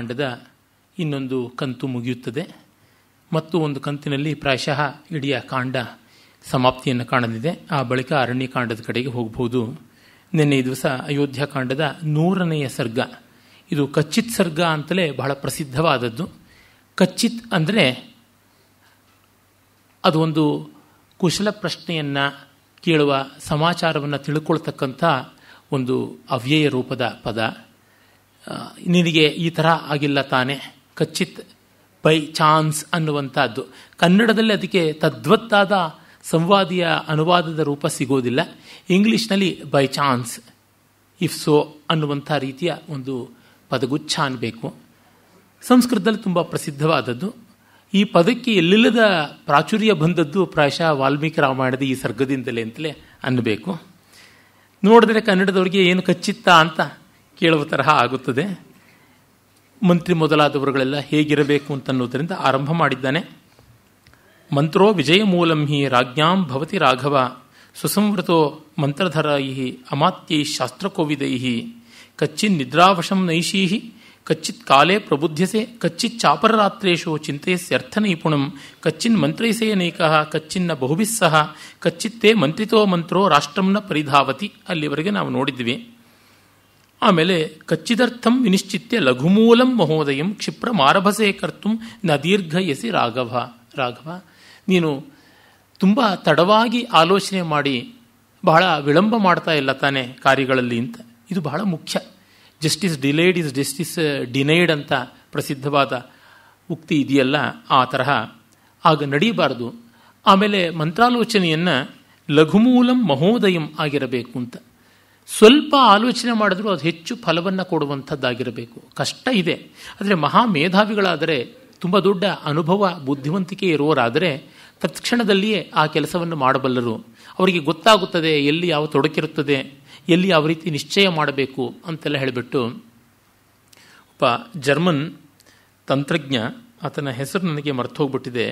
ಕಾಂಡದ ಇನ್ನೊಂದು ಕಂತು ಮುಗಿಯುತ್ತದೆ ಮತ್ತು ಒಂದು ಕಂತಿನಲ್ಲಿ ಪ್ರಾಯಶಃ ಇಡೀ ಕಾಂಡ ಸಮಾಪ್ತಿಯನ್ನು ಕಾಣಲಿದೆ ಆ ಬಳಿಕ ಕಾಂಡದ ಕಡೆಗೆ ಹೋಗಬಹುದು ನಿನ್ನೆ ದಿವಸ ಅಯೋಧ್ಯ ಕಾಂಡದ ನೂರನೆಯ ಸರ್ಗ ಇದು ಕಚ್ಚಿತ್ ಸರ್ಗ ಅಂತಲೇ ಬಹಳ ಪ್ರಸಿದ್ಧವಾದದ್ದು ಕಚ್ಚಿತ್ ಅಂದರೆ ಅದು ಒಂದು ಕುಶಲ ಪ್ರಶ್ನೆಯನ್ನು ಕೇಳುವ ಸಮಾಚಾರವನ್ನು ತಿಳ್ಕೊಳ್ತಕ್ಕಂಥ ಒಂದು ಅವ್ಯಯ ರೂಪದ ಪದ ನಿನಗೆ ಈ ಥರ ಆಗಿಲ್ಲ ತಾನೆ ಕಚ್ಚಿತ್ ಬೈ ಚಾನ್ಸ್ ಅನ್ನುವಂಥದ್ದು ಕನ್ನಡದಲ್ಲಿ ಅದಕ್ಕೆ ತದ್ವತ್ತಾದ ಸಂವಾದಿಯ ಅನುವಾದದ ರೂಪ ಸಿಗೋದಿಲ್ಲ ಇಂಗ್ಲೀಷ್ನಲ್ಲಿ ಬೈ ಚಾನ್ಸ್ ಇಫ್ ಸೋ ಅನ್ನುವಂಥ ರೀತಿಯ ಒಂದು ಪದಗುಚ್ಛ ಅನ್ನಬೇಕು ಸಂಸ್ಕೃತದಲ್ಲಿ ತುಂಬ ಪ್ರಸಿದ್ಧವಾದದ್ದು ಈ ಪದಕ್ಕೆ ಎಲ್ಲಿಲ್ಲದ ಪ್ರಾಚುರ್ಯ ಬಂದದ್ದು ಪ್ರಾಯಶಃ ವಾಲ್ಮೀಕಿ ರಾಮಾಯಣದ ಈ ಸರ್ಗದಿಂದಲೇ ಅಂತಲೇ ಅನ್ನಬೇಕು ನೋಡಿದ್ರೆ ಕನ್ನಡದವ್ರಿಗೆ ಏನು ಕಚ್ಚಿತ್ತ ಅಂತ ಕೇಳುವ ತರಹ ಆಗುತ್ತದೆ ಮಂತ್ರಿ ಮೊದಲಾದವರುಗಳೆಲ್ಲ ಹೇಗಿರಬೇಕು ಅಂತನ್ನುವುದರಿಂದ ಆರಂಭ ಮಾಡಿದ್ದಾನೆ ಮಂತ್ರೋ ವಿಜಯ ಮೂಲಂ ಹಿ ರಾಜ್ಞಾಂ ಭವತಿ ರಾಘವ ಸುಸಂವೃತೋ ಮಂತ್ರಧರೈ ಅಮಾತ್ಯೈ ಶಾಸ್ತ್ರಕೋವಿದೈ ಕಚ್ಚಿನ್ ನಿದ್ರಾವಶಂ ನೈಷೀ ಕಚ್ಚಿತ್ ಕಾಲೇ ಪ್ರಬುಧ್ಯಸೆ ಕಚ್ಚಿತ್ ಚಾಪರರಾತ್ರೇಶು ಚಿಂತೆಯಸ್ಯರ್ಥ ನೈಪುಣಂ ಕಚ್ಚಿನ್ ಮಂತ್ರೈಸೇನೈಕ ಕಚ್ಚಿನ್ನ ಬಹುಭಿಸ್ಸಹ ಕಚ್ಚಿತ್ತೇ ಮಂತ್ರಿತೋ ಮಂತ್ರೋ ರಾಷ್ಟ್ರಂನ ಪರಿಧಾವತಿ ಅಲ್ಲಿವರೆಗೆ ನಾವು ನೋಡಿದ್ವಿ ಆಮೇಲೆ ಕಚ್ಚಿದರ್ಥಂ ವಿನಿಶ್ಚಿತ್ಯ ಲಘುಮೂಲಂ ಮಹೋದಯಂ ಕ್ಷಿಪ್ರ ಮಾರಭಸೆ ಕರ್ತು ನ ದೀರ್ಘ ಎಸಿ ರಾಘವ ರಾಘವ ನೀನು ತುಂಬ ತಡವಾಗಿ ಆಲೋಚನೆ ಮಾಡಿ ಬಹಳ ವಿಳಂಬ ಮಾಡ್ತಾ ಇಲ್ಲ ತಾನೇ ಕಾರ್ಯಗಳಲ್ಲಿ ಅಂತ ಇದು ಬಹಳ ಮುಖ್ಯ justice delayed is justice denied ಅಂತ ಪ್ರಸಿದ್ಧವಾದ ಉಕ್ತಿ ಇದೆಯಲ್ಲ ಆ ತರಹ ಆಗ ನಡೀಬಾರ್ದು ಆಮೇಲೆ ಮಂತ್ರಾಲೋಚನೆಯನ್ನು ಲಘುಮೂಲಂ ಮಹೋದಯಂ ಆಗಿರಬೇಕು ಅಂತ ಸ್ವಲ್ಪ ಆಲೋಚನೆ ಮಾಡಿದ್ರೂ ಅದು ಹೆಚ್ಚು ಫಲವನ್ನು ಕೊಡುವಂಥದ್ದಾಗಿರಬೇಕು ಕಷ್ಟ ಇದೆ ಆದರೆ ಮಹಾ ಮೇಧಾವಿಗಳಾದರೆ ತುಂಬ ದೊಡ್ಡ ಅನುಭವ ಬುದ್ಧಿವಂತಿಕೆ ಇರುವವರಾದರೆ ತತ್ಕ್ಷಣದಲ್ಲಿಯೇ ಆ ಕೆಲಸವನ್ನು ಮಾಡಬಲ್ಲರು ಅವರಿಗೆ ಗೊತ್ತಾಗುತ್ತದೆ ಎಲ್ಲಿ ಯಾವ ತೊಡಕಿರುತ್ತದೆ ಎಲ್ಲಿ ಯಾವ ರೀತಿ ನಿಶ್ಚಯ ಮಾಡಬೇಕು ಅಂತೆಲ್ಲ ಹೇಳಿಬಿಟ್ಟು ಒಬ್ಬ ಜರ್ಮನ್ ತಂತ್ರಜ್ಞ ಆತನ ಹೆಸರು ನನಗೆ ಹೋಗ್ಬಿಟ್ಟಿದೆ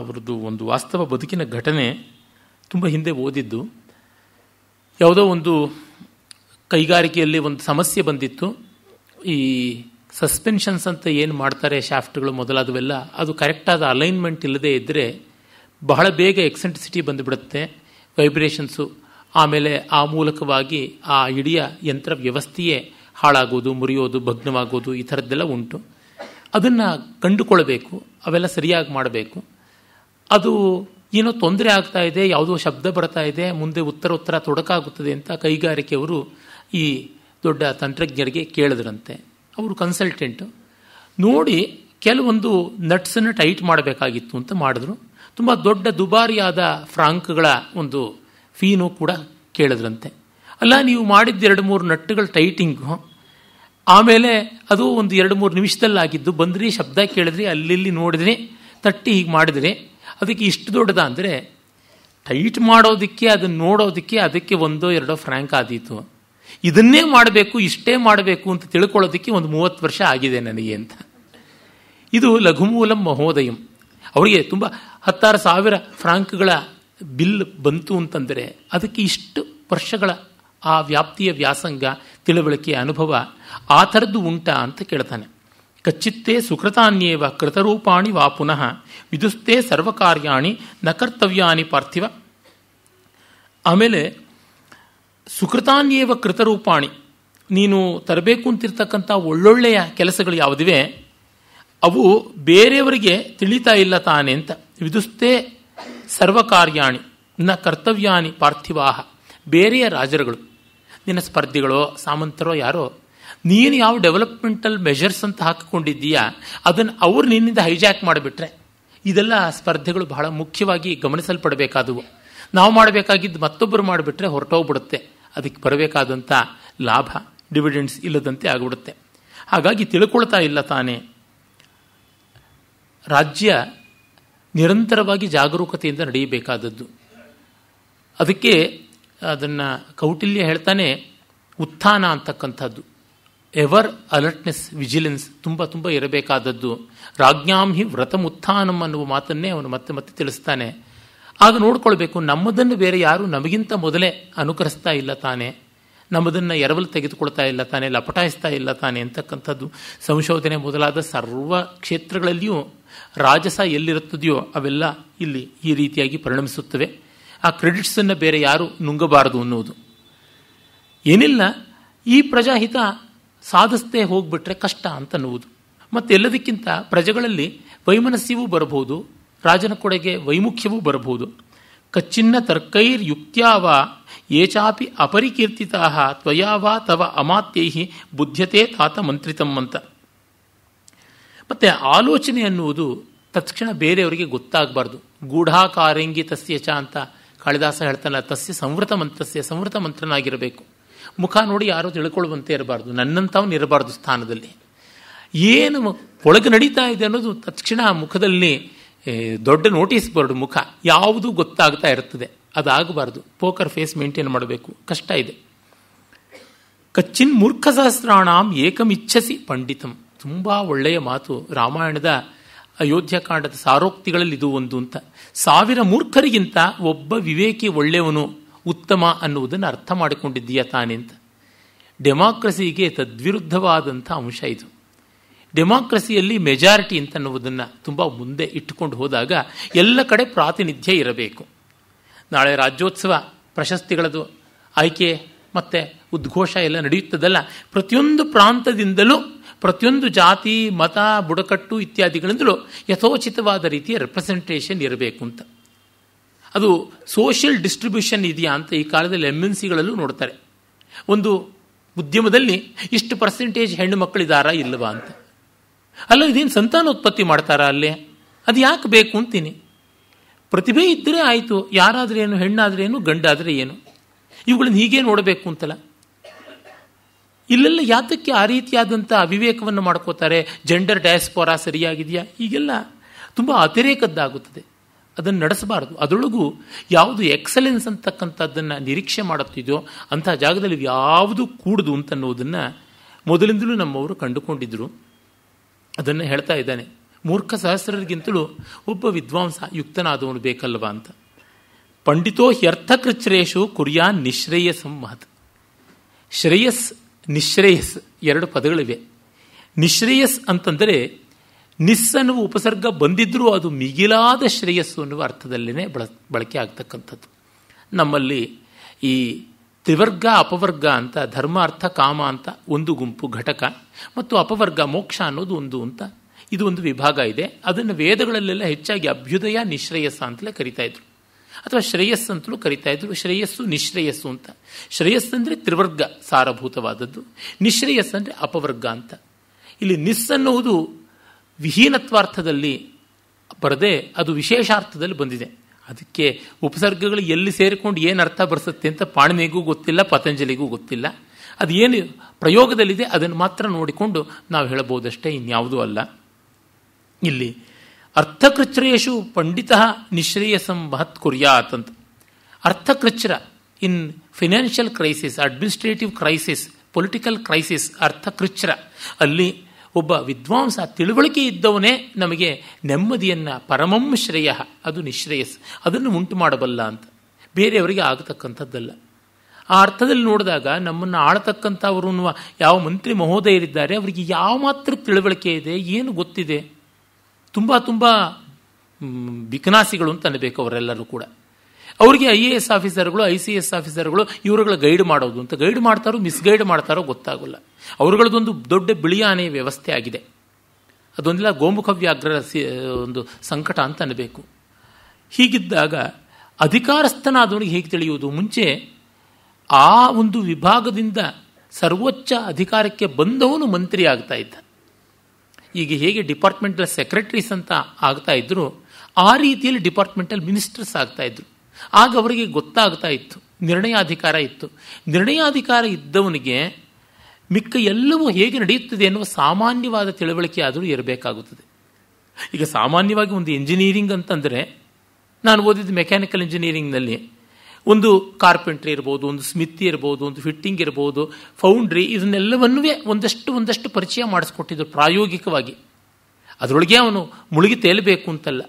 ಅವ್ರದ್ದು ಒಂದು ವಾಸ್ತವ ಬದುಕಿನ ಘಟನೆ ತುಂಬ ಹಿಂದೆ ಓದಿದ್ದು ಯಾವುದೋ ಒಂದು ಕೈಗಾರಿಕೆಯಲ್ಲಿ ಒಂದು ಸಮಸ್ಯೆ ಬಂದಿತ್ತು ಈ ಸಸ್ಪೆನ್ಷನ್ಸ್ ಅಂತ ಏನು ಮಾಡ್ತಾರೆ ಶಾಫ್ಟ್ಗಳು ಮೊದಲಾದವೆಲ್ಲ ಅದು ಕರೆಕ್ಟಾದ ಅಲೈನ್ಮೆಂಟ್ ಇಲ್ಲದೇ ಇದ್ದರೆ ಬಹಳ ಬೇಗ ಎಕ್ಸೆಂಟ್ರಿಸಿಟಿ ಬಂದುಬಿಡುತ್ತೆ ವೈಬ್ರೇಷನ್ಸು ಆಮೇಲೆ ಆ ಮೂಲಕವಾಗಿ ಆ ಇಡೀ ಯಂತ್ರ ವ್ಯವಸ್ಥೆಯೇ ಹಾಳಾಗೋದು ಮುರಿಯೋದು ಭಗ್ನವಾಗೋದು ಈ ಥರದ್ದೆಲ್ಲ ಉಂಟು ಅದನ್ನು ಕಂಡುಕೊಳ್ಬೇಕು ಅವೆಲ್ಲ ಸರಿಯಾಗಿ ಮಾಡಬೇಕು ಅದು ಏನೋ ತೊಂದರೆ ಆಗ್ತಾ ಇದೆ ಯಾವುದೋ ಶಬ್ದ ಬರ್ತಾ ಇದೆ ಮುಂದೆ ಉತ್ತರ ಉತ್ತರ ತೊಡಕಾಗುತ್ತದೆ ಅಂತ ಕೈಗಾರಿಕೆಯವರು ಈ ದೊಡ್ಡ ತಂತ್ರಜ್ಞರಿಗೆ ಕೇಳಿದ್ರಂತೆ ಅವರು ಕನ್ಸಲ್ಟೆಂಟು ನೋಡಿ ಕೆಲವೊಂದು ನಟ್ಸನ್ನು ಟೈಟ್ ಮಾಡಬೇಕಾಗಿತ್ತು ಅಂತ ಮಾಡಿದ್ರು ತುಂಬ ದೊಡ್ಡ ದುಬಾರಿಯಾದ ಫ್ರಾಂಕ್ಗಳ ಒಂದು ಫೀನು ಕೂಡ ಕೇಳಿದ್ರಂತೆ ಅಲ್ಲ ನೀವು ಮಾಡಿದ್ದ ಎರಡು ಮೂರು ನಟ್ಟುಗಳ ಟೈಟಿಂಗು ಆಮೇಲೆ ಅದು ಒಂದು ಎರಡು ಮೂರು ನಿಮಿಷದಲ್ಲಾಗಿದ್ದು ಬಂದ್ರಿ ಶಬ್ದ ಕೇಳಿದ್ರಿ ಅಲ್ಲಿ ನೋಡಿದ್ರಿ ತಟ್ಟಿ ಹೀಗೆ ಮಾಡಿದ್ರಿ ಅದಕ್ಕೆ ಇಷ್ಟು ದೊಡ್ಡದ ಅಂದರೆ ಟೈಟ್ ಮಾಡೋದಕ್ಕೆ ಅದನ್ನು ನೋಡೋದಕ್ಕೆ ಅದಕ್ಕೆ ಒಂದೋ ಎರಡೋ ಫ್ರ್ಯಾಂಕ್ ಆದೀತು ಇದನ್ನೇ ಮಾಡಬೇಕು ಇಷ್ಟೇ ಮಾಡಬೇಕು ಅಂತ ತಿಳ್ಕೊಳ್ಳೋದಕ್ಕೆ ಒಂದು ಮೂವತ್ತು ವರ್ಷ ಆಗಿದೆ ನನಗೆ ಅಂತ ಇದು ಲಘುಮೂಲಂ ಮಹೋದಯಂ ಅವರಿಗೆ ತುಂಬ ಹತ್ತಾರು ಸಾವಿರ ಫ್ರಾಂಕ್ಗಳ ಬಿಲ್ ಬಂತು ಅಂತಂದರೆ ಅದಕ್ಕೆ ಇಷ್ಟು ವರ್ಷಗಳ ಆ ವ್ಯಾಪ್ತಿಯ ವ್ಯಾಸಂಗ ತಿಳುವಳಿಕೆಯ ಅನುಭವ ಆ ಥರದ್ದು ಉಂಟಾ ಅಂತ ಕೇಳ್ತಾನೆ ಕಚ್ಚಿತ್ತೇ ಸುಕೃತಾನ್ಯೇವ ಕೃತರೂಪಾಣಿ ವಾ ಪುನಃ ವಿದುಸ್ತೇ ಸರ್ವಕಾರ್ಯಾಣಿ ನ ಕರ್ತವ್ಯಾನಿ ಪಾರ್ಥಿವ ಆಮೇಲೆ ಸುಕೃತಾನ್ಯೇವ ಕೃತರೂಪಾಣಿ ನೀನು ತರಬೇಕು ಅಂತಿರ್ತಕ್ಕಂಥ ಒಳ್ಳೊಳ್ಳೆಯ ಕೆಲಸಗಳು ಯಾವುದಿವೆ ಅವು ಬೇರೆಯವರಿಗೆ ತಿಳಿತಾ ಇಲ್ಲ ತಾನೆ ಅಂತ ವಿದುಸ್ತೇ ಸರ್ವಕಾರ್ಯಾಣಿ ನ ಕರ್ತವ್ಯಾನಿ ಪಾರ್ಥಿವಾಹ ಬೇರೆಯ ರಾಜರುಗಳು ನಿನ್ನ ಸ್ಪರ್ಧಿಗಳೋ ಸಾಮಂತರೋ ಯಾರೋ ನೀನು ಯಾವ ಡೆವಲಪ್ಮೆಂಟಲ್ ಮೆಷರ್ಸ್ ಅಂತ ಹಾಕಿಕೊಂಡಿದ್ದೀಯಾ ಅದನ್ನು ಅವರು ನಿನ್ನಿಂದ ಹೈಜಾಕ್ ಮಾಡಿಬಿಟ್ರೆ ಇದೆಲ್ಲ ಸ್ಪರ್ಧೆಗಳು ಬಹಳ ಮುಖ್ಯವಾಗಿ ಗಮನಿಸಲ್ಪಡಬೇಕಾದವು ನಾವು ಮಾಡಬೇಕಾಗಿದ್ದು ಮತ್ತೊಬ್ಬರು ಮಾಡಿಬಿಟ್ರೆ ಹೊರಟೋಗ್ಬಿಡುತ್ತೆ ಅದಕ್ಕೆ ಬರಬೇಕಾದಂಥ ಲಾಭ ಡಿವಿಡೆಂಡ್ಸ್ ಇಲ್ಲದಂತೆ ಆಗಿಬಿಡುತ್ತೆ ಹಾಗಾಗಿ ತಿಳ್ಕೊಳ್ತಾ ಇಲ್ಲ ತಾನೇ ರಾಜ್ಯ ನಿರಂತರವಾಗಿ ಜಾಗರೂಕತೆಯಿಂದ ನಡೆಯಬೇಕಾದದ್ದು ಅದಕ್ಕೆ ಅದನ್ನು ಕೌಟಿಲ್ಯ ಹೇಳ್ತಾನೆ ಉತ್ಥಾನ ಅಂತಕ್ಕಂಥದ್ದು ಎವರ್ ಅಲರ್ಟ್ನೆಸ್ ವಿಜಿಲೆನ್ಸ್ ತುಂಬ ತುಂಬ ಇರಬೇಕಾದದ್ದು ರಾಜ್ಞಾಂ ಹಿ ವ್ರತಮುತ್ಥಾನಂ ಅನ್ನುವ ಮಾತನ್ನೇ ಅವನು ಮತ್ತೆ ಮತ್ತೆ ತಿಳಿಸ್ತಾನೆ ಆಗ ನೋಡ್ಕೊಳ್ಬೇಕು ನಮ್ಮದನ್ನು ಬೇರೆ ಯಾರು ನಮಗಿಂತ ಮೊದಲೇ ಅನುಕರಿಸ್ತಾ ಇಲ್ಲ ತಾನೆ ನಮ್ಮದನ್ನು ಎರವಲು ತೆಗೆದುಕೊಳ್ತಾ ಇಲ್ಲ ತಾನೆ ಲಪಟಾಯಿಸ್ತಾ ಇಲ್ಲ ತಾನೆ ಅಂತಕ್ಕಂಥದ್ದು ಸಂಶೋಧನೆ ಮೊದಲಾದ ಸರ್ವ ಕ್ಷೇತ್ರಗಳಲ್ಲಿಯೂ ರಾಜಸ ಎಲ್ಲಿರುತ್ತದೆಯೋ ಅವೆಲ್ಲ ಇಲ್ಲಿ ಈ ರೀತಿಯಾಗಿ ಪರಿಣಮಿಸುತ್ತವೆ ಆ ಕ್ರೆಡಿಟ್ಸನ್ನು ಬೇರೆ ಯಾರು ನುಂಗಬಾರದು ಅನ್ನುವುದು ಏನಿಲ್ಲ ಈ ಪ್ರಜಾಹಿತ ಸಾಧಿಸದೆ ಹೋಗ್ಬಿಟ್ರೆ ಕಷ್ಟ ಅಂತನ್ನುವುದು ಮತ್ತೆಲ್ಲದಕ್ಕಿಂತ ಪ್ರಜೆಗಳಲ್ಲಿ ವೈಮನಸ್ಯವೂ ಬರಬಹುದು ರಾಜನ ಕೊಡೆಗೆ ವೈಮುಖ್ಯವೂ ಬರಬಹುದು ಕಚ್ಚಿನ್ನ ತರ್ಕೈರ್ ತರ್ಕೈರ್ಯುಕ್ತ್ಯಾವ ಏಚಾಪಿ ಅಪರಿಕೀರ್ತಿತಾ ತ್ವಯಾವ ತವ ಅಮಾತ್ಯೈ ಬುದ್ಧತೆ ತಾತ ಮಂತ್ರಿತಮ್ಮಂತ ಅಂತ ಮತ್ತು ಆಲೋಚನೆ ಅನ್ನುವುದು ತತ್ಕ್ಷಣ ಬೇರೆಯವರಿಗೆ ಗೊತ್ತಾಗಬಾರ್ದು ಗೂಢಾಕಾರಂಗಿ ತಸ್ಯ ಚ ಅಂತ ಕಾಳಿದಾಸ ಹೇಳ್ತಾನೆ ತಸ್ಯ ಸಂವೃತ ಮಂತ್ರಸ್ಯ ಸಂವೃತ ಮಂತ್ರನಾಗಿರಬೇಕು ಮುಖ ನೋಡಿ ಯಾರೋ ತಿಳ್ಕೊಳ್ಳುವಂತೆ ಇರಬಾರ್ದು ನನ್ನಂಥವ್ನು ಇರಬಾರ್ದು ಸ್ಥಾನದಲ್ಲಿ ಏನು ಒಳಗೆ ನಡೀತಾ ಇದೆ ಅನ್ನೋದು ತಕ್ಷಣ ಮುಖದಲ್ಲಿ ದೊಡ್ಡ ನೋಟಿಸ್ ಬೋರ್ಡ್ ಮುಖ ಯಾವುದು ಗೊತ್ತಾಗ್ತಾ ಇರ್ತದೆ ಅದಾಗಬಾರ್ದು ಪೋಕರ್ ಫೇಸ್ ಮೇಂಟೈನ್ ಮಾಡಬೇಕು ಕಷ್ಟ ಇದೆ ಕಚ್ಚಿನ್ ಮೂರ್ಖ ಸಹಸ್ರಾಣಾಂ ಏಕಮಿಚ್ಛಸಿ ಪಂಡಿತಂ ತುಂಬ ಒಳ್ಳೆಯ ಮಾತು ರಾಮಾಯಣದ ಕಾಂಡದ ಸಾರೋಕ್ತಿಗಳಲ್ಲಿ ಇದು ಒಂದು ಅಂತ ಸಾವಿರ ಮೂರ್ಖರಿಗಿಂತ ಒಬ್ಬ ವಿವೇಕಿ ಒಳ್ಳೆಯವನು ಉತ್ತಮ ಅನ್ನುವುದನ್ನು ಅರ್ಥ ಮಾಡಿಕೊಂಡಿದ್ದೀಯಾ ತಾನೆ ಅಂತ ಡೆಮಾಕ್ರಸಿಗೆ ತದ್ವಿರುದ್ಧವಾದಂಥ ಅಂಶ ಇದು ಡೆಮಾಕ್ರಸಿಯಲ್ಲಿ ಮೆಜಾರಿಟಿ ಅಂತ ಅನ್ನುವುದನ್ನು ತುಂಬ ಮುಂದೆ ಇಟ್ಟುಕೊಂಡು ಹೋದಾಗ ಎಲ್ಲ ಕಡೆ ಪ್ರಾತಿನಿಧ್ಯ ಇರಬೇಕು ನಾಳೆ ರಾಜ್ಯೋತ್ಸವ ಪ್ರಶಸ್ತಿಗಳದು ಆಯ್ಕೆ ಮತ್ತು ಉದ್ಘೋಷ ಎಲ್ಲ ನಡೆಯುತ್ತದಲ್ಲ ಪ್ರತಿಯೊಂದು ಪ್ರಾಂತದಿಂದಲೂ ಪ್ರತಿಯೊಂದು ಜಾತಿ ಮತ ಬುಡಕಟ್ಟು ಇತ್ಯಾದಿಗಳಿಂದಲೂ ಯಥೋಚಿತವಾದ ರೀತಿಯ ರೆಪ್ರೆಸೆಂಟೇಷನ್ ಇರಬೇಕು ಅಂತ ಅದು ಸೋಷಿಯಲ್ ಡಿಸ್ಟ್ರಿಬ್ಯೂಷನ್ ಇದೆಯಾ ಅಂತ ಈ ಕಾಲದಲ್ಲಿ ಎಮ್ ಎನ್ ಸಿಗಳಲ್ಲೂ ನೋಡ್ತಾರೆ ಒಂದು ಉದ್ಯಮದಲ್ಲಿ ಇಷ್ಟು ಪರ್ಸೆಂಟೇಜ್ ಹೆಣ್ಣು ಮಕ್ಕಳಿದಾರಾ ಇಲ್ಲವಾ ಅಂತ ಅಲ್ಲ ಇದೇನು ಸಂತಾನೋತ್ಪತ್ತಿ ಮಾಡ್ತಾರಾ ಅಲ್ಲೇ ಅದು ಯಾಕೆ ಬೇಕು ಅಂತೀನಿ ಪ್ರತಿಭೆ ಇದ್ದರೆ ಆಯಿತು ಯಾರಾದರೆ ಏನು ಹೆಣ್ಣಾದರೆ ಏನು ಗಂಡಾದರೆ ಏನು ಇವುಗಳನ್ನ ಹೀಗೆ ನೋಡಬೇಕು ಅಂತಲ್ಲ ಇಲ್ಲೆಲ್ಲ ಯಾತಕ್ಕೆ ಆ ರೀತಿಯಾದಂಥ ಅವಿವೇಕವನ್ನು ಮಾಡ್ಕೋತಾರೆ ಜೆಂಡರ್ ಡ್ಯಾಸ್ಪೋರಾ ಸರಿಯಾಗಿದೆಯಾ ಈಗೆಲ್ಲ ತುಂಬ ಅತಿರೇಕದ್ದಾಗುತ್ತದೆ ಅದನ್ನು ನಡೆಸಬಾರದು ಅದರೊಳಗೂ ಯಾವುದು ಎಕ್ಸಲೆನ್ಸ್ ಅಂತಕ್ಕಂಥದ್ದನ್ನು ನಿರೀಕ್ಷೆ ಮಾಡುತ್ತಿದೆಯೋ ಅಂತಹ ಜಾಗದಲ್ಲಿ ಯಾವುದು ಕೂಡದು ಅಂತನ್ನುವುದನ್ನು ಮೊದಲಿಂದಲೂ ನಮ್ಮವರು ಕಂಡುಕೊಂಡಿದ್ದರು ಅದನ್ನು ಹೇಳ್ತಾ ಇದ್ದಾನೆ ಮೂರ್ಖ ಸಹಸ್ರರಿಗಿಂತಲೂ ಒಬ್ಬ ವಿದ್ವಾಂಸ ಯುಕ್ತನಾದವನು ಬೇಕಲ್ವಾ ಅಂತ ಪಂಡಿತೋ ಹ್ಯರ್ಥಕೃಚ್ಛ್ರೇಯಸ್ಸು ಕುರಿಯಾ ನಿಶ್ರೇಯಸ್ ಮಹತ್ ಶ್ರೇಯಸ್ ನಿಶ್ರೇಯಸ್ ಎರಡು ಪದಗಳಿವೆ ನಿಶ್ರೇಯಸ್ ಅಂತಂದರೆ ನಿಸ್ಸನ್ನುವ ಉಪಸರ್ಗ ಬಂದಿದ್ರೂ ಅದು ಮಿಗಿಲಾದ ಶ್ರೇಯಸ್ಸು ಅನ್ನುವ ಅರ್ಥದಲ್ಲೇ ಬಳ ಬಳಕೆ ಆಗ್ತಕ್ಕಂಥದ್ದು ನಮ್ಮಲ್ಲಿ ಈ ತ್ರಿವರ್ಗ ಅಪವರ್ಗ ಅಂತ ಧರ್ಮ ಅರ್ಥ ಕಾಮ ಅಂತ ಒಂದು ಗುಂಪು ಘಟಕ ಮತ್ತು ಅಪವರ್ಗ ಮೋಕ್ಷ ಅನ್ನೋದು ಒಂದು ಅಂತ ಇದು ಒಂದು ವಿಭಾಗ ಇದೆ ಅದನ್ನು ವೇದಗಳಲ್ಲೆಲ್ಲ ಹೆಚ್ಚಾಗಿ ಅಭ್ಯುದಯ ನಿಶ್ರೇಯಸ್ಸ ಅಂತಲೇ ಕರಿತಾ ಇದ್ರು ಅಥವಾ ಶ್ರೇಯಸ್ ಅಂತಲೂ ಕರಿತಾ ಇದ್ರು ಶ್ರೇಯಸ್ಸು ನಿಶ್ರೇಯಸ್ಸು ಅಂತ ಶ್ರೇಯಸ್ ಅಂದರೆ ತ್ರಿವರ್ಗ ಸಾರಭೂತವಾದದ್ದು ನಿಶ್ರೇಯಸ್ ಅಂದರೆ ಅಪವರ್ಗ ಅಂತ ಇಲ್ಲಿ ನಿಸ್ ಅನ್ನುವುದು ವಿಹೀನತ್ವಾರ್ಥದಲ್ಲಿ ಬರದೆ ಅದು ವಿಶೇಷಾರ್ಥದಲ್ಲಿ ಬಂದಿದೆ ಅದಕ್ಕೆ ಉಪಸರ್ಗಗಳು ಎಲ್ಲಿ ಸೇರಿಕೊಂಡು ಏನು ಅರ್ಥ ಬರ್ಸುತ್ತೆ ಅಂತ ಪಾಣಿನಿಗೂ ಗೊತ್ತಿಲ್ಲ ಪತಂಜಲಿಗೂ ಗೊತ್ತಿಲ್ಲ ಅದು ಏನು ಪ್ರಯೋಗದಲ್ಲಿದೆ ಅದನ್ನು ಮಾತ್ರ ನೋಡಿಕೊಂಡು ನಾವು ಹೇಳಬಹುದಷ್ಟೇ ಇನ್ಯಾವುದೂ ಅಲ್ಲ ಇಲ್ಲಿ ಅರ್ಥಕೃಚ್ರಯಶು ಪಂಡಿತ ನಿಶ್ರೇಯಸಂ ಮಹತ್ ಕುರ್ಯಾತ್ ಅಂತ ಅರ್ಥಕೃಚ್ರ in financial crisis administrative crisis political crisis ಅರ್ಥಕೃಚ್ರ ಅಲ್ಲಿ ಒಬ್ಬ ವಿದ್ವಾಂಸ ತಿಳುವಳಿಕೆ ಇದ್ದವನೇ ನಮಗೆ ನೆಮ್ಮದಿಯನ್ನು ಪರಮಂ ಶ್ರೇಯ ಅದು ನಿಶ್ರೇಯಸ್ ಅದನ್ನು ಉಂಟು ಮಾಡಬಲ್ಲ ಅಂತ ಬೇರೆಯವರಿಗೆ ಆಗತಕ್ಕಂಥದ್ದಲ್ಲ ಆ ಅರ್ಥದಲ್ಲಿ ನೋಡಿದಾಗ ನಮ್ಮನ್ನು ಆಳತಕ್ಕಂಥವರು ಯಾವ ಮಂತ್ರಿ ಮಹೋದಯರಿದ್ದಾರೆ ಅವರಿಗೆ ಯಾವ ಮಾತ್ರ ತಿಳುವಳಿಕೆ ಇದೆ ಏನು ಗೊತ್ತಿದೆ ತುಂಬ ತುಂಬ ಬಿಕನಾಸಿಗಳು ಅಂತ ಅನ್ನಬೇಕು ಅವರೆಲ್ಲರೂ ಕೂಡ ಅವರಿಗೆ ಐ ಎ ಎಸ್ ಆಫೀಸರ್ಗಳು ಐ ಸಿ ಎಸ್ ಆಫೀಸರ್ಗಳು ಇವರುಗಳ ಗೈಡ್ ಮಾಡೋದು ಅಂತ ಗೈಡ್ ಮಾಡ್ತಾರೋ ಮಿಸ್ಗೈಡ್ ಮಾಡ್ತಾರೋ ಗೊತ್ತಾಗೋಲ್ಲ ಅವರುಗಳದೊಂದು ದೊಡ್ಡ ಬಿಳಿಯಾನೆ ವ್ಯವಸ್ಥೆ ಆಗಿದೆ ಅದೊಂದೆಲ್ಲ ಗೋಮುಖ ವ್ಯಾಘ್ರ ಒಂದು ಸಂಕಟ ಅಂತ ಅನ್ನಬೇಕು ಹೀಗಿದ್ದಾಗ ಅಧಿಕಾರಸ್ಥನಾದವನಿಗೆ ಹೇಗೆ ತಿಳಿಯುವುದು ಮುಂಚೆ ಆ ಒಂದು ವಿಭಾಗದಿಂದ ಸರ್ವೋಚ್ಚ ಅಧಿಕಾರಕ್ಕೆ ಬಂದವನು ಮಂತ್ರಿ ಆಗ್ತಾ ಇದ್ದ ಈಗ ಹೇಗೆ ಡಿಪಾರ್ಟ್ಮೆಂಟಲ್ ಸೆಕ್ರೆಟರೀಸ್ ಅಂತ ಆಗ್ತಾ ಇದ್ರು ಆ ರೀತಿಯಲ್ಲಿ ಡಿಪಾರ್ಟ್ಮೆಂಟಲ್ ಮಿನಿಸ್ಟರ್ಸ್ ಆಗ್ತಾ ಇದ್ರು ಆಗ ಅವರಿಗೆ ಗೊತ್ತಾಗ್ತಾ ಇತ್ತು ನಿರ್ಣಯಾಧಿಕಾರ ಇತ್ತು ನಿರ್ಣಯಾಧಿಕಾರ ಇದ್ದವನಿಗೆ ಮಿಕ್ಕ ಎಲ್ಲವೂ ಹೇಗೆ ನಡೆಯುತ್ತದೆ ಎನ್ನುವ ಸಾಮಾನ್ಯವಾದ ತಿಳುವಳಿಕೆ ಆದರೂ ಇರಬೇಕಾಗುತ್ತದೆ ಈಗ ಸಾಮಾನ್ಯವಾಗಿ ಒಂದು ಇಂಜಿನಿಯರಿಂಗ್ ಅಂತಂದರೆ ನಾನು ಓದಿದ್ದು ಮೆಕ್ಯಾನಿಕಲ್ ಇಂಜಿನಿಯರಿಂಗ್ನಲ್ಲಿ ಒಂದು ಕಾರ್ಪೆಂಟ್ರಿ ಇರ್ಬೋದು ಒಂದು ಸ್ಮಿತಿ ಇರ್ಬೋದು ಒಂದು ಫಿಟ್ಟಿಂಗ್ ಇರ್ಬೋದು ಫೌಂಡ್ರಿ ಇದನ್ನೆಲ್ಲವನ್ನೂ ಒಂದಷ್ಟು ಒಂದಷ್ಟು ಪರಿಚಯ ಮಾಡಿಸ್ಕೊಟ್ಟಿದ್ದರು ಪ್ರಾಯೋಗಿಕವಾಗಿ ಅದರೊಳಗೆ ಅವನು ಮುಳುಗಿ ತೇಲಬೇಕು ಅಂತಲ್ಲ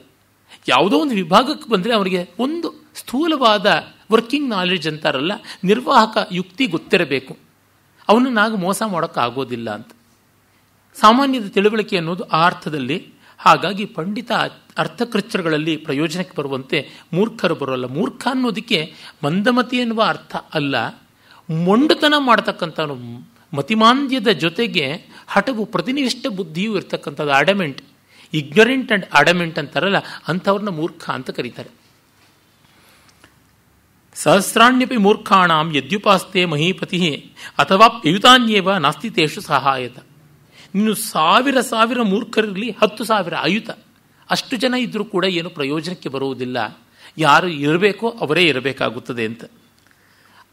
ಯಾವುದೋ ಒಂದು ವಿಭಾಗಕ್ಕೆ ಬಂದರೆ ಅವರಿಗೆ ಒಂದು ಸ್ಥೂಲವಾದ ವರ್ಕಿಂಗ್ ನಾಲೆಡ್ಜ್ ಅಂತಾರಲ್ಲ ನಿರ್ವಾಹಕ ಯುಕ್ತಿ ಗೊತ್ತಿರಬೇಕು ಅವನು ನಾವು ಮೋಸ ಮಾಡೋಕ್ಕಾಗೋದಿಲ್ಲ ಅಂತ ಸಾಮಾನ್ಯದ ತಿಳುವಳಿಕೆ ಅನ್ನೋದು ಆ ಅರ್ಥದಲ್ಲಿ ಹಾಗಾಗಿ ಪಂಡಿತ ಅರ್ಥಕೃಚ್ಯಗಳಲ್ಲಿ ಪ್ರಯೋಜನಕ್ಕೆ ಬರುವಂತೆ ಮೂರ್ಖರು ಬರೋಲ್ಲ ಮೂರ್ಖ ಅನ್ನೋದಕ್ಕೆ ಮಂದಮತಿ ಎನ್ನುವ ಅರ್ಥ ಅಲ್ಲ ಮೊಂಡತನ ಮಾಡತಕ್ಕಂಥ ಮತಿಮಾಂದ್ಯದ ಜೊತೆಗೆ ಹಠವು ಪ್ರತಿನಿಷ್ಠ ಬುದ್ಧಿಯೂ ಇರ್ತಕ್ಕಂಥದ್ದು ಆಡಮೆಂಟ್ ಇಗ್ನೊರೆಂಟ್ ಆ್ಯಂಡ್ ಅಡಮೆಂಟ್ ಅಂತಾರಲ್ಲ ಅಂಥವ್ರನ್ನ ಮೂರ್ಖ ಅಂತ ಕರೀತಾರೆ ಸಹಸ್ರಾಣ್ಯಪಿ ಮೂರ್ಖಾಣಾಂ ಯದ್ಯುಪಾಸ್ತೆ ಮಹೀಪತಿ ಅಥವಾ ಯುತಾನ್ಯೇವ ನಾಸ್ತಿ ತೇಷು ಸಹಾಯತ ನೀನು ಸಾವಿರ ಸಾವಿರ ಮೂರ್ಖರಿರಲಿ ಹತ್ತು ಸಾವಿರ ಆಯುತ ಅಷ್ಟು ಜನ ಇದ್ದರೂ ಕೂಡ ಏನು ಪ್ರಯೋಜನಕ್ಕೆ ಬರುವುದಿಲ್ಲ ಯಾರು ಇರಬೇಕೋ ಅವರೇ ಇರಬೇಕಾಗುತ್ತದೆ ಅಂತ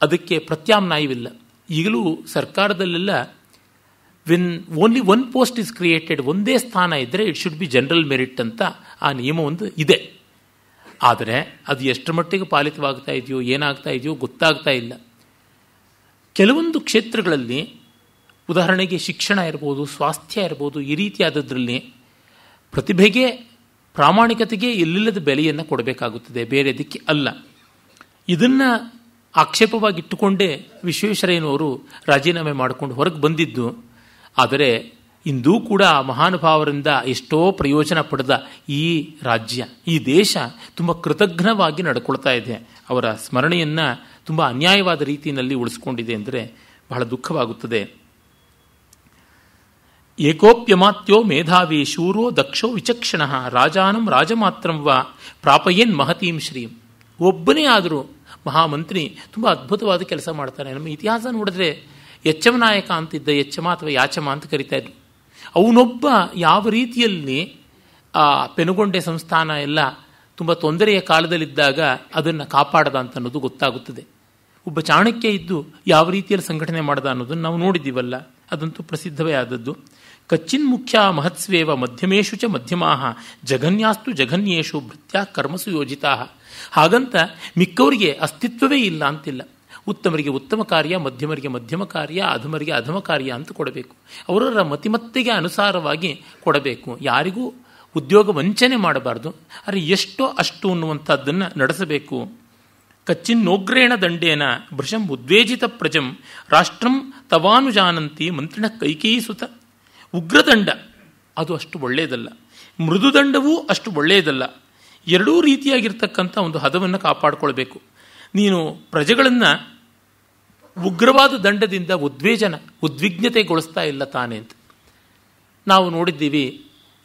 ಅದಕ್ಕೆ ಪ್ರತ್ಯಾಮ್ನಾಯವಿಲ್ಲ ಈಗಲೂ ಸರ್ಕಾರದಲ್ಲೆಲ್ಲ when only one post is created ಒಂದೇ ಸ್ಥಾನ ಇದ್ದರೆ it should be general merit ಅಂತ ಆ ನಿಯಮ ಒಂದು ಇದೆ ಆದರೆ ಅದು ಎಷ್ಟು ಮಟ್ಟಿಗೆ ಪಾಲಿತವಾಗ್ತಾ ಇದೆಯೋ ಏನಾಗ್ತಾ ಇದೆಯೋ ಗೊತ್ತಾಗ್ತಾ ಇಲ್ಲ ಕೆಲವೊಂದು ಕ್ಷೇತ್ರಗಳಲ್ಲಿ ಉದಾಹರಣೆಗೆ ಶಿಕ್ಷಣ ಇರ್ಬೋದು ಸ್ವಾಸ್ಥ್ಯ ಇರ್ಬೋದು ಈ ರೀತಿಯಾದದ್ರಲ್ಲಿ ಪ್ರತಿಭೆಗೆ ಪ್ರಾಮಾಣಿಕತೆಗೆ ಎಲ್ಲಿಲ್ಲದ ಬೆಲೆಯನ್ನು ಕೊಡಬೇಕಾಗುತ್ತದೆ ಬೇರೆದಕ್ಕೆ ಅಲ್ಲ ಇದನ್ನು ಆಕ್ಷೇಪವಾಗಿಟ್ಟುಕೊಂಡೇ ವಿಶ್ವೇಶ್ವರಯ್ಯನವರು ರಾಜೀನಾಮೆ ಮಾಡಿಕೊಂಡು ಹೊರಗೆ ಬಂದಿದ್ದು ಆದರೆ ಇಂದೂ ಕೂಡ ಮಹಾನುಭಾವರಿಂದ ಎಷ್ಟೋ ಪ್ರಯೋಜನ ಪಡೆದ ಈ ರಾಜ್ಯ ಈ ದೇಶ ತುಂಬ ಕೃತಜ್ಞವಾಗಿ ನಡ್ಕೊಳ್ತಾ ಇದೆ ಅವರ ಸ್ಮರಣೆಯನ್ನು ತುಂಬ ಅನ್ಯಾಯವಾದ ರೀತಿಯಲ್ಲಿ ಉಳಿಸ್ಕೊಂಡಿದೆ ಅಂದರೆ ಬಹಳ ದುಃಖವಾಗುತ್ತದೆ ಏಕೋಪ್ಯಮಾತ್ಯೋ ಮೇಧಾವಿ ಶೂರೋ ದಕ್ಷೋ ವಿಚಕ್ಷಣ ರಾಜಾನಂ ರಾಜಮಾತ್ರಂ ವ ಪ್ರಾಪಯೇನ್ ಮಹತೀಂ ಶ್ರೀ ಒಬ್ಬನೇ ಆದರೂ ಮಹಾಮಂತ್ರಿ ತುಂಬ ಅದ್ಭುತವಾದ ಕೆಲಸ ಮಾಡ್ತಾನೆ ನಮ್ಮ ಇತಿಹಾಸ ನೋಡಿದ್ರೆ ಯಚ್ಚಮನಾಯಕ ಅಂತಿದ್ದ ಎಚ್ಚಮ ಅಥವಾ ಯಾಚಮ ಅಂತ ಕರಿತಾ ಇದ್ದರು ಅವನೊಬ್ಬ ಯಾವ ರೀತಿಯಲ್ಲಿ ಆ ಪೆನುಗೊಂಡೆ ಸಂಸ್ಥಾನ ಎಲ್ಲ ತುಂಬ ತೊಂದರೆಯ ಕಾಲದಲ್ಲಿದ್ದಾಗ ಅದನ್ನು ಕಾಪಾಡದ ಅಂತ ಅನ್ನೋದು ಗೊತ್ತಾಗುತ್ತದೆ ಒಬ್ಬ ಚಾಣಕ್ಯ ಇದ್ದು ಯಾವ ರೀತಿಯಲ್ಲಿ ಸಂಘಟನೆ ಮಾಡ್ದ ಅನ್ನೋದನ್ನು ನಾವು ನೋಡಿದ್ದೀವಲ್ಲ ಅದಂತೂ ಪ್ರಸಿದ್ಧವೇ ಆದದ್ದು ಕಚ್ಚಿನ್ ಮುಖ್ಯ ಮಹತ್ಸ್ವೇವ ಮಧ್ಯಮೇಶು ಚ ಮಧ್ಯಮಾಹ ಜಘನ್ಯಾಸ್ತು ಜಘನ್ಯೇಶು ಭೃತ್ಯ ಕರ್ಮಸು ಯೋಜಿತಾ ಹಾಗಂತ ಮಿಕ್ಕವರಿಗೆ ಅಸ್ತಿತ್ವವೇ ಇಲ್ಲ ಅಂತಿಲ್ಲ ಉತ್ತಮರಿಗೆ ಉತ್ತಮ ಕಾರ್ಯ ಮಧ್ಯಮರಿಗೆ ಮಧ್ಯಮ ಕಾರ್ಯ ಅಧಮರಿಗೆ ಅಧಮ ಕಾರ್ಯ ಅಂತ ಕೊಡಬೇಕು ಅವರವರ ಮತಿಮತ್ತಿಗೆ ಅನುಸಾರವಾಗಿ ಕೊಡಬೇಕು ಯಾರಿಗೂ ಉದ್ಯೋಗ ವಂಚನೆ ಮಾಡಬಾರ್ದು ಆದರೆ ಎಷ್ಟೋ ಅಷ್ಟು ಅನ್ನುವಂಥದ್ದನ್ನು ನಡೆಸಬೇಕು ಕಚ್ಚಿನ್ನೋಗ್ರೇಣ ದಂಡೇನ ಭೃಶಂ ಉದ್ವೇಜಿತ ಪ್ರಜಂ ರಾಷ್ಟ್ರಂ ತವಾನುಜಾನಂತಿ ಮಂತ್ರಿಣ ಕೈಕೇಯಿಸುತ್ತ ಉಗ್ರದಂಡ ಅದು ಅಷ್ಟು ಒಳ್ಳೆಯದಲ್ಲ ಮೃದುದಂಡವೂ ಅಷ್ಟು ಒಳ್ಳೆಯದಲ್ಲ ಎರಡೂ ರೀತಿಯಾಗಿರ್ತಕ್ಕಂಥ ಒಂದು ಹದವನ್ನು ಕಾಪಾಡಿಕೊಳ್ಬೇಕು ನೀನು ಪ್ರಜೆಗಳನ್ನು ಉಗ್ರವಾದ ದಂಡದಿಂದ ಉದ್ವೇಜನ ಉದ್ವಿಗ್ನತೆಗೊಳಿಸ್ತಾ ಇಲ್ಲ ತಾನೆ ಅಂತ ನಾವು ನೋಡಿದ್ದೀವಿ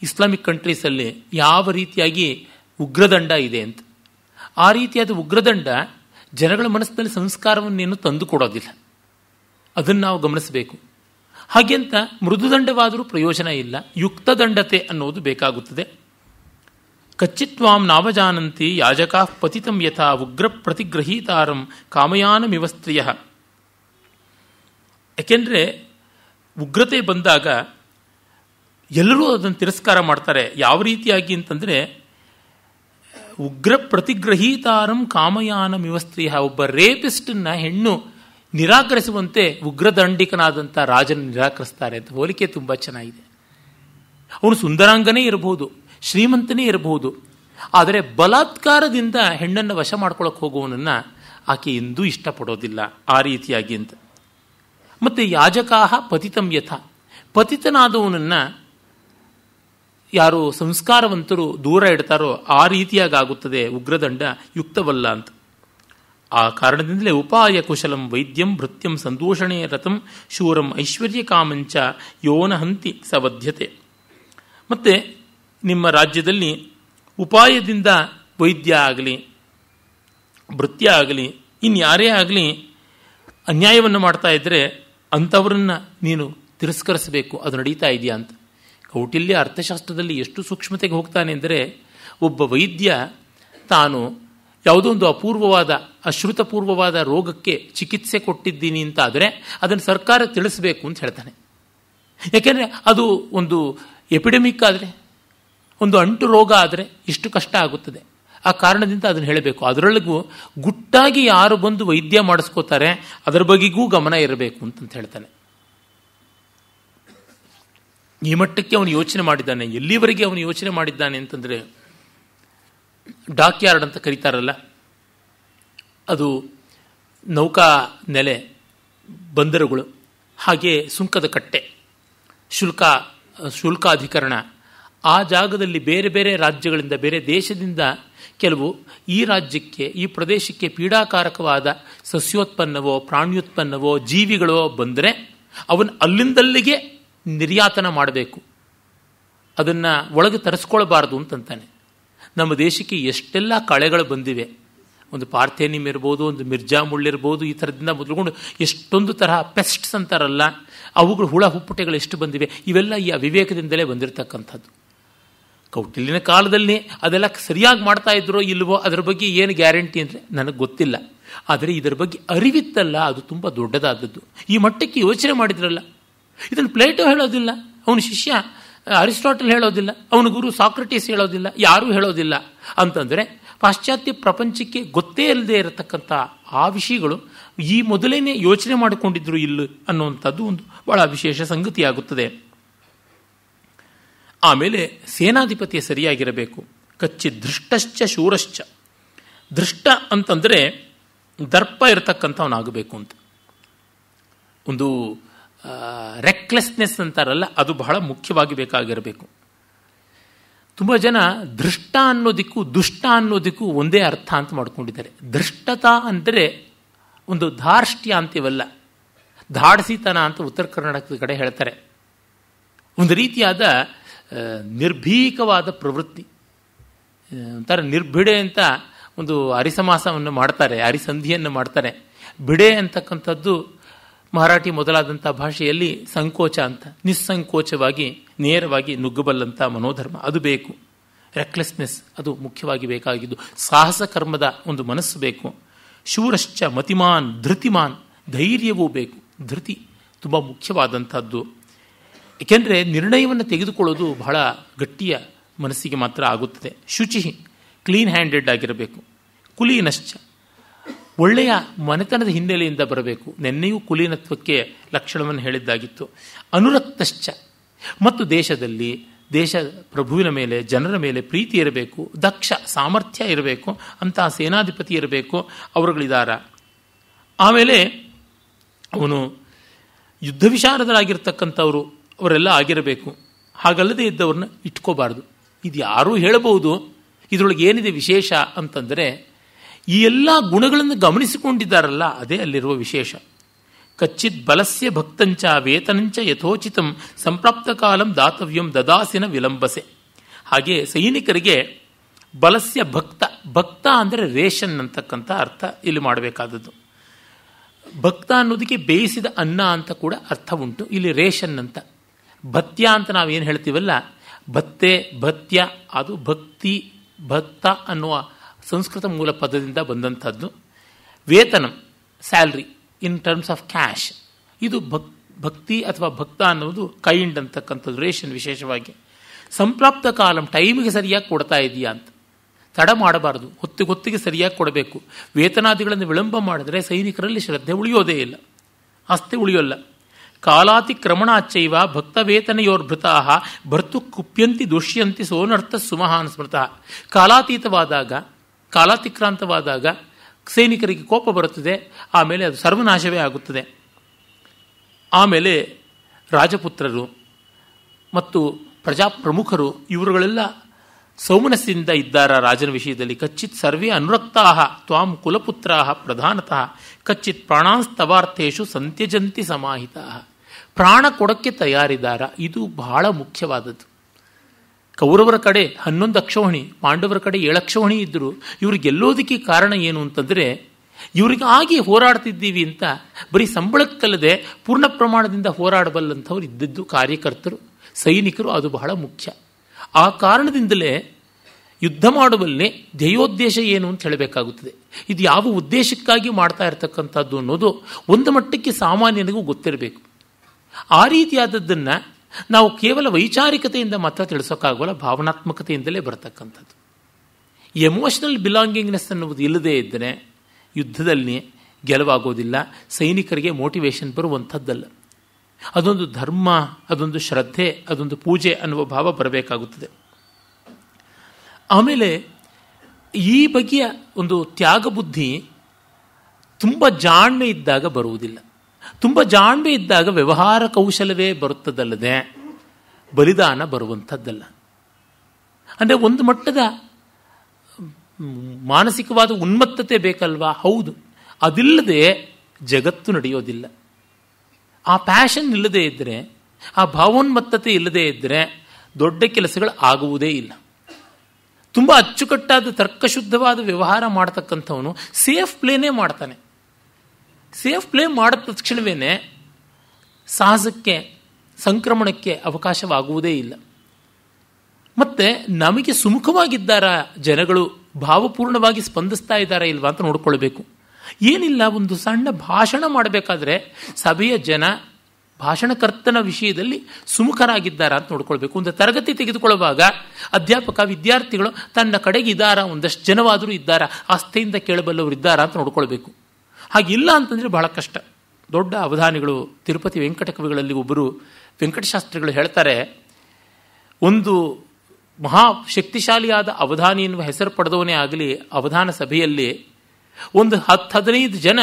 ಇಸ್ಲಾಮಿಕ್ ಕಂಟ್ರೀಸಲ್ಲಿ ಯಾವ ರೀತಿಯಾಗಿ ಉಗ್ರದಂಡ ಇದೆ ಅಂತ ಆ ರೀತಿಯಾದ ಉಗ್ರದಂಡ ಜನಗಳ ಮನಸ್ಸಿನಲ್ಲಿ ಸಂಸ್ಕಾರವನ್ನೇನು ತಂದು ಕೊಡೋದಿಲ್ಲ ಅದನ್ನು ನಾವು ಗಮನಿಸಬೇಕು ಹಾಗೆಂತ ಮೃದುದಂಡವಾದರೂ ಪ್ರಯೋಜನ ಇಲ್ಲ ಯುಕ್ತ ದಂಡತೆ ಅನ್ನೋದು ಬೇಕಾಗುತ್ತದೆ ಕಚ್ಚಿತ್ವಾಂ ನಾವಜಾನಂತಿ ಯಾಜಕಾ ಪತಿತಂ ಯಥಾ ಉಗ್ರ ಪ್ರತಿಗ್ರಹೀತಾರಂ ಕಾಮಯಾನ ಯಾಕೆಂದರೆ ಉಗ್ರತೆ ಬಂದಾಗ ಎಲ್ಲರೂ ಅದನ್ನು ತಿರಸ್ಕಾರ ಮಾಡ್ತಾರೆ ಯಾವ ರೀತಿಯಾಗಿ ಅಂತಂದರೆ ಉಗ್ರ ಪ್ರತಿಗ್ರಹೀತಾರಂ ಕಾಮಯಾನ ವ್ಯವಸ್ಥೆಯ ಒಬ್ಬ ರೇಪಿಸ್ಟನ್ನ ಹೆಣ್ಣು ನಿರಾಕರಿಸುವಂತೆ ಉಗ್ರದಂಡಿಕನಾದಂಥ ರಾಜನ ನಿರಾಕರಿಸ್ತಾರೆ ಅಂತ ಹೋಲಿಕೆ ತುಂಬ ಚೆನ್ನಾಗಿದೆ ಅವನು ಸುಂದರಾಂಗನೇ ಇರಬಹುದು ಶ್ರೀಮಂತನೇ ಇರಬಹುದು ಆದರೆ ಬಲಾತ್ಕಾರದಿಂದ ಹೆಣ್ಣನ್ನು ವಶ ಮಾಡ್ಕೊಳಕ್ಕೆ ಹೋಗುವವನನ್ನು ಆಕೆ ಎಂದೂ ಇಷ್ಟಪಡೋದಿಲ್ಲ ಆ ರೀತಿಯಾಗಿ ಅಂತ ಮತ್ತು ಯಾಜಕಾಹ ಪತಿತಂ ಯಥ ಪತಿತನಾದವನನ್ನು ಯಾರು ಸಂಸ್ಕಾರವಂತರು ದೂರ ಇಡ್ತಾರೋ ಆ ರೀತಿಯಾಗುತ್ತದೆ ಉಗ್ರದಂಡ ಯುಕ್ತವಲ್ಲ ಅಂತ ಆ ಕಾರಣದಿಂದಲೇ ಉಪಾಯ ಕುಶಲಂ ವೈದ್ಯಂ ಭೃತ್ಯಂ ಸಂದೂಷಣೆ ರಥಂ ಶೂರಂ ಐಶ್ವರ್ಯ ಕಾಮಂಚ ಯೋನಹಂತಿ ಹಂತಿ ಸವಧ್ಯತೆ ಮತ್ತು ನಿಮ್ಮ ರಾಜ್ಯದಲ್ಲಿ ಉಪಾಯದಿಂದ ವೈದ್ಯ ಆಗಲಿ ಭೃತ್ಯ ಆಗಲಿ ಇನ್ಯಾರೇ ಆಗಲಿ ಅನ್ಯಾಯವನ್ನು ಮಾಡ್ತಾ ಇದ್ದರೆ ಅಂಥವ್ರನ್ನ ನೀನು ತಿರಸ್ಕರಿಸಬೇಕು ಅದು ನಡೀತಾ ಇದೆಯಾ ಅಂತ ಕೌಟಿಲ್ಯ ಅರ್ಥಶಾಸ್ತ್ರದಲ್ಲಿ ಎಷ್ಟು ಸೂಕ್ಷ್ಮತೆಗೆ ಹೋಗ್ತಾನೆ ಅಂದರೆ ಒಬ್ಬ ವೈದ್ಯ ತಾನು ಯಾವುದೋ ಒಂದು ಅಪೂರ್ವವಾದ ಅಶ್ರುತಪೂರ್ವವಾದ ರೋಗಕ್ಕೆ ಚಿಕಿತ್ಸೆ ಕೊಟ್ಟಿದ್ದೀನಿ ಅಂತ ಆದರೆ ಅದನ್ನು ಸರ್ಕಾರ ತಿಳಿಸಬೇಕು ಅಂತ ಹೇಳ್ತಾನೆ ಯಾಕೆಂದರೆ ಅದು ಒಂದು ಎಪಿಡೆಮಿಕ್ ಆದರೆ ಒಂದು ಅಂಟು ರೋಗ ಆದರೆ ಎಷ್ಟು ಕಷ್ಟ ಆಗುತ್ತದೆ ಆ ಕಾರಣದಿಂದ ಅದನ್ನು ಹೇಳಬೇಕು ಅದರೊಳಗೂ ಗುಟ್ಟಾಗಿ ಯಾರು ಬಂದು ವೈದ್ಯ ಮಾಡಿಸ್ಕೋತಾರೆ ಅದರ ಬಗೆಗೂ ಗಮನ ಇರಬೇಕು ಅಂತಂತ ಹೇಳ್ತಾನೆ ಈ ಮಟ್ಟಕ್ಕೆ ಅವನು ಯೋಚನೆ ಮಾಡಿದ್ದಾನೆ ಎಲ್ಲಿವರೆಗೆ ಅವನು ಯೋಚನೆ ಮಾಡಿದ್ದಾನೆ ಅಂತಂದರೆ ಡಾಕ್ ಯಾರ್ಡ್ ಅಂತ ಕರೀತಾರಲ್ಲ ಅದು ನೌಕಾ ನೆಲೆ ಬಂದರುಗಳು ಹಾಗೆ ಸುಂಕದ ಕಟ್ಟೆ ಶುಲ್ಕ ಶುಲ್ಕಾಧಿಕರಣ ಆ ಜಾಗದಲ್ಲಿ ಬೇರೆ ಬೇರೆ ರಾಜ್ಯಗಳಿಂದ ಬೇರೆ ದೇಶದಿಂದ ಕೆಲವು ಈ ರಾಜ್ಯಕ್ಕೆ ಈ ಪ್ರದೇಶಕ್ಕೆ ಪೀಡಾಕಾರಕವಾದ ಸಸ್ಯೋತ್ಪನ್ನವೋ ಪ್ರಾಣ್ಯುತ್ಪನ್ನವೋ ಜೀವಿಗಳೋ ಬಂದರೆ ಅವನು ಅಲ್ಲಿಂದಲ್ಲಿಗೆ ನಿರ್ಯಾತನ ಮಾಡಬೇಕು ಅದನ್ನು ಒಳಗೆ ತರಿಸ್ಕೊಳ್ಬಾರ್ದು ಅಂತಂತಾನೆ ನಮ್ಮ ದೇಶಕ್ಕೆ ಎಷ್ಟೆಲ್ಲ ಕಳೆಗಳು ಬಂದಿವೆ ಒಂದು ಪಾರ್ಥೇನಿಮ್ ಇರ್ಬೋದು ಒಂದು ಮಿರ್ಜಾ ಮುಳ್ಳಿರ್ಬೋದು ಈ ಥರದಿಂದ ಮೊದಲುಗೊಂಡು ಎಷ್ಟೊಂದು ತರಹ ಪೆಸ್ಟ್ಸ್ ಅಂತಾರಲ್ಲ ಅವುಗಳು ಹುಳ ಹುಪ್ಪುಟೆಗಳು ಎಷ್ಟು ಬಂದಿವೆ ಇವೆಲ್ಲ ಈ ಅವಿವೇಕದಿಂದಲೇ ಬಂದಿರತಕ್ಕಂಥದ್ದು ಕೌಟಿಲ್ಯನ ಕಾಲದಲ್ಲಿ ಅದೆಲ್ಲ ಸರಿಯಾಗಿ ಮಾಡ್ತಾ ಇದ್ರೋ ಇಲ್ವೋ ಅದರ ಬಗ್ಗೆ ಏನು ಗ್ಯಾರಂಟಿ ಅಂದರೆ ನನಗೆ ಗೊತ್ತಿಲ್ಲ ಆದರೆ ಇದರ ಬಗ್ಗೆ ಅರಿವಿತ್ತಲ್ಲ ಅದು ತುಂಬ ದೊಡ್ಡದಾದದ್ದು ಈ ಮಟ್ಟಕ್ಕೆ ಯೋಚನೆ ಮಾಡಿದ್ರಲ್ಲ ಇದನ್ನು ಪ್ಲೇಟೋ ಹೇಳೋದಿಲ್ಲ ಅವನ ಶಿಷ್ಯ ಅರಿಸ್ಟಾಟಲ್ ಹೇಳೋದಿಲ್ಲ ಅವನ ಗುರು ಸಾಕ್ರಟೀಸ್ ಹೇಳೋದಿಲ್ಲ ಯಾರೂ ಹೇಳೋದಿಲ್ಲ ಅಂತಂದರೆ ಪಾಶ್ಚಾತ್ಯ ಪ್ರಪಂಚಕ್ಕೆ ಗೊತ್ತೇ ಇಲ್ಲದೆ ಇರತಕ್ಕಂಥ ಆ ವಿಷಯಗಳು ಈ ಮೊದಲೇನೆ ಯೋಚನೆ ಮಾಡಿಕೊಂಡಿದ್ರು ಇಲ್ಲ ಅನ್ನುವಂಥದ್ದು ಒಂದು ಬಹಳ ವಿಶೇಷ ಸಂಗತಿಯಾಗುತ್ತದೆ ಆಮೇಲೆ ಸೇನಾಧಿಪತಿಯ ಸರಿಯಾಗಿರಬೇಕು ಕಚ್ಚಿ ಧೃಷ್ಟಶ್ಚ ಶೂರಶ್ಚ ದೃಷ್ಟ ಅಂತಂದರೆ ದರ್ಪ ಇರತಕ್ಕಂಥವನಾಗಬೇಕು ಅಂತ ಒಂದು ರೆಕ್ಲೆಸ್ನೆಸ್ ಅಂತಾರಲ್ಲ ಅದು ಬಹಳ ಮುಖ್ಯವಾಗಿ ಬೇಕಾಗಿರಬೇಕು ತುಂಬ ಜನ ದೃಷ್ಟ ಅನ್ನೋದಕ್ಕೂ ದುಷ್ಟ ಅನ್ನೋದಕ್ಕೂ ಒಂದೇ ಅರ್ಥ ಅಂತ ಮಾಡ್ಕೊಂಡಿದ್ದಾರೆ ದೃಷ್ಟತಾ ಅಂದರೆ ಒಂದು ಧಾರ್ಷ್ಟ್ಯ ಅಂತೀವಲ್ಲ ಧಾಡಿಸಿತನ ಅಂತ ಉತ್ತರ ಕರ್ನಾಟಕದ ಕಡೆ ಹೇಳ್ತಾರೆ ಒಂದು ರೀತಿಯಾದ ನಿರ್ಭೀಕವಾದ ಪ್ರವೃತ್ತಿ ಒಂಥರ ನಿರ್ಭಿಡೆ ಅಂತ ಒಂದು ಅರಿಸಮಾಸವನ್ನು ಮಾಡ್ತಾರೆ ಅರಿಸಂಧಿಯನ್ನು ಮಾಡ್ತಾರೆ ಬಿಡೆ ಅಂತಕ್ಕಂಥದ್ದು ಮರಾಠಿ ಮೊದಲಾದಂಥ ಭಾಷೆಯಲ್ಲಿ ಸಂಕೋಚ ಅಂತ ನಿಸ್ಸಂಕೋಚವಾಗಿ ನೇರವಾಗಿ ನುಗ್ಗಬಲ್ಲಂಥ ಮನೋಧರ್ಮ ಅದು ಬೇಕು ರೆಕ್ಲೆಸ್ನೆಸ್ ಅದು ಮುಖ್ಯವಾಗಿ ಬೇಕಾಗಿದ್ದು ಸಾಹಸ ಕರ್ಮದ ಒಂದು ಮನಸ್ಸು ಬೇಕು ಶೂರಶ್ಚ ಮತಿಮಾನ್ ಧೃತಿಮಾನ್ ಧೈರ್ಯವೂ ಬೇಕು ಧೃತಿ ತುಂಬ ಮುಖ್ಯವಾದಂಥದ್ದು ಏಕೆಂದರೆ ನಿರ್ಣಯವನ್ನು ತೆಗೆದುಕೊಳ್ಳೋದು ಬಹಳ ಗಟ್ಟಿಯ ಮನಸ್ಸಿಗೆ ಮಾತ್ರ ಆಗುತ್ತದೆ ಶುಚಿ ಕ್ಲೀನ್ ಹ್ಯಾಂಡೆಡ್ ಆಗಿರಬೇಕು ಕುಲೀನಶ್ಚ ಒಳ್ಳೆಯ ಮನೆತನದ ಹಿನ್ನೆಲೆಯಿಂದ ಬರಬೇಕು ನೆನ್ನೆಯೂ ಕುಲೀನತ್ವಕ್ಕೆ ಲಕ್ಷಣವನ್ನು ಹೇಳಿದ್ದಾಗಿತ್ತು ಅನುರಕ್ತಶ್ಚ ಮತ್ತು ದೇಶದಲ್ಲಿ ದೇಶ ಪ್ರಭುವಿನ ಮೇಲೆ ಜನರ ಮೇಲೆ ಪ್ರೀತಿ ಇರಬೇಕು ದಕ್ಷ ಸಾಮರ್ಥ್ಯ ಇರಬೇಕು ಅಂತಹ ಸೇನಾಧಿಪತಿ ಇರಬೇಕು ಅವರುಗಳಿದಾರ ಆಮೇಲೆ ಅವನು ಯುದ್ಧ ವಿಶಾರದರಾಗಿರ್ತಕ್ಕಂಥವರು ಅವರೆಲ್ಲ ಆಗಿರಬೇಕು ಹಾಗಲ್ಲದೆ ಇದ್ದವ್ರನ್ನ ಇಟ್ಕೋಬಾರ್ದು ಇದು ಯಾರೂ ಹೇಳಬಹುದು ಇದರೊಳಗೆ ಏನಿದೆ ವಿಶೇಷ ಅಂತಂದರೆ ಈ ಎಲ್ಲ ಗುಣಗಳನ್ನು ಗಮನಿಸಿಕೊಂಡಿದ್ದಾರಲ್ಲ ಅದೇ ಅಲ್ಲಿರುವ ವಿಶೇಷ ಕಚ್ಚಿತ್ ಬಲಸ್ಯ ಭಕ್ತಂಚ ವೇತನಂಚ ಯಥೋಚಿತಂ ಸಂಪ್ರಾಪ್ತ ಕಾಲಂ ದಾತವ್ಯಂ ದದಾಸಿನ ವಿಲಂಬಸೆ ಹಾಗೆ ಸೈನಿಕರಿಗೆ ಬಲಸ್ಯ ಭಕ್ತ ಭಕ್ತ ಅಂದರೆ ರೇಷನ್ ಅಂತಕ್ಕಂಥ ಅರ್ಥ ಇಲ್ಲಿ ಮಾಡಬೇಕಾದದ್ದು ಭಕ್ತ ಅನ್ನೋದಕ್ಕೆ ಬೇಯಿಸಿದ ಅನ್ನ ಅಂತ ಕೂಡ ಅರ್ಥ ಉಂಟು ಇಲ್ಲಿ ರೇಷನ್ ಅಂತ ಭತ್ಯ ಅಂತ ನಾವೇನು ಹೇಳ್ತೀವಲ್ಲ ಭತ್ತೆ ಭತ್ಯ ಅದು ಭಕ್ತಿ ಭತ್ತ ಅನ್ನುವ ಸಂಸ್ಕೃತ ಮೂಲ ಪದದಿಂದ ಬಂದಂಥದ್ದು ವೇತನ salary in terms of cash ಇದು ಭಕ್ ಭಕ್ತಿ ಅಥವಾ ಭಕ್ತ ಅನ್ನೋದು ಕೈಂಡ್ ಅಂತಕ್ಕಂಥದ್ದು ರೇಷನ್ ವಿಶೇಷವಾಗಿ ಸಂಪ್ರಾಪ್ತ ಕಾಲಂ ಟೈಮಿಗೆ ಸರಿಯಾಗಿ ಕೊಡ್ತಾ ಇದೆಯಾ ಅಂತ ತಡ ಮಾಡಬಾರದು ಹೊತ್ತಿಗೆ ಹೊತ್ತಿಗೆ ಸರಿಯಾಗಿ ಕೊಡಬೇಕು ವೇತನಾದಿಗಳನ್ನು ವಿಳಂಬ ಮಾಡಿದರೆ ಸೈನಿಕರಲ್ಲಿ ಶ್ರದ್ಧೆ ಉಳಿಯೋದೇ ಇಲ್ಲ ಆಸ್ತಿ ಉಳಿಯೋಲ್ಲ ಕಾಲಾತಿಕ್ರಮಣಾಚೈವ ಭಕ್ತವೇತನೆಯೋರ್ಭೃತಾ ಭರ್ತು ಕುಪ್ಯಂತಿ ದುಷ್ಯಂತಿ ಸೋನರ್ಥ ಸುಮಹಾನ್ ಸ್ಮೃತಃ ಕಾಲಾತೀತವಾದಾಗ ಕಾಲಾತಿಕ್ರಾಂತವಾದಾಗ ಸೈನಿಕರಿಗೆ ಕೋಪ ಬರುತ್ತದೆ ಆಮೇಲೆ ಅದು ಸರ್ವನಾಶವೇ ಆಗುತ್ತದೆ ಆಮೇಲೆ ರಾಜಪುತ್ರರು ಮತ್ತು ಪ್ರಜಾಪ್ರಮುಖರು ಇವರುಗಳೆಲ್ಲ ಸೌಮನಸ್ಸಿಂದ ಇದ್ದಾರ ರಾಜನ ವಿಷಯದಲ್ಲಿ ಕಚ್ಚಿತ್ ಸರ್ವೇ ಅನುರಕ್ತಾಹ ತ್ವಾಂ ಕುಲಪುತ್ರಾಹ ಪ್ರಧಾನತಃ ಕಚ್ಚಿತ್ ಪ್ರಾಣಾಂಸ್ತವಾರ್ಥೇಶು ಸಂತ್ಯಜಂತಿ ಸಮಾಹಿತ ಪ್ರಾಣ ಕೊಡಕ್ಕೆ ತಯಾರಿದಾರ ಇದು ಬಹಳ ಮುಖ್ಯವಾದದ್ದು ಕೌರವರ ಕಡೆ ಹನ್ನೊಂದು ಅಕ್ಷೋಹಣಿ ಪಾಂಡವರ ಕಡೆ ಏಳು ಅಕ್ಷೋಹಣಿ ಇದ್ದರು ಇವರಿಗೆ ಗೆಲ್ಲೋದಕ್ಕೆ ಕಾರಣ ಏನು ಅಂತಂದರೆ ಇವರಿಗಾಗಿ ಹೋರಾಡ್ತಿದ್ದೀವಿ ಅಂತ ಬರೀ ಸಂಬಳಕ್ಕಲ್ಲದೆ ಪೂರ್ಣ ಪ್ರಮಾಣದಿಂದ ಹೋರಾಡಬಲ್ಲಂಥವ್ರು ಇದ್ದದ್ದು ಕಾರ್ಯಕರ್ತರು ಸೈನಿಕರು ಅದು ಬಹಳ ಮುಖ್ಯ ಆ ಕಾರಣದಿಂದಲೇ ಯುದ್ಧ ಮಾಡುವಲ್ಲಿ ಧ್ಯೇಯೋದ್ದೇಶ ಏನು ಅಂತ ಹೇಳಬೇಕಾಗುತ್ತದೆ ಇದು ಯಾವ ಉದ್ದೇಶಕ್ಕಾಗಿ ಮಾಡ್ತಾ ಇರತಕ್ಕಂಥದ್ದು ಅನ್ನೋದು ಒಂದು ಮಟ್ಟಕ್ಕೆ ಸಾಮಾನ್ಯನಿಗೂ ಗೊತ್ತಿರಬೇಕು ಆ ರೀತಿಯಾದದ್ದನ್ನು ನಾವು ಕೇವಲ ವೈಚಾರಿಕತೆಯಿಂದ ಮಾತ್ರ ತಿಳಿಸೋಕ್ಕಾಗಲ್ಲ ಭಾವನಾತ್ಮಕತೆಯಿಂದಲೇ ಬರತಕ್ಕಂಥದ್ದು ಎಮೋಷನಲ್ ಬಿಲಾಂಗಿಂಗ್ನೆಸ್ ಅನ್ನುವುದು ಇಲ್ಲದೇ ಇದ್ದರೆ ಯುದ್ಧದಲ್ಲಿ ಗೆಲುವಾಗೋದಿಲ್ಲ ಸೈನಿಕರಿಗೆ ಮೋಟಿವೇಶನ್ ಬರುವಂಥದ್ದಲ್ಲ ಅದೊಂದು ಧರ್ಮ ಅದೊಂದು ಶ್ರದ್ಧೆ ಅದೊಂದು ಪೂಜೆ ಅನ್ನುವ ಭಾವ ಬರಬೇಕಾಗುತ್ತದೆ ಆಮೇಲೆ ಈ ಬಗೆಯ ಒಂದು ತ್ಯಾಗ ಬುದ್ಧಿ ತುಂಬ ಜಾಣ್ಮೆ ಇದ್ದಾಗ ಬರುವುದಿಲ್ಲ ತುಂಬ ಜಾಣ್ಮೆ ಇದ್ದಾಗ ವ್ಯವಹಾರ ಕೌಶಲವೇ ಬರುತ್ತದಲ್ಲದೆ ಬಲಿದಾನ ಬರುವಂಥದ್ದಲ್ಲ ಅಂದರೆ ಒಂದು ಮಟ್ಟದ ಮಾನಸಿಕವಾದ ಉನ್ಮತ್ತತೆ ಬೇಕಲ್ವಾ ಹೌದು ಅದಿಲ್ಲದೆ ಜಗತ್ತು ನಡೆಯೋದಿಲ್ಲ ಆ ಪ್ಯಾಷನ್ ಇಲ್ಲದೇ ಇದ್ದರೆ ಆ ಭಾವೋನ್ಮತ್ತತೆ ಇಲ್ಲದೇ ಇದ್ದರೆ ದೊಡ್ಡ ಕೆಲಸಗಳು ಆಗುವುದೇ ಇಲ್ಲ ತುಂಬ ಅಚ್ಚುಕಟ್ಟಾದ ತರ್ಕಶುದ್ಧವಾದ ವ್ಯವಹಾರ ಮಾಡತಕ್ಕಂಥವನು ಸೇಫ್ ಪ್ಲೇನೇ ಮಾಡ್ತಾನೆ ಸೇಫ್ ಪ್ಲೇ ಮಾಡಿದ ತಕ್ಷಣವೇ ಸಾಹಸಕ್ಕೆ ಸಂಕ್ರಮಣಕ್ಕೆ ಅವಕಾಶವಾಗುವುದೇ ಇಲ್ಲ ಮತ್ತೆ ನಮಗೆ ಸುಮುಖವಾಗಿದ್ದಾರ ಜನಗಳು ಭಾವಪೂರ್ಣವಾಗಿ ಸ್ಪಂದಿಸ್ತಾ ಇದ್ದಾರಾ ಇಲ್ವಾ ಅಂತ ನೋಡ್ಕೊಳ್ಬೇಕು ಏನಿಲ್ಲ ಒಂದು ಸಣ್ಣ ಭಾಷಣ ಮಾಡಬೇಕಾದ್ರೆ ಸಭೆಯ ಜನ ಭಾಷಣಕರ್ತನ ವಿಷಯದಲ್ಲಿ ಸುಮುಖರಾಗಿದ್ದಾರ ಅಂತ ನೋಡ್ಕೊಳ್ಬೇಕು ಒಂದು ತರಗತಿ ತೆಗೆದುಕೊಳ್ಳುವಾಗ ಅಧ್ಯಾಪಕ ವಿದ್ಯಾರ್ಥಿಗಳು ತನ್ನ ಕಡೆಗೆ ಇದ್ದಾರಾ ಒಂದಷ್ಟು ಜನವಾದರೂ ಇದ್ದಾರಾ ಆಸ್ತೆಯಿಂದ ಕೇಳಬಲ್ಲವರು ಇದ್ದಾರ ಅಂತ ನೋಡ್ಕೊಳ್ಬೇಕು ಹಾಗಿಲ್ಲ ಅಂತಂದರೆ ಬಹಳ ಕಷ್ಟ ದೊಡ್ಡ ಅವಧಾನಿಗಳು ತಿರುಪತಿ ವೆಂಕಟಕವಿಗಳಲ್ಲಿ ಒಬ್ಬರು ವೆಂಕಟಶಾಸ್ತ್ರಿಗಳು ಹೇಳ್ತಾರೆ ಒಂದು ಮಹಾ ಶಕ್ತಿಶಾಲಿಯಾದ ಅವಧಾನಿ ಎನ್ನುವ ಹೆಸರು ಪಡೆದವನೇ ಆಗಲಿ ಅವಧಾನ ಸಭೆಯಲ್ಲಿ ಒಂದು ಹತ್ತು ಹದಿನೈದು ಜನ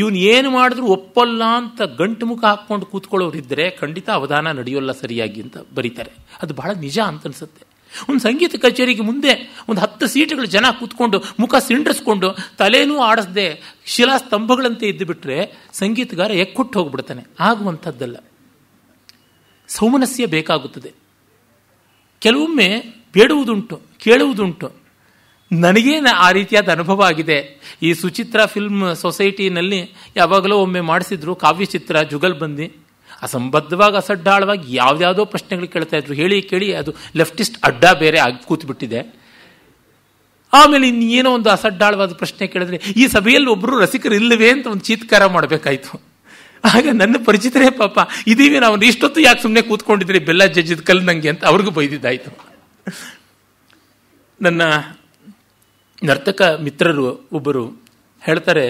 ಇವನು ಏನು ಮಾಡಿದ್ರು ಒಪ್ಪಲ್ಲ ಅಂತ ಗಂಟು ಮುಖ ಹಾಕ್ಕೊಂಡು ಕೂತ್ಕೊಳ್ಳೋರಿದ್ದರೆ ಖಂಡಿತ ಅವಧಾನ ನಡೆಯೋಲ್ಲ ಸರಿಯಾಗಿ ಅಂತ ಬರೀತಾರೆ ಅದು ಬಹಳ ನಿಜ ಅಂತ ಅನ್ಸುತ್ತೆ ಒಂದು ಸಂಗೀತ ಕಚೇರಿಗೆ ಮುಂದೆ ಒಂದು ಹತ್ತು ಸೀಟುಗಳು ಜನ ಕೂತ್ಕೊಂಡು ಮುಖ ಸಿಂಡರಿಸ್ಕೊಂಡು ತಲೆನೂ ಆಡಿಸ್ದೆ ಶಿಲಾ ಸ್ತಂಭಗಳಂತೆ ಇದ್ದು ಬಿಟ್ಟರೆ ಸಂಗೀತಗಾರ ಎಕ್ಕೊಟ್ಟು ಹೋಗ್ಬಿಡ್ತಾನೆ ಆಗುವಂಥದ್ದಲ್ಲ ಸೌಮನಸ್ಯ ಬೇಕಾಗುತ್ತದೆ ಕೆಲವೊಮ್ಮೆ ಬೇಡುವುದುಂಟು ಕೇಳುವುದುಂಟು ನನಗೇ ಆ ರೀತಿಯಾದ ಅನುಭವ ಆಗಿದೆ ಈ ಸುಚಿತ್ರ ಫಿಲ್ಮ್ ಸೊಸೈಟಿನಲ್ಲಿ ಯಾವಾಗಲೂ ಒಮ್ಮೆ ಮಾಡಿಸಿದ್ರು ಕಾವ್ಯಚಿತ್ರ ಬಂದು ಅಸಂಬದ್ಧವಾಗಿ ಅಸಡ್ಡಾಳವಾಗಿ ಯಾವ್ದಾವುದೋ ಪ್ರಶ್ನೆಗಳು ಕೇಳ್ತಾ ಇದ್ರು ಹೇಳಿ ಕೇಳಿ ಅದು ಲೆಫ್ಟಿಸ್ಟ್ ಅಡ್ಡ ಬೇರೆ ಆಗಿ ಕೂತ್ಬಿಟ್ಟಿದೆ ಆಮೇಲೆ ಇನ್ನೇನೋ ಒಂದು ಅಸಡ್ಡಾಳವಾದ ಪ್ರಶ್ನೆ ಕೇಳಿದ್ರೆ ಈ ಸಭೆಯಲ್ಲಿ ಒಬ್ಬರು ಇಲ್ಲವೇ ಅಂತ ಒಂದು ಚೀತ್ಕಾರ ಮಾಡಬೇಕಾಯ್ತು ಆಗ ನನ್ನ ಪರಿಚಿತರೇ ಪಾಪ ಇದೀವಿ ನಾವು ಇಷ್ಟೊತ್ತು ಯಾಕೆ ಸುಮ್ಮನೆ ಕೂತ್ಕೊಂಡಿದ್ರಿ ಬೆಲ್ಲ ಜಜ್ಜಿದ ಕಲ್ ನಂಗೆ ಅಂತ ಅವ್ರಿಗೂ ಬೈದಿದ್ದಾಯಿತು ನನ್ನ ನರ್ತಕ ಮಿತ್ರರು ಒಬ್ಬರು ಹೇಳ್ತಾರೆ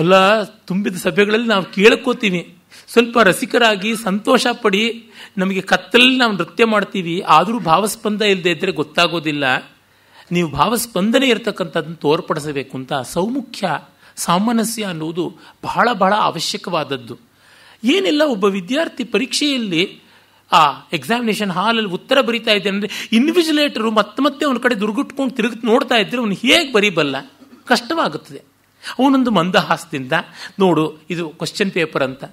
ಅಲ್ಲ ತುಂಬಿದ ಸಭೆಗಳಲ್ಲಿ ನಾವು ಕೇಳ್ಕೋತೀವಿ ಸ್ವಲ್ಪ ರಸಿಕರಾಗಿ ಸಂತೋಷ ಪಡಿ ನಮಗೆ ಕತ್ತಲಲ್ಲಿ ನಾವು ನೃತ್ಯ ಮಾಡ್ತೀವಿ ಆದರೂ ಭಾವಸ್ಪಂದ ಇಲ್ಲದೆ ಇದ್ದರೆ ಗೊತ್ತಾಗೋದಿಲ್ಲ ನೀವು ಭಾವಸ್ಪಂದನೆ ಇರತಕ್ಕಂಥದ್ದನ್ನು ತೋರ್ಪಡಿಸಬೇಕು ಅಂತ ಸೌಮುಖ್ಯ ಸಾಮನಸ್ಯ ಅನ್ನುವುದು ಬಹಳ ಬಹಳ ಅವಶ್ಯಕವಾದದ್ದು ಏನಿಲ್ಲ ಒಬ್ಬ ವಿದ್ಯಾರ್ಥಿ ಪರೀಕ್ಷೆಯಲ್ಲಿ ಆ ಎಕ್ಸಾಮಿನೇಷನ್ ಹಾಲಲ್ಲಿ ಉತ್ತರ ಬರಿತಾ ಇದ್ದೆ ಅಂದರೆ ಇನ್ವಿಜಿಲೇಟರು ಮತ್ತೆ ಮತ್ತೆ ಅವನ ಕಡೆ ದುರ್ಗುಟ್ಕೊಂಡು ತಿರುಗಿ ನೋಡ್ತಾ ಇದ್ದರೆ ಅವ್ನು ಹೇಗೆ ಬರೀಬಲ್ಲ ಕಷ್ಟವಾಗುತ್ತದೆ ಅವನೊಂದು ಮಂದಹಾಸದಿಂದ ನೋಡು ಇದು ಕ್ವಶನ್ ಪೇಪರ್ ಅಂತ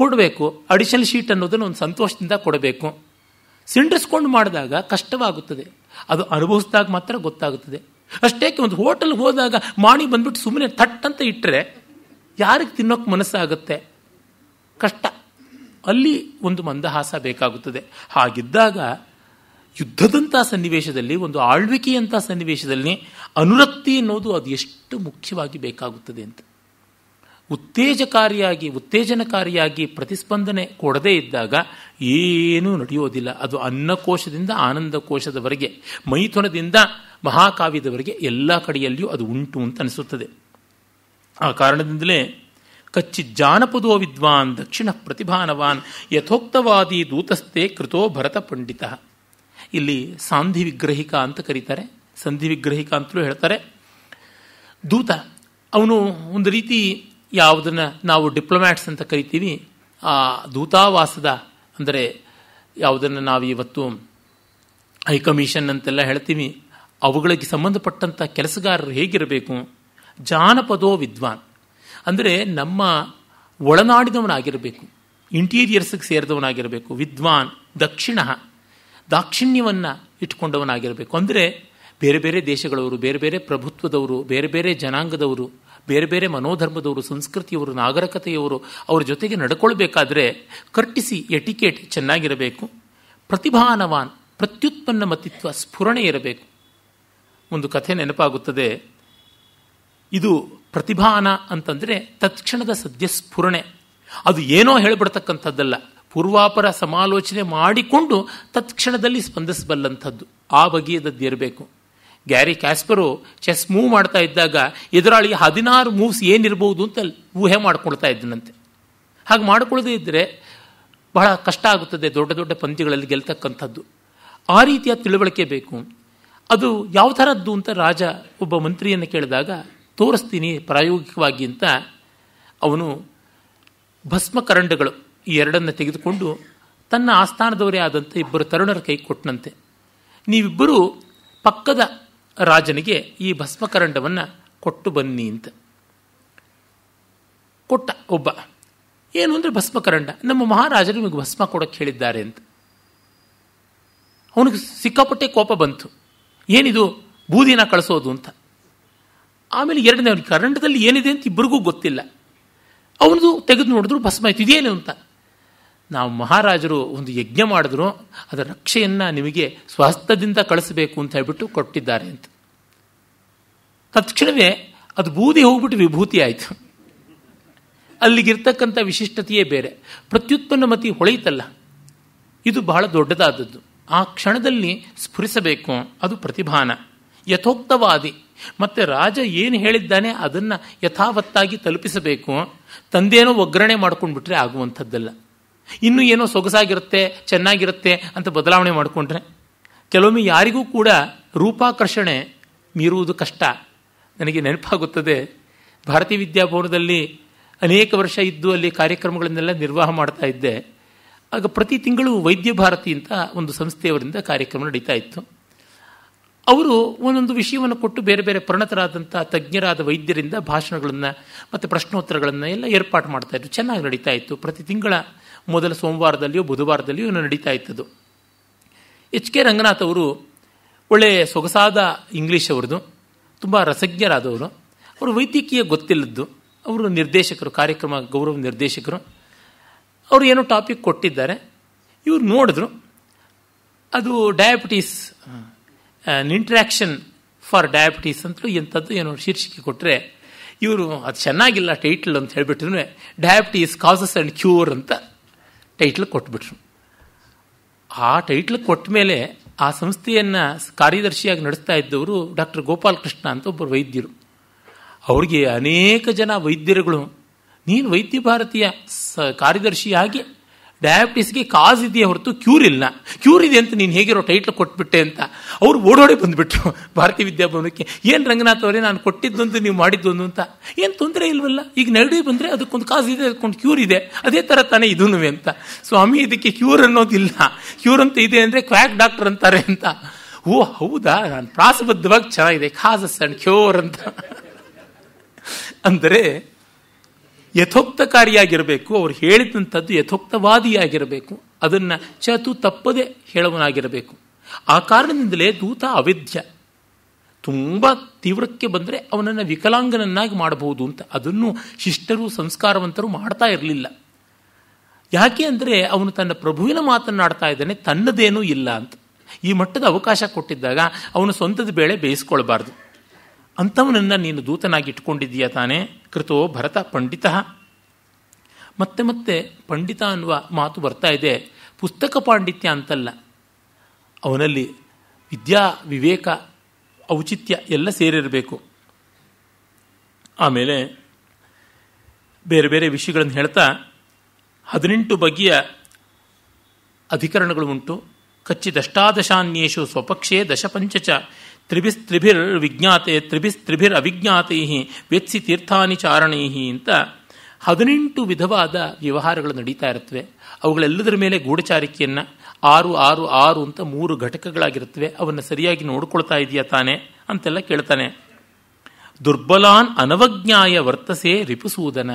ಕೊಡಬೇಕು ಅಡಿಷನಲ್ ಶೀಟ್ ಅನ್ನೋದನ್ನು ಒಂದು ಸಂತೋಷದಿಂದ ಕೊಡಬೇಕು ಸಿಂಡರ್ಸ್ಕೊಂಡು ಮಾಡಿದಾಗ ಕಷ್ಟವಾಗುತ್ತದೆ ಅದು ಅನುಭವಿಸಿದಾಗ ಮಾತ್ರ ಗೊತ್ತಾಗುತ್ತದೆ ಅಷ್ಟೇ ಒಂದು ಹೋಟೆಲ್ಗೆ ಹೋದಾಗ ಮಾಣಿ ಬಂದ್ಬಿಟ್ಟು ಸುಮ್ಮನೆ ಥಟ್ ಅಂತ ಇಟ್ಟರೆ ಯಾರಿಗೆ ತಿನ್ನೋಕೆ ಮನಸ್ಸಾಗುತ್ತೆ ಕಷ್ಟ ಅಲ್ಲಿ ಒಂದು ಮಂದಹಾಸ ಬೇಕಾಗುತ್ತದೆ ಹಾಗಿದ್ದಾಗ ಯುದ್ಧದಂಥ ಸನ್ನಿವೇಶದಲ್ಲಿ ಒಂದು ಆಳ್ವಿಕೆಯಂಥ ಸನ್ನಿವೇಶದಲ್ಲಿ ಅನುರಕ್ತಿ ಅನ್ನೋದು ಅದು ಎಷ್ಟು ಮುಖ್ಯವಾಗಿ ಬೇಕಾಗುತ್ತದೆ ಅಂತ ಉತ್ತೇಜಕಾರಿಯಾಗಿ ಉತ್ತೇಜನಕಾರಿಯಾಗಿ ಪ್ರತಿಸ್ಪಂದನೆ ಕೊಡದೇ ಇದ್ದಾಗ ಏನೂ ನಡೆಯೋದಿಲ್ಲ ಅದು ಅನ್ನಕೋಶದಿಂದ ಆನಂದಕೋಶದವರೆಗೆ ಮೈಥುನದಿಂದ ಮಹಾಕಾವ್ಯದವರೆಗೆ ಎಲ್ಲ ಕಡೆಯಲ್ಲಿಯೂ ಅದು ಉಂಟು ಅಂತ ಅನಿಸುತ್ತದೆ ಆ ಕಾರಣದಿಂದಲೇ ಕಚ್ಚಿ ಜಾನಪದೋ ವಿದ್ವಾನ್ ದಕ್ಷಿಣ ಪ್ರತಿಭಾನವಾನ್ ಯಥೋಕ್ತವಾದಿ ದೂತಸ್ಥೆ ಕೃತೋ ಭರತ ಪಂಡಿತ ಇಲ್ಲಿ ಸಾಂಧಿ ವಿಗ್ರಹಿಕ ಅಂತ ಕರೀತಾರೆ ಸಂಧಿ ವಿಗ್ರಹಿಕ ಅಂತಲೂ ಹೇಳ್ತಾರೆ ದೂತ ಅವನು ಒಂದು ರೀತಿ ಯಾವುದನ್ನು ನಾವು ಡಿಪ್ಲೊಮ್ಯಾಟ್ಸ್ ಅಂತ ಕರಿತೀವಿ ಆ ದೂತಾವಾಸದ ಅಂದರೆ ಯಾವುದನ್ನು ನಾವು ಇವತ್ತು ಹೈಕಮಿಷನ್ ಅಂತೆಲ್ಲ ಹೇಳ್ತೀವಿ ಅವುಗಳಿಗೆ ಸಂಬಂಧಪಟ್ಟಂಥ ಕೆಲಸಗಾರರು ಹೇಗಿರಬೇಕು ಜಾನಪದೋ ವಿದ್ವಾನ್ ಅಂದರೆ ನಮ್ಮ ಒಳನಾಡಿದವನಾಗಿರಬೇಕು ಇಂಟೀರಿಯರ್ಸ್ಗೆ ಸೇರಿದವನಾಗಿರಬೇಕು ವಿದ್ವಾನ್ ದಕ್ಷಿಣ ದಾಕ್ಷಿಣ್ಯವನ್ನು ಇಟ್ಕೊಂಡವನಾಗಿರಬೇಕು ಅಂದರೆ ಬೇರೆ ಬೇರೆ ದೇಶಗಳವರು ಬೇರೆ ಬೇರೆ ಪ್ರಭುತ್ವದವರು ಬೇರೆ ಬೇರೆ ಜನಾಂಗದವರು ಬೇರೆ ಬೇರೆ ಮನೋಧರ್ಮದವರು ಸಂಸ್ಕೃತಿಯವರು ನಾಗರಿಕತೆಯವರು ಅವರ ಜೊತೆಗೆ ನಡ್ಕೊಳ್ಬೇಕಾದ್ರೆ ಕರ್ಟಿಸಿ ಎಟಿಕೆಟ್ ಚೆನ್ನಾಗಿರಬೇಕು ಪ್ರತಿಭಾನವಾನ್ ಪ್ರತ್ಯುತ್ಪನ್ನ ಮತಿತ್ವ ಸ್ಫುರಣೆ ಇರಬೇಕು ಒಂದು ಕಥೆ ನೆನಪಾಗುತ್ತದೆ ಇದು ಪ್ರತಿಭಾನ ಅಂತಂದರೆ ತತ್ಕ್ಷಣದ ಸದ್ಯ ಸ್ಫುರಣೆ ಅದು ಏನೋ ಹೇಳಿಬಿಡ್ತಕ್ಕಂಥದ್ದಲ್ಲ ಪೂರ್ವಾಪರ ಸಮಾಲೋಚನೆ ಮಾಡಿಕೊಂಡು ತತ್ಕ್ಷಣದಲ್ಲಿ ಸ್ಪಂದಿಸಬಲ್ಲಂಥದ್ದು ಆ ಇರಬೇಕು ಗ್ಯಾರಿ ಕ್ಯಾಸ್ಪರು ಚೆಸ್ ಮೂವ್ ಮಾಡ್ತಾ ಇದ್ದಾಗ ಎದುರಾಳಿ ಹದಿನಾರು ಮೂವ್ಸ್ ಏನಿರಬಹುದು ಅಂತ ಊಹೆ ಮಾಡ್ಕೊಳ್ತಾ ಇದ್ದನಂತೆ ಹಾಗೆ ಮಾಡ್ಕೊಳ್ಳದೇ ಇದ್ದರೆ ಬಹಳ ಕಷ್ಟ ಆಗುತ್ತದೆ ದೊಡ್ಡ ದೊಡ್ಡ ಪಂದ್ಯಗಳಲ್ಲಿ ಗೆಲ್ತಕ್ಕಂಥದ್ದು ಆ ರೀತಿಯ ತಿಳುವಳಿಕೆ ಬೇಕು ಅದು ಯಾವ ಥರದ್ದು ಅಂತ ರಾಜ ಒಬ್ಬ ಮಂತ್ರಿಯನ್ನು ಕೇಳಿದಾಗ ತೋರಿಸ್ತೀನಿ ಪ್ರಾಯೋಗಿಕವಾಗಿ ಅಂತ ಅವನು ಭಸ್ಮಕರಂಡಗಳು ಈ ಎರಡನ್ನು ತೆಗೆದುಕೊಂಡು ತನ್ನ ಆಸ್ಥಾನದವರೇ ಆದಂಥ ಇಬ್ಬರು ತರುಣರ ಕೈ ಕೊಟ್ಟನಂತೆ ನೀವಿಬ್ಬರೂ ಪಕ್ಕದ ರಾಜನಿಗೆ ಈ ಭಸ್ಮಕರಂಡವನ್ನು ಕೊಟ್ಟು ಬನ್ನಿ ಅಂತ ಕೊಟ್ಟ ಒಬ್ಬ ಏನು ಅಂದರೆ ಭಸ್ಮಕರಂಡ ನಮ್ಮ ಮಹಾರಾಜರು ನಿಮಗೆ ಭಸ್ಮ ಕೊಡೋಕ್ಕೆ ಹೇಳಿದ್ದಾರೆ ಅಂತ ಅವನಿಗೆ ಸಿಕ್ಕಾಪಟ್ಟೆ ಕೋಪ ಬಂತು ಏನಿದು ಬೂದಿನ ಕಳಿಸೋದು ಅಂತ ಆಮೇಲೆ ಎರಡನೇ ಅವನಿಗೆ ಕನ್ನಡದಲ್ಲಿ ಏನಿದೆ ಅಂತ ಇಬ್ಬರಿಗೂ ಗೊತ್ತಿಲ್ಲ ಅವನದು ತೆಗೆದು ನೋಡಿದ್ರು ಭಸ್ಮ ಆಯ್ತು ಇದೇನು ಅಂತ ನಾವು ಮಹಾರಾಜರು ಒಂದು ಯಜ್ಞ ಮಾಡಿದ್ರು ಅದರ ರಕ್ಷೆಯನ್ನು ನಿಮಗೆ ಸ್ವಹಸ್ತದಿಂದ ಕಳಿಸಬೇಕು ಅಂತ ಹೇಳ್ಬಿಟ್ಟು ಕೊಟ್ಟಿದ್ದಾರೆ ಅಂತ ತತ್ಕ್ಷಣವೇ ಅದು ಬೂದಿ ಹೋಗ್ಬಿಟ್ಟು ವಿಭೂತಿ ಆಯಿತು ಅಲ್ಲಿಗಿರ್ತಕ್ಕಂಥ ವಿಶಿಷ್ಟತೆಯೇ ಬೇರೆ ಪ್ರತ್ಯುತ್ಪನ್ನ ಮತಿ ಹೊಳೆಯುತ್ತಲ್ಲ ಇದು ಬಹಳ ದೊಡ್ಡದಾದದ್ದು ಆ ಕ್ಷಣದಲ್ಲಿ ಸ್ಫುರಿಸಬೇಕು ಅದು ಪ್ರತಿಭಾನ ಯಥೋಕ್ತವಾದಿ ಮತ್ತು ರಾಜ ಏನು ಹೇಳಿದ್ದಾನೆ ಅದನ್ನು ಯಥಾವತ್ತಾಗಿ ತಲುಪಿಸಬೇಕು ತಂದೇನೋ ಒಗ್ಗರಣೆ ಮಾಡ್ಕೊಂಡು ಬಿಟ್ಟರೆ ಆಗುವಂಥದ್ದಲ್ಲ ಇನ್ನೂ ಏನೋ ಸೊಗಸಾಗಿರುತ್ತೆ ಚೆನ್ನಾಗಿರುತ್ತೆ ಅಂತ ಬದಲಾವಣೆ ಮಾಡಿಕೊಂಡ್ರೆ ಕೆಲವೊಮ್ಮೆ ಯಾರಿಗೂ ಕೂಡ ರೂಪಾಕರ್ಷಣೆ ಮೀರುವುದು ಕಷ್ಟ ನನಗೆ ನೆನಪಾಗುತ್ತದೆ ಭಾರತೀಯ ವಿದ್ಯಾಭವನದಲ್ಲಿ ಅನೇಕ ವರ್ಷ ಇದ್ದು ಅಲ್ಲಿ ಕಾರ್ಯಕ್ರಮಗಳನ್ನೆಲ್ಲ ನಿರ್ವಾಹ ಮಾಡ್ತಾ ಇದ್ದೆ ಆಗ ಪ್ರತಿ ತಿಂಗಳು ವೈದ್ಯ ಭಾರತಿ ಅಂತ ಒಂದು ಸಂಸ್ಥೆಯವರಿಂದ ಕಾರ್ಯಕ್ರಮ ನಡೀತಾ ಇತ್ತು ಅವರು ಒಂದೊಂದು ವಿಷಯವನ್ನು ಕೊಟ್ಟು ಬೇರೆ ಬೇರೆ ಪರಿಣತರಾದಂಥ ತಜ್ಞರಾದ ವೈದ್ಯರಿಂದ ಭಾಷಣಗಳನ್ನು ಮತ್ತು ಪ್ರಶ್ನೋತ್ತರಗಳನ್ನು ಎಲ್ಲ ಏರ್ಪಾಡು ಮಾಡ್ತಾಯಿತ್ತು ಚೆನ್ನಾಗಿ ನಡೀತಾ ಇತ್ತು ಪ್ರತಿ ತಿಂಗಳ ಮೊದಲ ಸೋಮವಾರದಲ್ಲಿಯೋ ಬುಧವಾರದಲ್ಲಿಯೋ ನಡೀತಾ ಇತ್ತದು ಎಚ್ ಕೆ ರಂಗನಾಥ್ ಅವರು ಒಳ್ಳೆಯ ಸೊಗಸಾದ ಇಂಗ್ಲೀಷ್ ಅವ್ರದ್ದು ತುಂಬ ರಸಜ್ಞರಾದವರು ಅವರು ವೈದ್ಯಕೀಯ ಗೊತ್ತಿಲ್ಲದ್ದು ಅವರು ನಿರ್ದೇಶಕರು ಕಾರ್ಯಕ್ರಮ ಗೌರವ ನಿರ್ದೇಶಕರು ಅವರು ಏನೋ ಟಾಪಿಕ್ ಕೊಟ್ಟಿದ್ದಾರೆ ಇವರು ನೋಡಿದ್ರು ಅದು diabetes an introduction for diabetes ಅಂತಲೂ ಇಂಥದ್ದು ಏನೋ ಶೀರ್ಷಿಕೆ ಕೊಟ್ಟರೆ ಇವರು ಅದು ಚೆನ್ನಾಗಿಲ್ಲ ಟೈಟ್ಲ್ ಅಂತ ಹೇಳಿಬಿಟ್ರು ಡಯಾಬಿಟೀಸ್ ಕಾಸಸ್ ಆ್ಯಂಡ್ ಕ್ಯೂರ್ ಅಂತ ಟೈಟ್ಲ್ ಕೊಟ್ಬಿಟ್ರು ಆ ಟೈಟ್ಲ್ ಕೊಟ್ಟ ಮೇಲೆ ಆ ಸಂಸ್ಥೆಯನ್ನು ಕಾರ್ಯದರ್ಶಿಯಾಗಿ ನಡೆಸ್ತಾ ಇದ್ದವರು ಡಾಕ್ಟರ್ ಗೋಪಾಲ್ ಕೃಷ್ಣ ಅಂತ ಒಬ್ಬರು ವೈದ್ಯರು ಅವರಿಗೆ ಅನೇಕ ಜನ ವೈದ್ಯರುಗಳು ನೀನು ವೈದ್ಯ ಭಾರತೀಯ ಕಾರ್ಯದರ್ಶಿಯಾಗಿ ಡಯಾಬಿಟಿಸ್ಗೆ ಕಾಸ್ ಇದೆಯಾ ಹೊರತು ಕ್ಯೂರ್ ಇಲ್ಲ ಕ್ಯೂರ್ ಇದೆ ಅಂತ ನೀನು ಹೇಗಿರೋ ಟೈಟ್ಲ್ ಕೊಟ್ಬಿಟ್ಟೆ ಅಂತ ಅವ್ರು ಓಡೋಡಿ ಬಂದುಬಿಟ್ರು ಭಾರತೀಯ ವಿದ್ಯಾಭವನಕ್ಕೆ ಏನು ರಂಗನಾಥ್ ಅವರೇ ನಾನು ಕೊಟ್ಟಿದ್ದೊಂದು ನೀವು ಮಾಡಿದ್ದೊಂದು ಅಂತ ಏನು ತೊಂದರೆ ಇಲ್ವಲ್ಲ ಈಗ ನೆರಡಿ ಬಂದರೆ ಅದಕ್ಕೊಂದು ಕಾಸ್ ಇದೆ ಅದಕ್ಕೊಂದು ಕ್ಯೂರ್ ಇದೆ ಅದೇ ಥರ ತಾನೇ ಇದೂ ಅಂತ ಸ್ವಾಮಿ ಇದಕ್ಕೆ ಕ್ಯೂರ್ ಅನ್ನೋದಿಲ್ಲ ಕ್ಯೂರ್ ಅಂತ ಇದೆ ಅಂದರೆ ಕ್ವಾಕ್ ಡಾಕ್ಟರ್ ಅಂತಾರೆ ಅಂತ ಓ ಹೌದಾ ನಾನು ಪ್ರಾಸಬದ್ಧವಾಗಿ ಚೆನ್ನಾಗಿದೆ ಖಾಸಸ್ ಅಂಡ್ ಕ್ಯೂರ್ ಅಂತ ಅಂದರೆ ಯಥೋಕ್ತಕಾರಿಯಾಗಿರಬೇಕು ಅವರು ಹೇಳಿದಂಥದ್ದು ಯಥೋಕ್ತವಾದಿಯಾಗಿರಬೇಕು ಅದನ್ನು ಚತು ತಪ್ಪದೆ ಹೇಳುವನಾಗಿರಬೇಕು ಆ ಕಾರಣದಿಂದಲೇ ದೂತ ಅವಿದ್ಯ ತುಂಬ ತೀವ್ರಕ್ಕೆ ಬಂದರೆ ಅವನನ್ನು ವಿಕಲಾಂಗನನ್ನಾಗಿ ಮಾಡಬಹುದು ಅಂತ ಅದನ್ನು ಶಿಷ್ಟರು ಸಂಸ್ಕಾರವಂತರು ಮಾಡ್ತಾ ಇರಲಿಲ್ಲ ಯಾಕೆ ಅಂದರೆ ಅವನು ತನ್ನ ಪ್ರಭುವಿನ ಮಾತನ್ನಾಡ್ತಾ ಇದ್ದಾನೆ ತನ್ನದೇನೂ ಇಲ್ಲ ಅಂತ ಈ ಮಟ್ಟದ ಅವಕಾಶ ಕೊಟ್ಟಿದ್ದಾಗ ಅವನು ಸ್ವಂತದ ಬೇಳೆ ಬೇಯಿಸ್ಕೊಳ್ಬಾರ್ದು ಅಂಥವನನ್ನು ನೀನು ದೂತನಾಗಿ ಇಟ್ಕೊಂಡಿದ್ದೀಯ ತಾನೇ ಕೃತೋ ಭರತ ಪಂಡಿತ ಮತ್ತೆ ಮತ್ತೆ ಪಂಡಿತ ಅನ್ನುವ ಮಾತು ಬರ್ತಾ ಇದೆ ಪುಸ್ತಕ ಪಾಂಡಿತ್ಯ ಅಂತಲ್ಲ ಅವನಲ್ಲಿ ವಿದ್ಯಾ ವಿವೇಕ ಔಚಿತ್ಯ ಎಲ್ಲ ಸೇರಿರಬೇಕು ಆಮೇಲೆ ಬೇರೆ ಬೇರೆ ವಿಷಯಗಳನ್ನು ಹೇಳ್ತಾ ಹದಿನೆಂಟು ಬಗೆಯ ಅಧಿಕರಣಗಳು ಉಂಟು ಕಚ್ಚಿ ಸ್ವಪಕ್ಷೇ ದಶಪಂಚ ತ್ರಿಭಿರ್ ವಿಜ್ಞಾತೆ ತ್ರಿಭಿರ್ ಅವಿಜ್ಞಾತೈ ವ್ಯತ್ಸಿ ತೀರ್ಥಾನಿ ಚಾರಣೈಹಿ ಅಂತ ಹದಿನೆಂಟು ವಿಧವಾದ ವ್ಯವಹಾರಗಳು ನಡೀತಾ ಇರುತ್ತವೆ ಅವುಗಳೆಲ್ಲದರ ಮೇಲೆ ಗೂಢಚಾರಿಕೆಯನ್ನು ಆರು ಆರು ಆರು ಅಂತ ಮೂರು ಘಟಕಗಳಾಗಿರುತ್ತವೆ ಅವನ್ನು ಸರಿಯಾಗಿ ನೋಡ್ಕೊಳ್ತಾ ಇದೆಯಾ ತಾನೆ ಅಂತೆಲ್ಲ ಕೇಳ್ತಾನೆ ದುರ್ಬಲಾನ್ ಅನವಜ್ಞಾಯ ವರ್ತಸೆ ರಿಪುಸೂದನ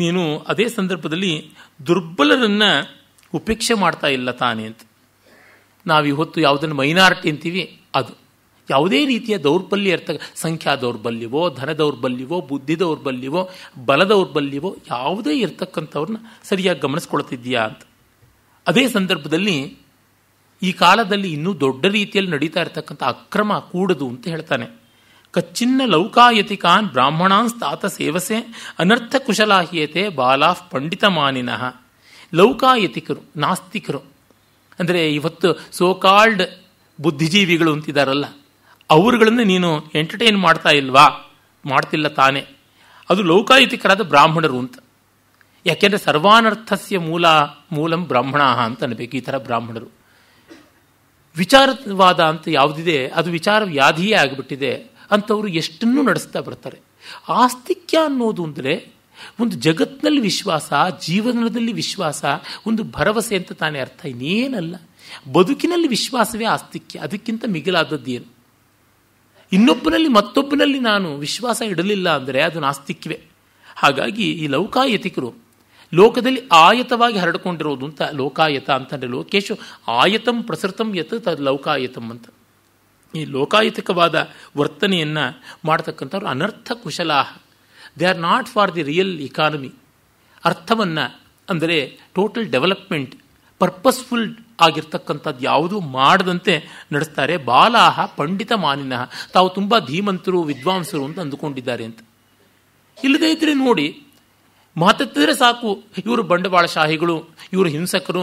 ನೀನು ಅದೇ ಸಂದರ್ಭದಲ್ಲಿ ದುರ್ಬಲರನ್ನು ಉಪೇಕ್ಷೆ ಮಾಡ್ತಾ ಇಲ್ಲ ತಾನೆ ಅಂತ ನಾವು ಇವತ್ತು ಯಾವುದನ್ನು ಮೈನಾರಿಟಿ ಅಂತೀವಿ ಅದು ಯಾವುದೇ ರೀತಿಯ ದೌರ್ಬಲ್ಯ ಇರ್ತ ಸಂಖ್ಯಾ ದೌರ್ಬಲ್ಯವೋ ಧನ ದೌರ್ಬಲ್ಯವೋ ಬುದ್ಧಿ ದೌರ್ಬಲ್ಯವೋ ಬಲ ದೌರ್ಬಲ್ಯವೋ ಯಾವುದೇ ಇರ್ತಕ್ಕಂಥವ್ರನ್ನ ಸರಿಯಾಗಿ ಗಮನಿಸ್ಕೊಳ್ತಿದ್ಯಾ ಅಂತ ಅದೇ ಸಂದರ್ಭದಲ್ಲಿ ಈ ಕಾಲದಲ್ಲಿ ಇನ್ನೂ ದೊಡ್ಡ ರೀತಿಯಲ್ಲಿ ನಡೀತಾ ಇರತಕ್ಕಂಥ ಅಕ್ರಮ ಕೂಡದು ಅಂತ ಹೇಳ್ತಾನೆ ಕಚ್ಚಿನ್ನ ಲೌಕಾಯತಿಕಾನ್ ಬ್ರಾಹ್ಮಣಾಂಸ್ತಾತ ಸೇವಸೆ ಅನರ್ಥ ಕುಶಲಾಹ್ಯತೆ ಬಾಲಾಫ್ ಪಂಡಿತ ಮಾನಿನಃ ಲೌಕಾಯತಿಕರು ನಾಸ್ತಿಕರು ಅಂದರೆ ಇವತ್ತು ಸೋಕಾಲ್ಡ್ ಬುದ್ಧಿಜೀವಿಗಳು ಅಂತಿದ್ದಾರಲ್ಲ ಅವರುಗಳನ್ನು ನೀನು ಎಂಟರ್ಟೈನ್ ಮಾಡ್ತಾ ಇಲ್ವಾ ಮಾಡ್ತಿಲ್ಲ ತಾನೇ ಅದು ಲೌಕಾಯುತಿಕರಾದ ಬ್ರಾಹ್ಮಣರು ಅಂತ ಯಾಕೆಂದರೆ ಸರ್ವಾನರ್ಥಸ್ಯ ಮೂಲ ಮೂಲಂ ಬ್ರಾಹ್ಮಣ ಅಂತ ಅನ್ಬೇಕು ಈ ಥರ ಬ್ರಾಹ್ಮಣರು ವಿಚಾರವಾದ ಅಂತ ಯಾವುದಿದೆ ಅದು ವಿಚಾರ ವ್ಯಾಧಿಯೇ ಆಗಿಬಿಟ್ಟಿದೆ ಅಂತವರು ಎಷ್ಟನ್ನೂ ನಡೆಸ್ತಾ ಬರ್ತಾರೆ ಆಸ್ತಿಕ್ಯ ಅನ್ನೋದು ಅಂದರೆ ಒಂದು ಜಗತ್ತಿನಲ್ಲಿ ವಿಶ್ವಾಸ ಜೀವನದಲ್ಲಿ ವಿಶ್ವಾಸ ಒಂದು ಭರವಸೆ ಅಂತ ತಾನೇ ಅರ್ಥ ಇನ್ನೇನಲ್ಲ ಬದುಕಿನಲ್ಲಿ ವಿಶ್ವಾಸವೇ ಆಸ್ತಿಕ್ಯ ಅದಕ್ಕಿಂತ ಮಿಗಿಲಾದದ್ದೇನು ಇನ್ನೊಬ್ಬನಲ್ಲಿ ಮತ್ತೊಬ್ಬನಲ್ಲಿ ನಾನು ವಿಶ್ವಾಸ ಇಡಲಿಲ್ಲ ಅಂದರೆ ಅದು ನಾಸ್ತಿಕ್ವೆ ಹಾಗಾಗಿ ಈ ಲೌಕಾಯತಿಕರು ಲೋಕದಲ್ಲಿ ಆಯತವಾಗಿ ಹರಡಿಕೊಂಡಿರೋದು ಅಂತ ಲೋಕಾಯತ ಅಂತಂದರೆ ಲೋಕೇಶು ಆಯತಂ ಪ್ರಸೃತಂ ಯತ್ ತದ್ ಲೌಕಾಯತಂ ಅಂತ ಈ ಲೋಕಾಯತಿಕವಾದ ವರ್ತನೆಯನ್ನು ಮಾಡತಕ್ಕಂಥವ್ರು ಅನರ್ಥ ಕುಶಲಾಹ they are not for the real economy ಅರ್ಥವನ್ನು ಅಂದರೆ ಟೋಟಲ್ ಡೆವಲಪ್ಮೆಂಟ್ ಪರ್ಪಸ್ಫುಲ್ ಆಗಿರ್ತಕ್ಕಂಥದ್ದು ಯಾವುದೂ ಮಾಡದಂತೆ ನಡೆಸ್ತಾರೆ ಬಾಲಾಹ ಪಂಡಿತ ಮಾನಿನಃ ತಾವು ತುಂಬ ಧೀಮಂತರು ವಿದ್ವಾಂಸರು ಅಂತ ಅಂದುಕೊಂಡಿದ್ದಾರೆ ಅಂತ ಇಲ್ಲದೇ ಇದ್ರೆ ನೋಡಿ ಮಾತತ್ತಿದ್ರೆ ಸಾಕು ಇವರು ಬಂಡವಾಳಶಾಹಿಗಳು ಇವರು ಹಿಂಸಕರು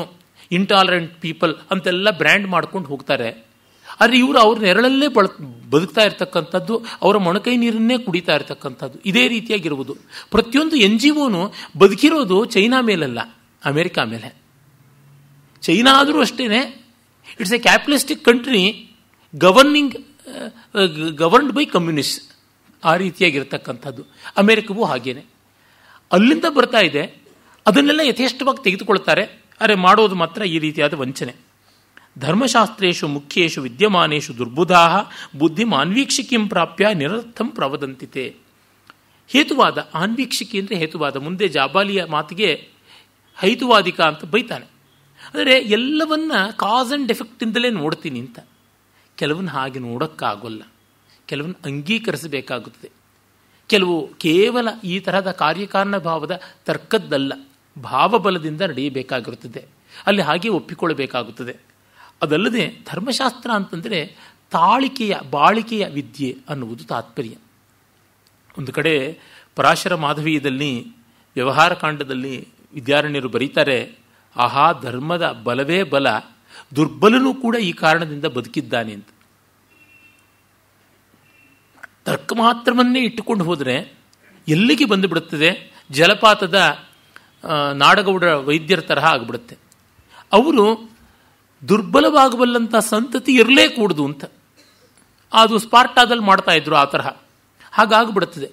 ಇಂಟಾಲರೆಂಟ್ ಪೀಪಲ್ ಅಂತೆಲ್ಲ ಬ್ರ್ಯಾಂಡ್ ಮಾಡ್ಕೊಂಡು ಹೋಗ್ತಾರೆ ಆದರೆ ಇವರು ಅವ್ರ ನೆರಳಲ್ಲೇ ಬಳ ಬದುಕ್ತಾ ಇರ್ತಕ್ಕಂಥದ್ದು ಅವರ ಮೊಣಕೈ ನೀರನ್ನೇ ಕುಡಿತಾ ಇರ್ತಕ್ಕಂಥದ್ದು ಇದೇ ರೀತಿಯಾಗಿರ್ಬೋದು ಪ್ರತಿಯೊಂದು ಎನ್ ಜಿ ಓನು ಬದುಕಿರೋದು ಚೈನಾ ಮೇಲಲ್ಲ ಅಮೆರಿಕಾ ಮೇಲೆ ಚೈನಾ ಆದರೂ ಅಷ್ಟೇ it's a capitalistic country governing governed by communist ಆ ರೀತಿಯಾಗಿರ್ತಕ್ಕಂಥದ್ದು ಅಮೆರಿಕವೂ ಹಾಗೇನೆ ಅಲ್ಲಿಂದ ಬರ್ತಾ ಇದೆ ಅದನ್ನೆಲ್ಲ ಯಥೇಷ್ಟವಾಗಿ ತೆಗೆದುಕೊಳ್ತಾರೆ ಅರೆ ಮಾಡೋದು ಮಾತ್ರ ಈ ರೀತಿಯಾದ ವಂಚನೆ ಧರ್ಮಶಾಸ್ತ್ರು ಮುಖ್ಯೇಶು ವಿದ್ಯಮಾನೇಶು ದುರ್ಬುಧ ಬುದ್ಧಿ ಮಾನ್ವೀಕ್ಷಿಕಿಂ ಪ್ರಾಪ್ಯ ನಿರರ್ಥಂ ಪ್ರವದಂತಿತೆ ಹೇತುವಾದ ಆನ್ವೀಕ್ಷಿಕೆ ಅಂದರೆ ಹೇತುವಾದ ಮುಂದೆ ಜಾಬಾಲಿಯ ಮಾತಿಗೆ ಹೈತುವಾದಿಕ ಅಂತ ಬೈತಾನೆ ಆದರೆ ಎಲ್ಲವನ್ನ ಕಾಸ್ ಆ್ಯಂಡ್ ಎಫೆಕ್ಟಿಂದಲೇ ನೋಡ್ತೀನಿ ಅಂತ ಕೆಲವನ್ನ ಹಾಗೆ ನೋಡೋಕ್ಕಾಗೋಲ್ಲ ಕೆಲವನ್ನ ಅಂಗೀಕರಿಸಬೇಕಾಗುತ್ತದೆ ಕೆಲವು ಕೇವಲ ಈ ತರಹದ ಕಾರ್ಯಕಾರಣ ಭಾವದ ತರ್ಕದ್ದಲ್ಲ ಭಾವಬಲದಿಂದ ನಡೆಯಬೇಕಾಗಿರುತ್ತದೆ ಅಲ್ಲಿ ಹಾಗೆ ಒಪ್ಪಿಕೊಳ್ಳಬೇಕಾಗುತ್ತದೆ ಅದಲ್ಲದೆ ಧರ್ಮಶಾಸ್ತ್ರ ಅಂತಂದರೆ ತಾಳಿಕೆಯ ಬಾಳಿಕೆಯ ವಿದ್ಯೆ ಅನ್ನುವುದು ತಾತ್ಪರ್ಯ ಒಂದು ಕಡೆ ಪರಾಶರ ಮಾಧವೀಯದಲ್ಲಿ ವ್ಯವಹಾರ ಕಾಂಡದಲ್ಲಿ ವಿದ್ಯಾರಣ್ಯರು ಬರೀತಾರೆ ಆಹಾ ಧರ್ಮದ ಬಲವೇ ಬಲ ದುರ್ಬಲನೂ ಕೂಡ ಈ ಕಾರಣದಿಂದ ಬದುಕಿದ್ದಾನೆ ಅಂತ ತರ್ಕ ಮಾತ್ರವನ್ನೇ ಇಟ್ಟುಕೊಂಡು ಹೋದರೆ ಎಲ್ಲಿಗೆ ಬಿಡುತ್ತದೆ ಜಲಪಾತದ ನಾಡಗೌಡ ವೈದ್ಯರ ತರಹ ಆಗಿಬಿಡುತ್ತೆ ಅವರು ದುರ್ಬಲವಾಗಬಲ್ಲಂಥ ಸಂತತಿ ಇರಲೇ ಕೂಡದು ಅಂತ ಅದು ಸ್ಪಾರ್ಟಾದಲ್ಲಿ ಮಾಡ್ತಾ ಇದ್ರು ಆ ತರಹ ಹಾಗಾಗ್ಬಿಡುತ್ತದೆ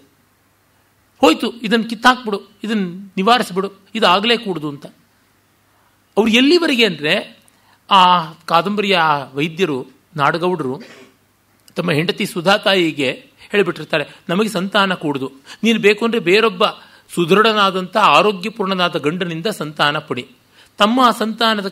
ಹೋಯ್ತು ಇದನ್ನು ಕಿತ್ತಾಕ್ಬಿಡು ಇದನ್ನು ನಿವಾರಿಸ್ಬಿಡು ಇದು ಆಗಲೇ ಕೂಡದು ಅಂತ ಅವ್ರು ಎಲ್ಲಿವರೆಗೆ ಅಂದರೆ ಆ ಕಾದಂಬರಿಯ ವೈದ್ಯರು ನಾಡಗೌಡರು ತಮ್ಮ ಹೆಂಡತಿ ಸುಧಾ ತಾಯಿಗೆ ಹೇಳಿಬಿಟ್ಟಿರ್ತಾರೆ ನಮಗೆ ಸಂತಾನ ಕೂಡುದು ನೀನು ಬೇಕು ಅಂದರೆ ಬೇರೊಬ್ಬ ಸುದೃಢನಾದಂಥ ಆರೋಗ್ಯಪೂರ್ಣನಾದ ಗಂಡನಿಂದ ಸಂತಾನ ಪಡಿ ತಮ್ಮ ಸಂತಾನದ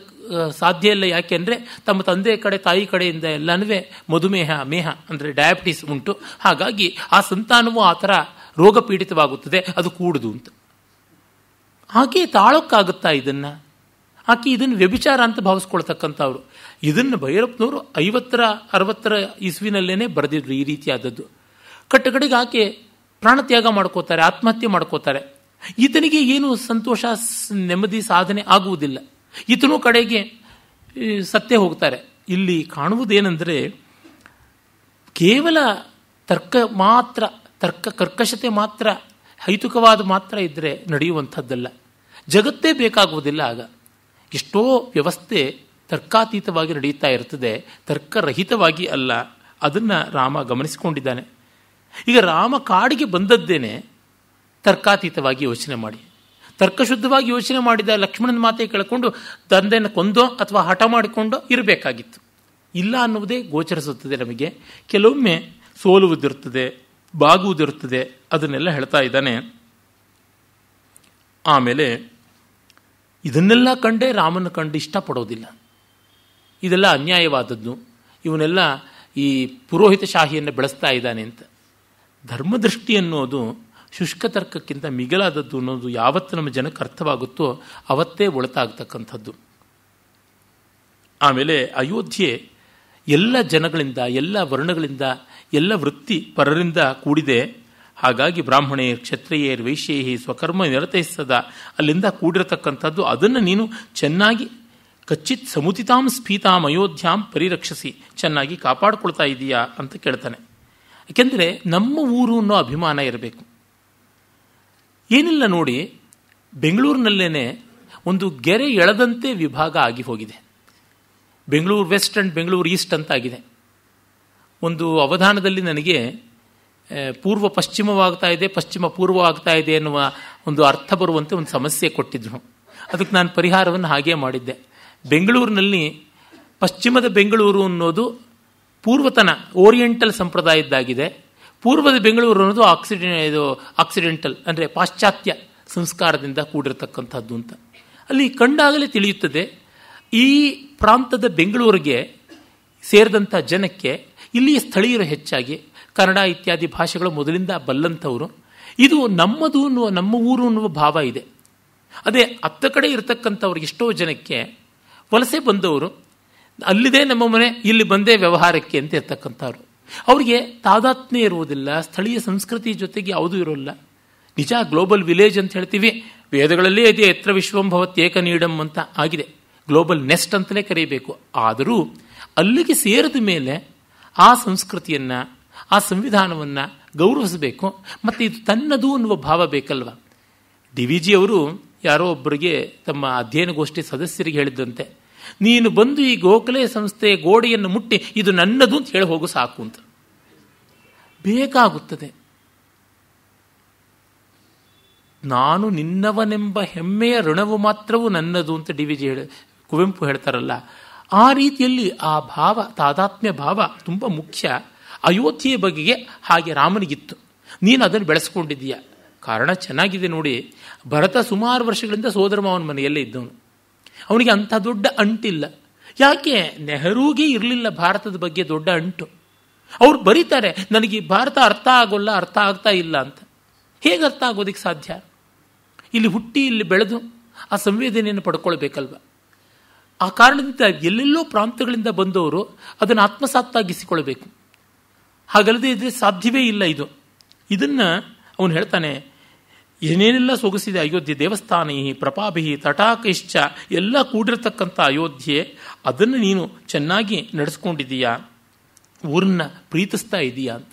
ಸಾಧ್ಯ ಇಲ್ಲ ಯಾಕೆ ಅಂದರೆ ತಮ್ಮ ತಂದೆ ಕಡೆ ತಾಯಿ ಕಡೆಯಿಂದ ಎಲ್ಲನೂ ಮಧುಮೇಹ ಮೇಹ ಅಂದರೆ ಡಯಾಬಿಟೀಸ್ ಉಂಟು ಹಾಗಾಗಿ ಆ ಸಂತಾನವು ಆ ಥರ ರೋಗಪೀಡಿತವಾಗುತ್ತದೆ ಅದು ಕೂಡುದು ಅಂತ ಹಾಗೆ ತಾಳೋಕ್ಕಾಗುತ್ತಾ ಇದನ್ನು ಆಕೆ ಇದನ್ನು ವ್ಯಭಿಚಾರ ಅಂತ ಭಾವಿಸ್ಕೊಳ್ತಕ್ಕಂಥವ್ರು ಇದನ್ನು ಭೈರಪ್ಪನವರು ಐವತ್ತರ ಅರವತ್ತರ ಇಸ್ವಿನಲ್ಲೇನೆ ಬರೆದಿದ್ರು ಈ ರೀತಿಯಾದದ್ದು ಕಟ್ಟಗಡೆಗೆ ಆಕೆ ಪ್ರಾಣತ್ಯಾಗ ಮಾಡ್ಕೋತಾರೆ ಆತ್ಮಹತ್ಯೆ ಮಾಡ್ಕೋತಾರೆ ಈತನಿಗೆ ಏನು ಸಂತೋಷ ನೆಮ್ಮದಿ ಸಾಧನೆ ಆಗುವುದಿಲ್ಲ ಈತನೂ ಕಡೆಗೆ ಸತ್ತೇ ಹೋಗ್ತಾರೆ ಇಲ್ಲಿ ಕಾಣುವುದೇನೆಂದರೆ ಕೇವಲ ತರ್ಕ ಮಾತ್ರ ತರ್ಕ ಕರ್ಕಶತೆ ಮಾತ್ರ ಹೈತುಕವಾದ ಮಾತ್ರ ಇದ್ದರೆ ನಡೆಯುವಂಥದ್ದಲ್ಲ ಜಗತ್ತೇ ಬೇಕಾಗುವುದಿಲ್ಲ ಆಗ ಎಷ್ಟೋ ವ್ಯವಸ್ಥೆ ತರ್ಕಾತೀತವಾಗಿ ನಡೆಯುತ್ತಾ ಇರ್ತದೆ ತರ್ಕರಹಿತವಾಗಿ ಅಲ್ಲ ಅದನ್ನು ರಾಮ ಗಮನಿಸಿಕೊಂಡಿದ್ದಾನೆ ಈಗ ರಾಮ ಕಾಡಿಗೆ ಬಂದದ್ದೇನೆ ತರ್ಕಾತೀತವಾಗಿ ಯೋಚನೆ ಮಾಡಿ ತರ್ಕಶುದ್ಧವಾಗಿ ಯೋಚನೆ ಮಾಡಿದ ಲಕ್ಷ್ಮಣನ ಮಾತೆ ಕೇಳಿಕೊಂಡು ತಂದೆಯನ್ನು ಕೊಂದೋ ಅಥವಾ ಹಠ ಮಾಡಿಕೊಂಡೋ ಇರಬೇಕಾಗಿತ್ತು ಇಲ್ಲ ಅನ್ನುವುದೇ ಗೋಚರಿಸುತ್ತದೆ ನಮಗೆ ಕೆಲವೊಮ್ಮೆ ಸೋಲುವುದಿರುತ್ತದೆ ಬಾಗುವುದಿರುತ್ತದೆ ಅದನ್ನೆಲ್ಲ ಹೇಳ್ತಾ ಇದ್ದಾನೆ ಆಮೇಲೆ ಇದನ್ನೆಲ್ಲ ಕಂಡೇ ರಾಮನ ಕಂಡು ಇಷ್ಟಪಡೋದಿಲ್ಲ ಇದೆಲ್ಲ ಅನ್ಯಾಯವಾದದ್ದು ಇವನ್ನೆಲ್ಲ ಈ ಪುರೋಹಿತ ಶಾಹಿಯನ್ನು ಬೆಳೆಸ್ತಾ ಇದ್ದಾನೆ ಅಂತ ಧರ್ಮದೃಷ್ಟಿ ಅನ್ನೋದು ತರ್ಕಕ್ಕಿಂತ ಮಿಗಿಲಾದದ್ದು ಅನ್ನೋದು ಯಾವತ್ತು ನಮ್ಮ ಜನಕ್ಕೆ ಅರ್ಥವಾಗುತ್ತೋ ಅವತ್ತೇ ಒಳತಾಗ್ತಕ್ಕಂಥದ್ದು ಆಮೇಲೆ ಅಯೋಧ್ಯೆ ಎಲ್ಲ ಜನಗಳಿಂದ ಎಲ್ಲ ವರ್ಣಗಳಿಂದ ಎಲ್ಲ ವೃತ್ತಿ ಪರರಿಂದ ಕೂಡಿದೆ ಹಾಗಾಗಿ ಬ್ರಾಹ್ಮಣೇರ್ ಕ್ಷತ್ರಿಯೇರ್ ವೈಶ್ಯೇಹಿ ಸ್ವಕರ್ಮ ನಿರತಿಸದ ಅಲ್ಲಿಂದ ಕೂಡಿರತಕ್ಕಂಥದ್ದು ಅದನ್ನು ನೀನು ಚೆನ್ನಾಗಿ ಕಚ್ಚಿತ್ ಸಮುತಿತಾಂ ಸ್ಫೀತಾಂ ಅಯೋಧ್ಯಾಂ ಪರಿರಕ್ಷಿಸಿ ಚೆನ್ನಾಗಿ ಕಾಪಾಡ್ಕೊಳ್ತಾ ಇದೀಯಾ ಅಂತ ಕೇಳ್ತಾನೆ ಏಕೆಂದರೆ ನಮ್ಮ ಊರು ಅನ್ನೋ ಅಭಿಮಾನ ಇರಬೇಕು ಏನಿಲ್ಲ ನೋಡಿ ಬೆಂಗಳೂರಿನಲ್ಲೇ ಒಂದು ಗೆರೆ ಎಳೆದಂತೆ ವಿಭಾಗ ಆಗಿ ಹೋಗಿದೆ Bengaluru west and Bengaluru east ಅಂತ ಆಗಿದೆ ಒಂದು ಅವಧಾನದಲ್ಲಿ ನನಗೆ ಪೂರ್ವ ಪಶ್ಚಿಮವಾಗ್ತಾ ಇದೆ ಪಶ್ಚಿಮ ಪೂರ್ವ ಆಗ್ತಾ ಇದೆ ಎನ್ನುವ ಒಂದು ಅರ್ಥ ಬರುವಂತೆ ಒಂದು ಸಮಸ್ಯೆ ಕೊಟ್ಟಿದ್ರು ಅದಕ್ಕೆ ನಾನು ಪರಿಹಾರವನ್ನು ಹಾಗೇ ಮಾಡಿದ್ದೆ ಬೆಂಗಳೂರಿನಲ್ಲಿ ಪಶ್ಚಿಮದ ಬೆಂಗಳೂರು ಅನ್ನೋದು ಪೂರ್ವತನ ಓರಿಯೆಂಟಲ್ ಸಂಪ್ರದಾಯದ್ದಾಗಿದೆ ಪೂರ್ವದ ಬೆಂಗಳೂರು ಅನ್ನೋದು ಆಕ್ಸಿಡೆ ಇದು ಆಕ್ಸಿಡೆಂಟಲ್ ಅಂದರೆ ಪಾಶ್ಚಾತ್ಯ ಸಂಸ್ಕಾರದಿಂದ ಕೂಡಿರತಕ್ಕಂಥದ್ದು ಅಂತ ಅಲ್ಲಿ ಕಂಡಾಗಲೇ ತಿಳಿಯುತ್ತದೆ ಈ ಪ್ರಾಂತದ ಬೆಂಗಳೂರಿಗೆ ಸೇರಿದಂಥ ಜನಕ್ಕೆ ಇಲ್ಲಿಯ ಸ್ಥಳೀಯರು ಹೆಚ್ಚಾಗಿ ಕನ್ನಡ ಇತ್ಯಾದಿ ಭಾಷೆಗಳು ಮೊದಲಿಂದ ಬಲ್ಲಂಥವರು ಇದು ನಮ್ಮದು ನಮ್ಮ ಊರು ಅನ್ನುವ ಭಾವ ಇದೆ ಅದೇ ಅತ್ತ ಕಡೆ ಇರತಕ್ಕಂಥವ್ರಿಗೆ ಎಷ್ಟೋ ಜನಕ್ಕೆ ವಲಸೆ ಬಂದವರು ಅಲ್ಲಿದೆ ನಮ್ಮ ಮನೆ ಇಲ್ಲಿ ಬಂದೇ ವ್ಯವಹಾರಕ್ಕೆ ಅಂತ ಇರ್ತಕ್ಕಂಥವ್ರು ಅವರಿಗೆ ತಾದಾತ್ಮ್ಯ ಇರುವುದಿಲ್ಲ ಸ್ಥಳೀಯ ಸಂಸ್ಕೃತಿ ಜೊತೆಗೆ ಯಾವುದೂ ಇರೋಲ್ಲ ನಿಜ ಗ್ಲೋಬಲ್ ವಿಲೇಜ್ ಅಂತ ಹೇಳ್ತೀವಿ ವೇದಗಳಲ್ಲೇ ಇದೆ ಎತ್ರ ವಿಶ್ವಂಭವತ್ ಏಕ ನೀಡಂ ಅಂತ ಆಗಿದೆ ಗ್ಲೋಬಲ್ ನೆಸ್ಟ್ ಅಂತಲೇ ಕರೀಬೇಕು ಆದರೂ ಅಲ್ಲಿಗೆ ಸೇರಿದ ಮೇಲೆ ಆ ಸಂಸ್ಕೃತಿಯನ್ನು ಆ ಸಂವಿಧಾನವನ್ನು ಗೌರವಿಸಬೇಕು ಮತ್ತು ಇದು ತನ್ನದು ಅನ್ನುವ ಭಾವ ಬೇಕಲ್ವ ಡಿ ವಿ ಜಿ ಅವರು ಯಾರೋ ಒಬ್ಬರಿಗೆ ತಮ್ಮ ಅಧ್ಯಯನಗೋಷ್ಠಿ ಸದಸ್ಯರಿಗೆ ಹೇಳಿದ್ದಂತೆ ನೀನು ಬಂದು ಈ ಗೋಖಲೆ ಸಂಸ್ಥೆಯ ಗೋಡೆಯನ್ನು ಮುಟ್ಟಿ ಇದು ನನ್ನದು ಅಂತ ಹೇಳಿ ಹೋಗು ಸಾಕು ಅಂತ ಬೇಕಾಗುತ್ತದೆ ನಾನು ನಿನ್ನವನೆಂಬ ಹೆಮ್ಮೆಯ ಋಣವು ಮಾತ್ರವೂ ನನ್ನದು ಅಂತ ಡಿ ವಿ ಜಿ ಹೇಳಿ ಕುವೆಂಪು ಹೇಳ್ತಾರಲ್ಲ ಆ ರೀತಿಯಲ್ಲಿ ಆ ಭಾವ ತಾದಾತ್ಮ್ಯ ಭಾವ ತುಂಬ ಮುಖ್ಯ ಅಯೋಧ್ಯೆಯ ಬಗೆಗೆ ಹಾಗೆ ರಾಮನಿಗಿತ್ತು ನೀನು ಅದನ್ನು ಬೆಳೆಸ್ಕೊಂಡಿದ್ದೀಯ ಕಾರಣ ಚೆನ್ನಾಗಿದೆ ನೋಡಿ ಭರತ ಸುಮಾರು ವರ್ಷಗಳಿಂದ ಸೋದರಮಾವನ ಮನೆಯಲ್ಲೇ ಇದ್ದವನು ಅವನಿಗೆ ಅಂಥ ದೊಡ್ಡ ಅಂಟಿಲ್ಲ ಯಾಕೆ ನೆಹರೂಗೆ ಇರಲಿಲ್ಲ ಭಾರತದ ಬಗ್ಗೆ ದೊಡ್ಡ ಅಂಟು ಅವ್ರು ಬರೀತಾರೆ ನನಗೆ ಭಾರತ ಅರ್ಥ ಆಗೋಲ್ಲ ಅರ್ಥ ಆಗ್ತಾ ಇಲ್ಲ ಅಂತ ಹೇಗೆ ಅರ್ಥ ಆಗೋದಕ್ಕೆ ಸಾಧ್ಯ ಇಲ್ಲಿ ಹುಟ್ಟಿ ಇಲ್ಲಿ ಬೆಳೆದು ಆ ಸಂವೇದನೆಯನ್ನು ಪಡ್ಕೊಳ್ಬೇಕಲ್ವ ಆ ಕಾರಣದಿಂದ ಎಲ್ಲೆಲ್ಲೋ ಪ್ರಾಂತಗಳಿಂದ ಬಂದವರು ಅದನ್ನು ಆತ್ಮಸಾತ್ತಾಗಿಸಿಕೊಳ್ಬೇಕು ಹಾಗಲ್ಲದೆ ಇದ್ರೆ ಸಾಧ್ಯವೇ ಇಲ್ಲ ಇದು ಇದನ್ನು ಅವನು ಹೇಳ್ತಾನೆ ಏನೇನೆಲ್ಲ ಸೊಗಸಿದೆ ಅಯೋಧ್ಯೆ ದೇವಸ್ಥಾನ ಪ್ರಪಾಭಿ ತಟಾಕೈಶ್ಚ ಎಲ್ಲ ಕೂಡಿರತಕ್ಕಂಥ ಅಯೋಧ್ಯೆ ಅದನ್ನು ನೀನು ಚೆನ್ನಾಗಿ ನಡೆಸ್ಕೊಂಡಿದ್ದೀಯಾ ಊರನ್ನ ಪ್ರೀತಿಸ್ತಾ ಇದೀಯಾ ಅಂತ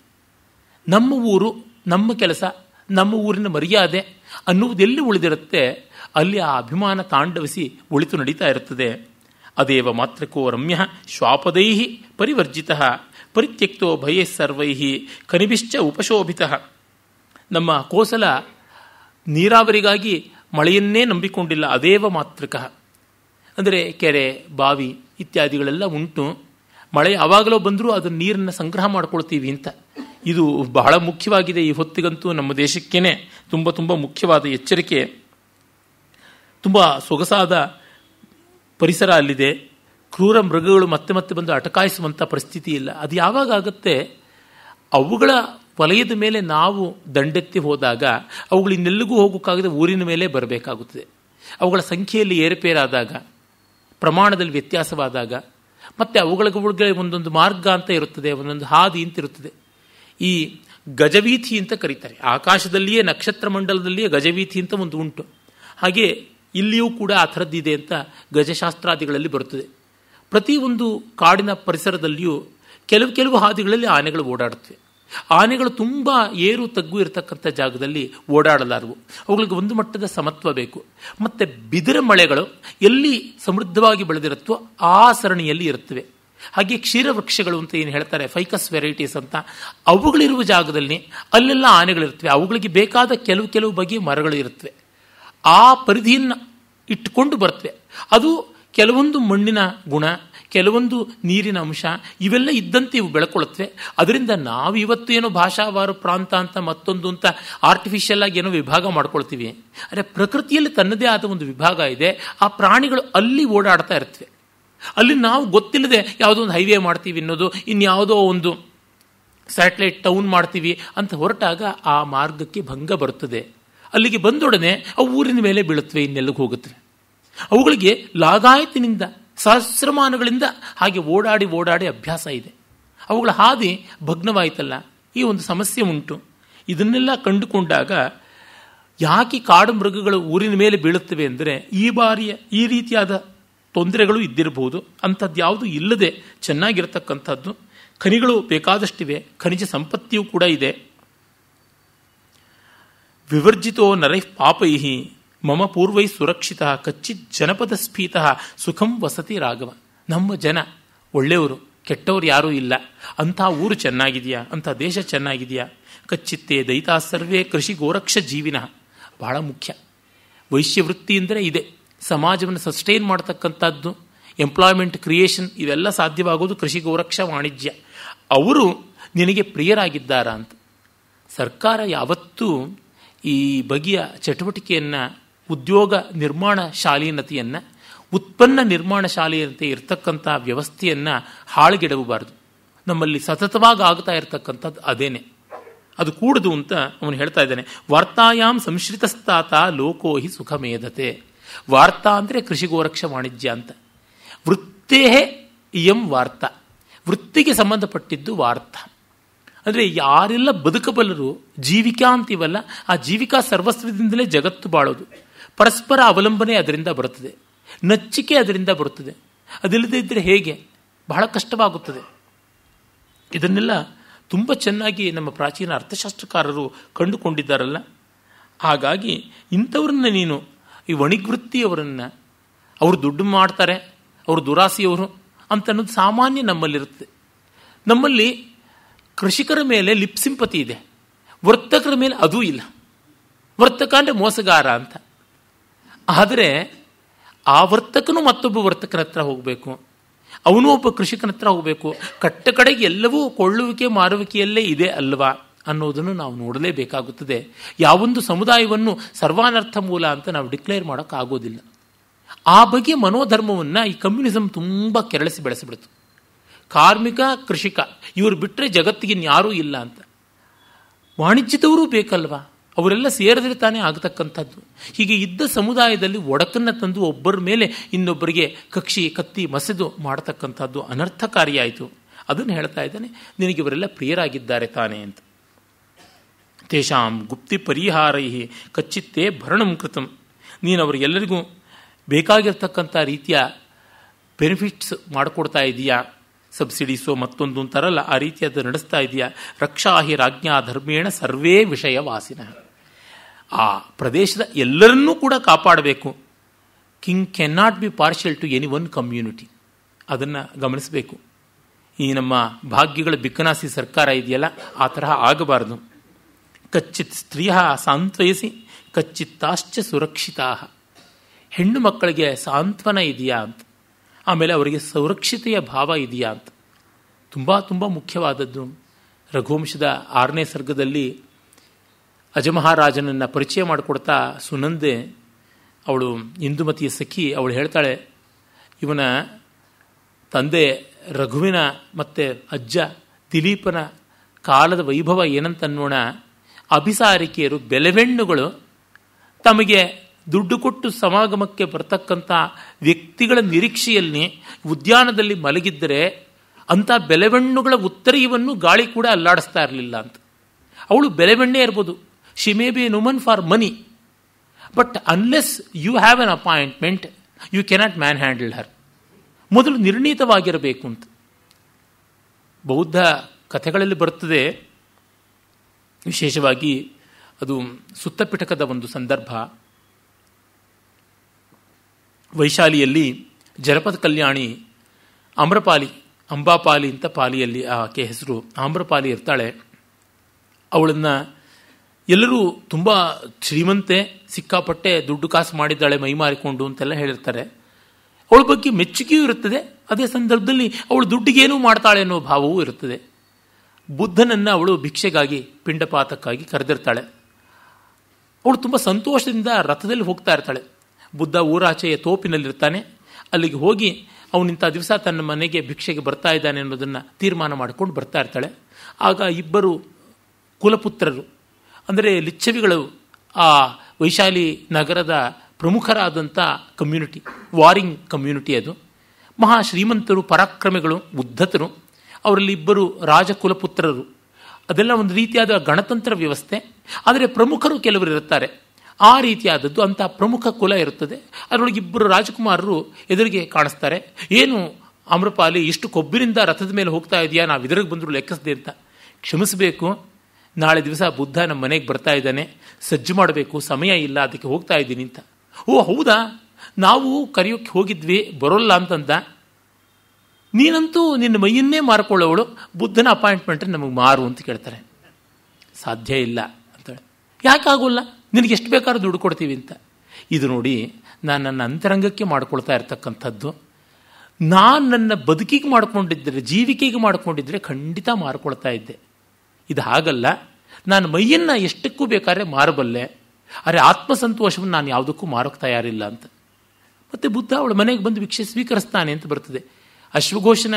ನಮ್ಮ ಊರು ನಮ್ಮ ಕೆಲಸ ನಮ್ಮ ಊರಿನ ಮರ್ಯಾದೆ ಅನ್ನುವುದೆಲ್ಲಿ ಉಳಿದಿರುತ್ತೆ ಅಲ್ಲಿ ಆ ಅಭಿಮಾನ ತಾಂಡವಿಸಿ ಉಳಿತು ನಡೀತಾ ಇರುತ್ತದೆ ಅದೇವ ಮಾತ್ರಕೋ ರಮ್ಯ ಶ್ವಾಪದೈ ಪರಿವರ್ಜಿತ ಪರಿತ್ಯಕ್ತೋ ಸರ್ವೈಹಿ ಕನಿಬಿಶ್ಚ ಉಪಶೋಭಿತ ನಮ್ಮ ಕೋಸಲ ನೀರಾವರಿಗಾಗಿ ಮಳೆಯನ್ನೇ ನಂಬಿಕೊಂಡಿಲ್ಲ ಅದೇವ ಮಾತೃಕ ಅಂದರೆ ಕೆರೆ ಬಾವಿ ಇತ್ಯಾದಿಗಳೆಲ್ಲ ಉಂಟು ಮಳೆ ಯಾವಾಗಲೋ ಬಂದರೂ ಅದನ್ನು ನೀರನ್ನು ಸಂಗ್ರಹ ಮಾಡ್ಕೊಳ್ತೀವಿ ಅಂತ ಇದು ಬಹಳ ಮುಖ್ಯವಾಗಿದೆ ಈ ಹೊತ್ತಿಗಂತೂ ನಮ್ಮ ದೇಶಕ್ಕೇನೆ ತುಂಬ ತುಂಬ ಮುಖ್ಯವಾದ ಎಚ್ಚರಿಕೆ ತುಂಬ ಸೊಗಸಾದ ಪರಿಸರ ಅಲ್ಲಿದೆ ಕ್ರೂರ ಮೃಗಗಳು ಮತ್ತೆ ಮತ್ತೆ ಬಂದು ಅಟಕಾಯಿಸುವಂಥ ಪರಿಸ್ಥಿತಿ ಇಲ್ಲ ಅದು ಯಾವಾಗ ಆಗುತ್ತೆ ಅವುಗಳ ವಲಯದ ಮೇಲೆ ನಾವು ದಂಡೆತ್ತಿ ಹೋದಾಗ ಅವುಗಳು ಇನ್ನೆಲ್ಲಿಗೂ ಹೋಗೋಕ್ಕಾಗದೆ ಊರಿನ ಮೇಲೆ ಬರಬೇಕಾಗುತ್ತದೆ ಅವುಗಳ ಸಂಖ್ಯೆಯಲ್ಲಿ ಏರುಪೇರಾದಾಗ ಪ್ರಮಾಣದಲ್ಲಿ ವ್ಯತ್ಯಾಸವಾದಾಗ ಮತ್ತು ಅವುಗಳಿಗೆ ಒಂದೊಂದು ಮಾರ್ಗ ಅಂತ ಇರುತ್ತದೆ ಒಂದೊಂದು ಹಾದಿ ಅಂತ ಇರುತ್ತದೆ ಈ ಗಜವೀಥಿ ಅಂತ ಕರೀತಾರೆ ಆಕಾಶದಲ್ಲಿಯೇ ನಕ್ಷತ್ರ ಮಂಡಲದಲ್ಲಿಯೇ ಗಜವೀಥಿ ಅಂತ ಒಂದು ಉಂಟು ಹಾಗೆ ಇಲ್ಲಿಯೂ ಕೂಡ ಆ ಥರದ್ದಿದೆ ಅಂತ ಗಜಶಾಸ್ತ್ರಾದಿಗಳಲ್ಲಿ ಬರುತ್ತದೆ ಪ್ರತಿಯೊಂದು ಕಾಡಿನ ಪರಿಸರದಲ್ಲಿಯೂ ಕೆಲವು ಕೆಲವು ಹಾದಿಗಳಲ್ಲಿ ಆನೆಗಳು ಓಡಾಡುತ್ತವೆ ಆನೆಗಳು ತುಂಬ ಏರು ತಗ್ಗು ಇರತಕ್ಕಂಥ ಜಾಗದಲ್ಲಿ ಓಡಾಡಲಾರವು ಅವುಗಳಿಗೆ ಒಂದು ಮಟ್ಟದ ಸಮತ್ವ ಬೇಕು ಮತ್ತು ಬಿದಿರ ಮಳೆಗಳು ಎಲ್ಲಿ ಸಮೃದ್ಧವಾಗಿ ಬೆಳೆದಿರುತ್ತೋ ಆ ಸರಣಿಯಲ್ಲಿ ಇರುತ್ತವೆ ಹಾಗೆ ಕ್ಷೀರ ವೃಕ್ಷಗಳು ಅಂತ ಏನು ಹೇಳ್ತಾರೆ ಫೈಕಸ್ ವೆರೈಟೀಸ್ ಅಂತ ಅವುಗಳಿರುವ ಜಾಗದಲ್ಲಿ ಅಲ್ಲೆಲ್ಲ ಆನೆಗಳಿರುತ್ತವೆ ಅವುಗಳಿಗೆ ಬೇಕಾದ ಕೆಲವು ಕೆಲವು ಬಗೆಯ ಮರಗಳು ಇರುತ್ತವೆ ಆ ಪರಿಧಿಯನ್ನು ಇಟ್ಟುಕೊಂಡು ಬರ್ತವೆ ಅದು ಕೆಲವೊಂದು ಮಣ್ಣಿನ ಗುಣ ಕೆಲವೊಂದು ನೀರಿನ ಅಂಶ ಇವೆಲ್ಲ ಇದ್ದಂತೆ ಇವು ಬೆಳಕೊಳ್ಳುತ್ತವೆ ಅದರಿಂದ ನಾವು ಇವತ್ತು ಏನೋ ಭಾಷಾವಾರು ಪ್ರಾಂತ ಅಂತ ಮತ್ತೊಂದು ಅಂತ ಆರ್ಟಿಫಿಷಿಯಲ್ ಆಗಿ ಏನೋ ವಿಭಾಗ ಮಾಡ್ಕೊಳ್ತೀವಿ ಅಂದರೆ ಪ್ರಕೃತಿಯಲ್ಲಿ ತನ್ನದೇ ಆದ ಒಂದು ವಿಭಾಗ ಇದೆ ಆ ಪ್ರಾಣಿಗಳು ಅಲ್ಲಿ ಓಡಾಡ್ತಾ ಇರ್ತವೆ ಅಲ್ಲಿ ನಾವು ಗೊತ್ತಿಲ್ಲದೆ ಯಾವುದೋ ಒಂದು ಹೈವೇ ಮಾಡ್ತೀವಿ ಅನ್ನೋದು ಇನ್ಯಾವುದೋ ಒಂದು ಸ್ಯಾಟಲೈಟ್ ಟೌನ್ ಮಾಡ್ತೀವಿ ಅಂತ ಹೊರಟಾಗ ಆ ಮಾರ್ಗಕ್ಕೆ ಭಂಗ ಬರುತ್ತದೆ ಅಲ್ಲಿಗೆ ಬಂದೊಡನೆ ಆ ಊರಿನ ಮೇಲೆ ಬೀಳುತ್ತವೆ ಇನ್ನೆಲ್ಲಿಗೆ ಹೋಗುತ್ತವೆ ಅವುಗಳಿಗೆ ಲಾಗಾಯತಿನಿಂದ ಸಹಸ್ರಮಾನಗಳಿಂದ ಹಾಗೆ ಓಡಾಡಿ ಓಡಾಡಿ ಅಭ್ಯಾಸ ಇದೆ ಅವುಗಳ ಹಾದಿ ಭಗ್ನವಾಯಿತಲ್ಲ ಈ ಒಂದು ಸಮಸ್ಯೆ ಉಂಟು ಇದನ್ನೆಲ್ಲ ಕಂಡುಕೊಂಡಾಗ ಯಾಕೆ ಕಾಡು ಮೃಗಗಳು ಊರಿನ ಮೇಲೆ ಬೀಳುತ್ತವೆ ಅಂದರೆ ಈ ಬಾರಿಯ ಈ ರೀತಿಯಾದ ತೊಂದರೆಗಳು ಇದ್ದಿರಬಹುದು ಅಂಥದ್ದು ಯಾವುದು ಇಲ್ಲದೆ ಚೆನ್ನಾಗಿರತಕ್ಕಂಥದ್ದು ಖನಿಗಳು ಬೇಕಾದಷ್ಟಿವೆ ಖನಿಜ ಸಂಪತ್ತಿಯೂ ಕೂಡ ಇದೆ ವಿವರ್ಜಿತೋ ನರೈ ಪಾಪೈಹಿ ಮಮ ಪೂರ್ವೈ ಸುರಕ್ಷಿತ ಕಚ್ಚಿತ್ ಜನಪದ ಸ್ಫೀತ ಸುಖಂ ವಸತಿ ರಾಘವ ನಮ್ಮ ಜನ ಒಳ್ಳೆಯವರು ಕೆಟ್ಟವರು ಯಾರೂ ಇಲ್ಲ ಅಂಥ ಊರು ಚೆನ್ನಾಗಿದೆಯಾ ಅಂಥ ದೇಶ ಚೆನ್ನಾಗಿದೆಯಾ ಕಚ್ಚಿತ್ತೇ ದೈತಾ ಸರ್ವೇ ಕೃಷಿ ಗೋರಕ್ಷ ಜೀವಿನ ಬಹಳ ಮುಖ್ಯ ವೈಶ್ಯವೃತ್ತಿ ಅಂದರೆ ಇದೆ ಸಮಾಜವನ್ನು ಸಸ್ಟೈನ್ ಮಾಡತಕ್ಕಂಥದ್ದು ಎಂಪ್ಲಾಯ್ಮೆಂಟ್ ಕ್ರಿಯೇಷನ್ ಇವೆಲ್ಲ ಸಾಧ್ಯವಾಗೋದು ಕೃಷಿ ಗೋರಕ್ಷ ವಾಣಿಜ್ಯ ಅವರು ನಿನಗೆ ಪ್ರಿಯರಾಗಿದ್ದಾರಾ ಅಂತ ಸರ್ಕಾರ ಯಾವತ್ತೂ ಈ ಬಗೆಯ ಚಟುವಟಿಕೆಯನ್ನು ಉದ್ಯೋಗ ನಿರ್ಮಾಣ ಶಾಲೀನತೆಯನ್ನು ಉತ್ಪನ್ನ ನಿರ್ಮಾಣ ಶಾಲೆಯಂತೆ ಇರತಕ್ಕಂಥ ವ್ಯವಸ್ಥೆಯನ್ನು ಹಾಳುಗೆಡಬಾರದು ನಮ್ಮಲ್ಲಿ ಸತತವಾಗಿ ಆಗ್ತಾ ಇರತಕ್ಕಂಥದ್ದು ಅದೇನೆ ಅದು ಕೂಡುದು ಅಂತ ಅವನು ಹೇಳ್ತಾ ಇದ್ದಾನೆ ವಾರ್ತಾಯಾಮ್ ಸಂಶ್ರಿತಸ್ತಾತ ಲೋಕೋ ಹಿ ಸುಖಮೇಧತೆ ವಾರ್ತಾ ಅಂದರೆ ಗೋರಕ್ಷ ವಾಣಿಜ್ಯ ಅಂತ ವೃತ್ತೇ ಇಯಂ ವಾರ್ತಾ ವೃತ್ತಿಗೆ ಸಂಬಂಧಪಟ್ಟಿದ್ದು ವಾರ್ತಾ ಅಂದರೆ ಯಾರೆಲ್ಲ ಬದುಕಬಲ್ಲರು ಜೀವಿಕಾ ಅಂತೀವಲ್ಲ ಆ ಜೀವಿಕಾ ಸರ್ವಸ್ವದಿಂದಲೇ ಜಗತ್ತು ಬಾಳೋದು ಪರಸ್ಪರ ಅವಲಂಬನೆ ಅದರಿಂದ ಬರುತ್ತದೆ ನಚ್ಚಿಕೆ ಅದರಿಂದ ಬರುತ್ತದೆ ಅದಿಲ್ಲದಿದ್ದರೆ ಇದ್ದರೆ ಹೇಗೆ ಬಹಳ ಕಷ್ಟವಾಗುತ್ತದೆ ಇದನ್ನೆಲ್ಲ ತುಂಬ ಚೆನ್ನಾಗಿ ನಮ್ಮ ಪ್ರಾಚೀನ ಅರ್ಥಶಾಸ್ತ್ರಕಾರರು ಕಂಡುಕೊಂಡಿದ್ದಾರಲ್ಲ ಹಾಗಾಗಿ ಇಂಥವ್ರನ್ನ ನೀನು ಈ ವೃತ್ತಿಯವರನ್ನು ಅವರು ದುಡ್ಡು ಮಾಡ್ತಾರೆ ಅವರು ದುರಾಸೆಯವರು ಅಂತ ಅನ್ನೋದು ಸಾಮಾನ್ಯ ನಮ್ಮಲ್ಲಿರುತ್ತದೆ ನಮ್ಮಲ್ಲಿ ಕೃಷಿಕರ ಮೇಲೆ ಲಿಪ್ಸಿಂಪತಿ ಇದೆ ವರ್ತಕರ ಮೇಲೆ ಅದೂ ಇಲ್ಲ ವರ್ತಕ ಅಂದರೆ ಮೋಸಗಾರ ಅಂತ ಆದರೆ ಆ ವರ್ತಕನು ಮತ್ತೊಬ್ಬ ವರ್ತಕನ ಹತ್ರ ಹೋಗಬೇಕು ಅವನು ಒಬ್ಬ ಕೃಷಿಕನ ಹತ್ರ ಹೋಗಬೇಕು ಕಟ್ಟ ಕಡೆಗೆ ಎಲ್ಲವೂ ಕೊಳ್ಳುವಿಕೆ ಮಾರುವಿಕೆಯಲ್ಲೇ ಇದೆ ಅಲ್ವಾ ಅನ್ನೋದನ್ನು ನಾವು ನೋಡಲೇಬೇಕಾಗುತ್ತದೆ ಯಾವೊಂದು ಸಮುದಾಯವನ್ನು ಸರ್ವಾನರ್ಥ ಮೂಲ ಅಂತ ನಾವು ಡಿಕ್ಲೇರ್ ಮಾಡೋಕ್ಕಾಗೋದಿಲ್ಲ ಆ ಬಗ್ಗೆ ಮನೋಧರ್ಮವನ್ನು ಈ ಕಮ್ಯುನಿಸಮ್ ತುಂಬ ಕೆರಳಿಸಿ ಬೆಳೆಸಿಬಿಡ್ತು ಕಾರ್ಮಿಕ ಕೃಷಿಕ ಇವರು ಬಿಟ್ಟರೆ ಜಗತ್ತಿಗೆ ಇಲ್ಲ ಅಂತ ವಾಣಿಜ್ಯದವರು ಬೇಕಲ್ವಾ ಅವರೆಲ್ಲ ಸೇರಿದ್ರೆ ತಾನೇ ಆಗತಕ್ಕಂಥದ್ದು ಹೀಗೆ ಇದ್ದ ಸಮುದಾಯದಲ್ಲಿ ಒಡಕನ್ನು ತಂದು ಒಬ್ಬರ ಮೇಲೆ ಇನ್ನೊಬ್ಬರಿಗೆ ಕಕ್ಷಿ ಕತ್ತಿ ಮಸೆದು ಮಾಡತಕ್ಕಂಥದ್ದು ಅನರ್ಥಕಾರಿಯಾಯಿತು ಅದನ್ನು ಹೇಳ್ತಾ ಇದ್ದಾನೆ ನಿನಗೆ ಇವರೆಲ್ಲ ಪ್ರಿಯರಾಗಿದ್ದಾರೆ ತಾನೇ ಅಂತ ತೇಷಾಂ ಗುಪ್ತಿ ಪರಿಹಾರೈ ಕಚ್ಚಿತ್ತೇ ಭರಣಂ ಕೃತಂ ನೀನು ಅವರಿಗೆಲ್ಲರಿಗೂ ಬೇಕಾಗಿರ್ತಕ್ಕಂಥ ರೀತಿಯ ಬೆನಿಫಿಟ್ಸ್ ಮಾಡಿಕೊಡ್ತಾ ಇದೀಯಾ ಸಬ್ಸಿಡೀಸು ಮತ್ತೊಂದು ಅಂತಾರಲ್ಲ ಆ ರೀತಿಯಾದ ನಡೆಸ್ತಾ ಇದೆಯಾ ರಕ್ಷಾ ರಾಜ್ಞಾ ಧರ್ಮೇಣ ಸರ್ವೇ ವಿಷಯ ವಾಸಿನ ಆ ಪ್ರದೇಶದ ಎಲ್ಲರನ್ನೂ ಕೂಡ ಕಾಪಾಡಬೇಕು king can not be partial to any one community ಅದನ್ನು ಗಮನಿಸಬೇಕು ಈ ನಮ್ಮ ಭಾಗ್ಯಗಳ ಬಿಕ್ಕನಾಸಿ ಸರ್ಕಾರ ಇದೆಯಲ್ಲ ಆ ತರಹ ಆಗಬಾರದು ಕಚ್ಚಿತ್ ಸ್ತ್ರೀಯ ಸಾಂತ್ವಯಿಸಿ ಕಚ್ಚಿತ್ತಾಶ್ಚ ಸುರಕ್ಷಿತಾ ಹೆಣ್ಣು ಮಕ್ಕಳಿಗೆ ಸಾಂತ್ವನ ಇದೆಯಾ ಅಂತ ಆಮೇಲೆ ಅವರಿಗೆ ಸುರಕ್ಷಿತೆಯ ಭಾವ ಇದೆಯಾ ಅಂತ ತುಂಬ ತುಂಬ ಮುಖ್ಯವಾದದ್ದು ರಘುವಂಶದ ಆರನೇ ಸರ್ಗದಲ್ಲಿ ಅಜಮಹಾರಾಜನನ್ನು ಪರಿಚಯ ಮಾಡಿಕೊಡ್ತಾ ಸುನಂದೆ ಅವಳು ಇಂದುಮತಿಯ ಸಖಿ ಅವಳು ಹೇಳ್ತಾಳೆ ಇವನ ತಂದೆ ರಘುವಿನ ಮತ್ತು ಅಜ್ಜ ದಿಲೀಪನ ಕಾಲದ ವೈಭವ ಏನಂತನ್ನೋಣ ಅಭಿಸಾರಿಕೆಯರು ಬೆಲೆವೆಣ್ಣುಗಳು ತಮಗೆ ದುಡ್ಡು ಕೊಟ್ಟು ಸಮಾಗಮಕ್ಕೆ ಬರ್ತಕ್ಕಂಥ ವ್ಯಕ್ತಿಗಳ ನಿರೀಕ್ಷೆಯಲ್ಲಿ ಉದ್ಯಾನದಲ್ಲಿ ಮಲಗಿದ್ದರೆ ಅಂಥ ಬೆಲೆವೆಣ್ಣುಗಳ ಉತ್ತರಿಯವನ್ನು ಗಾಳಿ ಕೂಡ ಅಲ್ಲಾಡಿಸ್ತಾ ಇರಲಿಲ್ಲ ಅಂತ ಅವಳು ಬೆಲೆವೆಣ್ಣೆ ಇರ್ಬೋದು she may be an woman for money but unless you have an appointment you cannot manhandle her ಮೊದಲು ನಿರ್ಣೀತವಾಗಿರಬೇಕು ಅಂತ ಬೌದ್ಧ ಕಥೆಗಳಲ್ಲಿ ಬರುತ್ತದೆ ವಿಶೇಷವಾಗಿ ಅದು ಸುತ್ತಪಿಟಕದ ಒಂದು ಸಂದರ್ಭ ವೈಶಾಲಿಯಲ್ಲಿ ಜನಪದ ಕಲ್ಯಾಣಿ ಆಮ್ರಪಾಲಿ ಅಂಬಾಪಾಲಿ ಅಂತ ಪಾಲಿಯಲ್ಲಿ ಆಕೆ ಹೆಸರು ಆಮ್ರಪಾಲಿ ಇರ್ತಾಳೆ ಅವಳನ್ನು ಎಲ್ಲರೂ ತುಂಬ ಶ್ರೀಮಂತೆ ಸಿಕ್ಕಾಪಟ್ಟೆ ದುಡ್ಡು ಕಾಸು ಮಾಡಿದ್ದಾಳೆ ಮೈ ಮಾರಿಕೊಂಡು ಅಂತೆಲ್ಲ ಹೇಳಿರ್ತಾರೆ ಅವಳ ಬಗ್ಗೆ ಮೆಚ್ಚುಗೆಯೂ ಇರುತ್ತದೆ ಅದೇ ಸಂದರ್ಭದಲ್ಲಿ ಅವಳು ದುಡ್ಡಿಗೇನೂ ಮಾಡ್ತಾಳೆ ಅನ್ನೋ ಭಾವವೂ ಇರುತ್ತದೆ ಬುದ್ಧನನ್ನು ಅವಳು ಭಿಕ್ಷೆಗಾಗಿ ಪಿಂಡಪಾತಕ್ಕಾಗಿ ಕರೆದಿರ್ತಾಳೆ ಅವಳು ತುಂಬ ಸಂತೋಷದಿಂದ ರಥದಲ್ಲಿ ಹೋಗ್ತಾ ಇರ್ತಾಳೆ ಬುದ್ಧ ಊರಾಚೆಯ ತೋಪಿನಲ್ಲಿರ್ತಾನೆ ಅಲ್ಲಿಗೆ ಹೋಗಿ ಅವನಿಂಥ ದಿವಸ ತನ್ನ ಮನೆಗೆ ಭಿಕ್ಷೆಗೆ ಬರ್ತಾ ಇದ್ದಾನೆ ಅನ್ನೋದನ್ನು ತೀರ್ಮಾನ ಮಾಡಿಕೊಂಡು ಬರ್ತಾ ಇರ್ತಾಳೆ ಆಗ ಇಬ್ಬರು ಕುಲಪುತ್ರರು ಅಂದರೆ ಲಿಚ್ಛವಿಗಳು ಆ ವೈಶಾಲಿ ನಗರದ ಪ್ರಮುಖರಾದಂಥ ಕಮ್ಯುನಿಟಿ ವಾರಿಂಗ್ ಕಮ್ಯುನಿಟಿ ಅದು ಮಹಾ ಶ್ರೀಮಂತರು ಪರಾಕ್ರಮಿಗಳು ಉದ್ಧತರು ಅವರಲ್ಲಿ ಇಬ್ಬರು ರಾಜಕುಲಪುತ್ರರು ಅದೆಲ್ಲ ಒಂದು ರೀತಿಯಾದ ಗಣತಂತ್ರ ವ್ಯವಸ್ಥೆ ಆದರೆ ಪ್ರಮುಖರು ಕೆಲವರು ಇರುತ್ತಾರೆ ಆ ರೀತಿಯಾದದ್ದು ಅಂತ ಪ್ರಮುಖ ಕುಲ ಇರುತ್ತದೆ ಅದರೊಳಗೆ ಇಬ್ಬರು ರಾಜಕುಮಾರರು ಎದುರಿಗೆ ಕಾಣಿಸ್ತಾರೆ ಏನು ಅಮೃಪಾಲಿ ಇಷ್ಟು ಕೊಬ್ಬರಿಂದ ರಥದ ಮೇಲೆ ಹೋಗ್ತಾ ಇದೆಯಾ ನಾವು ಇದರಿಗೆ ಬಂದರೂ ಲೆಕ್ಕಿಸದೆ ಅಂತ ಕ್ಷಮಿಸಬೇಕು ನಾಳೆ ದಿವಸ ಬುದ್ಧ ನಮ್ಮ ಮನೆಗೆ ಬರ್ತಾ ಇದ್ದಾನೆ ಸಜ್ಜು ಮಾಡಬೇಕು ಸಮಯ ಇಲ್ಲ ಅದಕ್ಕೆ ಹೋಗ್ತಾ ಇದ್ದೀನಿ ಅಂತ ಓ ಹೌದಾ ನಾವು ಕರೆಯೋಕ್ಕೆ ಹೋಗಿದ್ವಿ ಬರೋಲ್ಲ ಅಂತಂದ ನೀನಂತೂ ನಿನ್ನ ಮೈಯನ್ನೇ ಮಾರ್ಕೊಳ್ಳೋವಳು ಬುದ್ಧನ ಅಪಾಯಿಂಟ್ಮೆಂಟ್ ನಮಗೆ ಮಾರು ಅಂತ ಕೇಳ್ತಾರೆ ಸಾಧ್ಯ ಇಲ್ಲ ಅಂತೇಳಿ ಆಗೋಲ್ಲ ನಿನಗೆ ಎಷ್ಟು ಬೇಕಾದ್ರೂ ದುಡ್ಡು ಕೊಡ್ತೀವಿ ಅಂತ ಇದು ನೋಡಿ ನಾನು ನನ್ನ ಅಂತರಂಗಕ್ಕೆ ಮಾಡ್ಕೊಳ್ತಾ ಇರ್ತಕ್ಕಂಥದ್ದು ನಾನು ನನ್ನ ಬದುಕಿಗೆ ಮಾಡ್ಕೊಂಡಿದ್ದರೆ ಜೀವಿಕೆಗೆ ಮಾಡ್ಕೊಂಡಿದ್ದರೆ ಖಂಡಿತ ಮಾರ್ಕೊಳ್ತಾ ಇದ್ದೆ ಇದು ಹಾಗಲ್ಲ ನಾನು ಮೈಯನ್ನು ಎಷ್ಟಕ್ಕೂ ಬೇಕಾದ್ರೆ ಮಾರಬಲ್ಲೆ ಆದರೆ ಆತ್ಮಸಂತೋಷವನ್ನು ನಾನು ಯಾವುದಕ್ಕೂ ಮಾರಕ್ಕೆ ತಯಾರಿಲ್ಲ ಅಂತ ಮತ್ತು ಬುದ್ಧ ಅವಳ ಮನೆಗೆ ಬಂದು ಭಿಕ್ಷೆ ಸ್ವೀಕರಿಸ್ತಾನೆ ಅಂತ ಬರ್ತದೆ ಅಶ್ವಘೋಷನ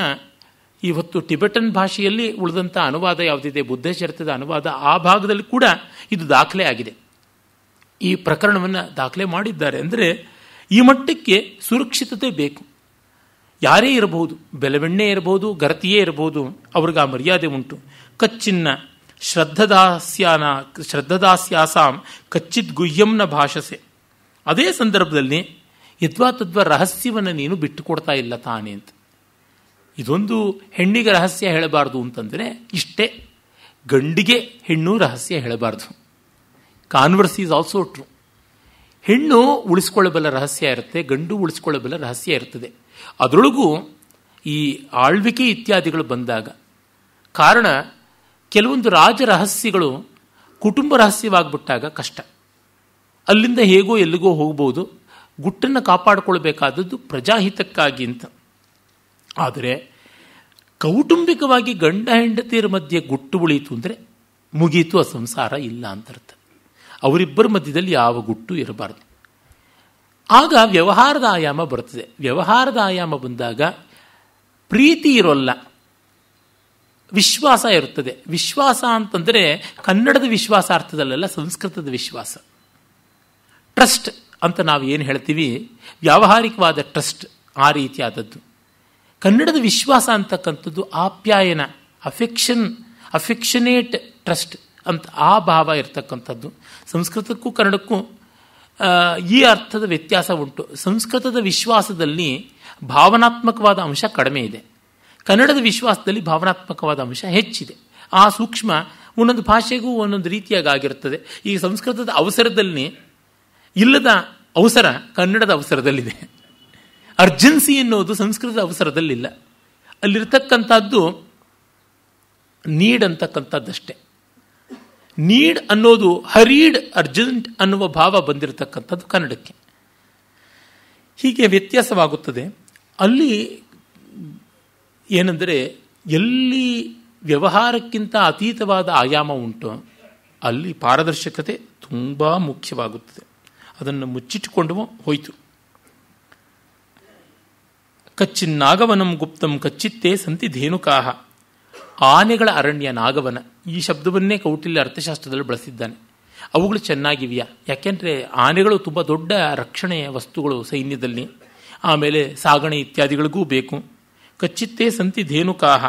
ಇವತ್ತು ಟಿಬೆಟನ್ ಭಾಷೆಯಲ್ಲಿ ಉಳಿದಂಥ ಅನುವಾದ ಯಾವುದಿದೆ ಬುದ್ಧ ಚರಿತದ ಅನುವಾದ ಆ ಭಾಗದಲ್ಲಿ ಕೂಡ ಇದು ದಾಖಲೆ ಆಗಿದೆ ಈ ಪ್ರಕರಣವನ್ನು ದಾಖಲೆ ಮಾಡಿದ್ದಾರೆ ಅಂದರೆ ಈ ಮಟ್ಟಕ್ಕೆ ಸುರಕ್ಷಿತತೆ ಬೇಕು ಯಾರೇ ಇರಬಹುದು ಬೆಲವೆಣ್ಣೆ ಇರಬಹುದು ಗರತಿಯೇ ಇರಬಹುದು ಅವ್ರಿಗೆ ಆ ಮರ್ಯಾದೆ ಉಂಟು ಕಚ್ಚಿನ್ನ ಶ್ರದ್ಧದಾಸ್ಯಾನ ಶ್ರದ್ಧದಾಸ್ಯಾಸಾಂ ಕಚ್ಚಿದ್ ಗುಹ್ಯಂನ ಭಾಷಸೆ ಅದೇ ಸಂದರ್ಭದಲ್ಲಿ ಯದ್ವಾ ತದ್ವಾ ರಹಸ್ಯವನ್ನು ನೀನು ಬಿಟ್ಟುಕೊಡ್ತಾ ಇಲ್ಲ ತಾನೇ ಅಂತ ಇದೊಂದು ಹೆಣ್ಣಿಗೆ ರಹಸ್ಯ ಹೇಳಬಾರ್ದು ಅಂತಂದರೆ ಇಷ್ಟೇ ಗಂಡಿಗೆ ಹೆಣ್ಣು ರಹಸ್ಯ ಹೇಳಬಾರ್ದು ಕಾನ್ವರ್ಸ್ ಈಸ್ ಆಲ್ಸೋ ಟ್ರೂ ಹೆಣ್ಣು ಉಳಿಸ್ಕೊಳ್ಳಬಲ್ಲ ರಹಸ್ಯ ಇರುತ್ತೆ ಗಂಡು ಉಳಿಸ್ಕೊಳ್ಳಬಲ್ಲ ರಹಸ್ಯ ಇರ್ತದೆ ಅದರೊಳಗೂ ಈ ಆಳ್ವಿಕೆ ಇತ್ಯಾದಿಗಳು ಬಂದಾಗ ಕಾರಣ ಕೆಲವೊಂದು ರಾಜ ರಹಸ್ಯಗಳು ಕುಟುಂಬ ರಹಸ್ಯವಾಗಿಬಿಟ್ಟಾಗ ಕಷ್ಟ ಅಲ್ಲಿಂದ ಹೇಗೋ ಎಲ್ಲಿಗೋ ಹೋಗ್ಬೋದು ಗುಟ್ಟನ್ನು ಕಾಪಾಡಿಕೊಳ್ಬೇಕಾದದ್ದು ಪ್ರಜಾಹಿತಕ್ಕಾಗಿ ಅಂತ ಆದರೆ ಕೌಟುಂಬಿಕವಾಗಿ ಗಂಡ ಹೆಂಡತಿಯರ ಮಧ್ಯೆ ಗುಟ್ಟು ಉಳಿಯಿತು ಅಂದರೆ ಮುಗೀತು ಆ ಸಂಸಾರ ಇಲ್ಲ ಅಂತ ಅರ್ಥ ಅವರಿಬ್ಬರ ಮಧ್ಯದಲ್ಲಿ ಯಾವ ಗುಟ್ಟು ಇರಬಾರ್ದು ಆಗ ವ್ಯವಹಾರದ ಆಯಾಮ ಬರ್ತದೆ ವ್ಯವಹಾರದ ಆಯಾಮ ಬಂದಾಗ ಪ್ರೀತಿ ಇರೋಲ್ಲ ವಿಶ್ವಾಸ ಇರುತ್ತದೆ ವಿಶ್ವಾಸ ಅಂತಂದರೆ ಕನ್ನಡದ ವಿಶ್ವಾಸ ಅರ್ಥದಲ್ಲೆಲ್ಲ ಸಂಸ್ಕೃತದ ವಿಶ್ವಾಸ ಟ್ರಸ್ಟ್ ಅಂತ ನಾವು ಏನು ಹೇಳ್ತೀವಿ ವ್ಯಾವಹಾರಿಕವಾದ ಟ್ರಸ್ಟ್ ಆ ರೀತಿಯಾದದ್ದು ಕನ್ನಡದ ವಿಶ್ವಾಸ ಅಂತಕ್ಕಂಥದ್ದು ಆಪ್ಯಾಯನ ಅಫೆಕ್ಷನ್ ಅಫೆಕ್ಷನೇಟ್ ಟ್ರಸ್ಟ್ ಅಂತ ಆ ಭಾವ ಇರತಕ್ಕಂಥದ್ದು ಸಂಸ್ಕೃತಕ್ಕೂ ಕನ್ನಡಕ್ಕೂ ಈ ಅರ್ಥದ ವ್ಯತ್ಯಾಸ ಉಂಟು ಸಂಸ್ಕೃತದ ವಿಶ್ವಾಸದಲ್ಲಿ ಭಾವನಾತ್ಮಕವಾದ ಅಂಶ ಕಡಿಮೆ ಇದೆ ಕನ್ನಡದ ವಿಶ್ವಾಸದಲ್ಲಿ ಭಾವನಾತ್ಮಕವಾದ ಅಂಶ ಹೆಚ್ಚಿದೆ ಆ ಸೂಕ್ಷ್ಮ ಒಂದೊಂದು ಭಾಷೆಗೂ ಒಂದೊಂದು ರೀತಿಯಾಗಿ ಆಗಿರುತ್ತದೆ ಈ ಸಂಸ್ಕೃತದ ಅವಸರದಲ್ಲಿ ಇಲ್ಲದ ಅವಸರ ಕನ್ನಡದ ಅವಸರದಲ್ಲಿದೆ ಅರ್ಜೆನ್ಸಿ ಎನ್ನುವುದು ಸಂಸ್ಕೃತದ ಅವಸರದಲ್ಲಿಲ್ಲ ಅಲ್ಲಿರ್ತಕ್ಕಂಥದ್ದು ನೀಡ್ ಅಂತಕ್ಕಂಥದ್ದಷ್ಟೇ ನೀಡ್ ಅನ್ನೋದು ಹರೀಡ್ ಅರ್ಜೆಂಟ್ ಅನ್ನುವ ಭಾವ ಬಂದಿರತಕ್ಕಂಥದ್ದು ಕನ್ನಡಕ್ಕೆ ಹೀಗೆ ವ್ಯತ್ಯಾಸವಾಗುತ್ತದೆ ಅಲ್ಲಿ ಏನೆಂದರೆ ಎಲ್ಲಿ ವ್ಯವಹಾರಕ್ಕಿಂತ ಅತೀತವಾದ ಆಯಾಮ ಉಂಟು ಅಲ್ಲಿ ಪಾರದರ್ಶಕತೆ ತುಂಬ ಮುಖ್ಯವಾಗುತ್ತದೆ ಅದನ್ನು ಮುಚ್ಚಿಟ್ಟುಕೊಂಡು ಹೋಯಿತು ಕಚ್ಚಿನ್ ನಾಗವನಂ ಗುಪ್ತಂ ಕಚ್ಚಿತ್ತೇ ಸಂತಿ ಧೇನುಕಾಹ ಆನೆಗಳ ಅರಣ್ಯ ನಾಗವನ ಈ ಶಬ್ದವನ್ನೇ ಕೌಟಿಲ್ಯ ಅರ್ಥಶಾಸ್ತ್ರದಲ್ಲಿ ಬಳಸಿದ್ದಾನೆ ಅವುಗಳು ಚೆನ್ನಾಗಿವೆಯಾ ಯಾಕೆಂದರೆ ಆನೆಗಳು ತುಂಬ ದೊಡ್ಡ ರಕ್ಷಣೆಯ ವಸ್ತುಗಳು ಸೈನ್ಯದಲ್ಲಿ ಆಮೇಲೆ ಸಾಗಣೆ ಇತ್ಯಾದಿಗಳಿಗೂ ಬೇಕು ಕಚ್ಚಿತ್ತೇ ಸಂತಿ ಧೇನುಕಾಹ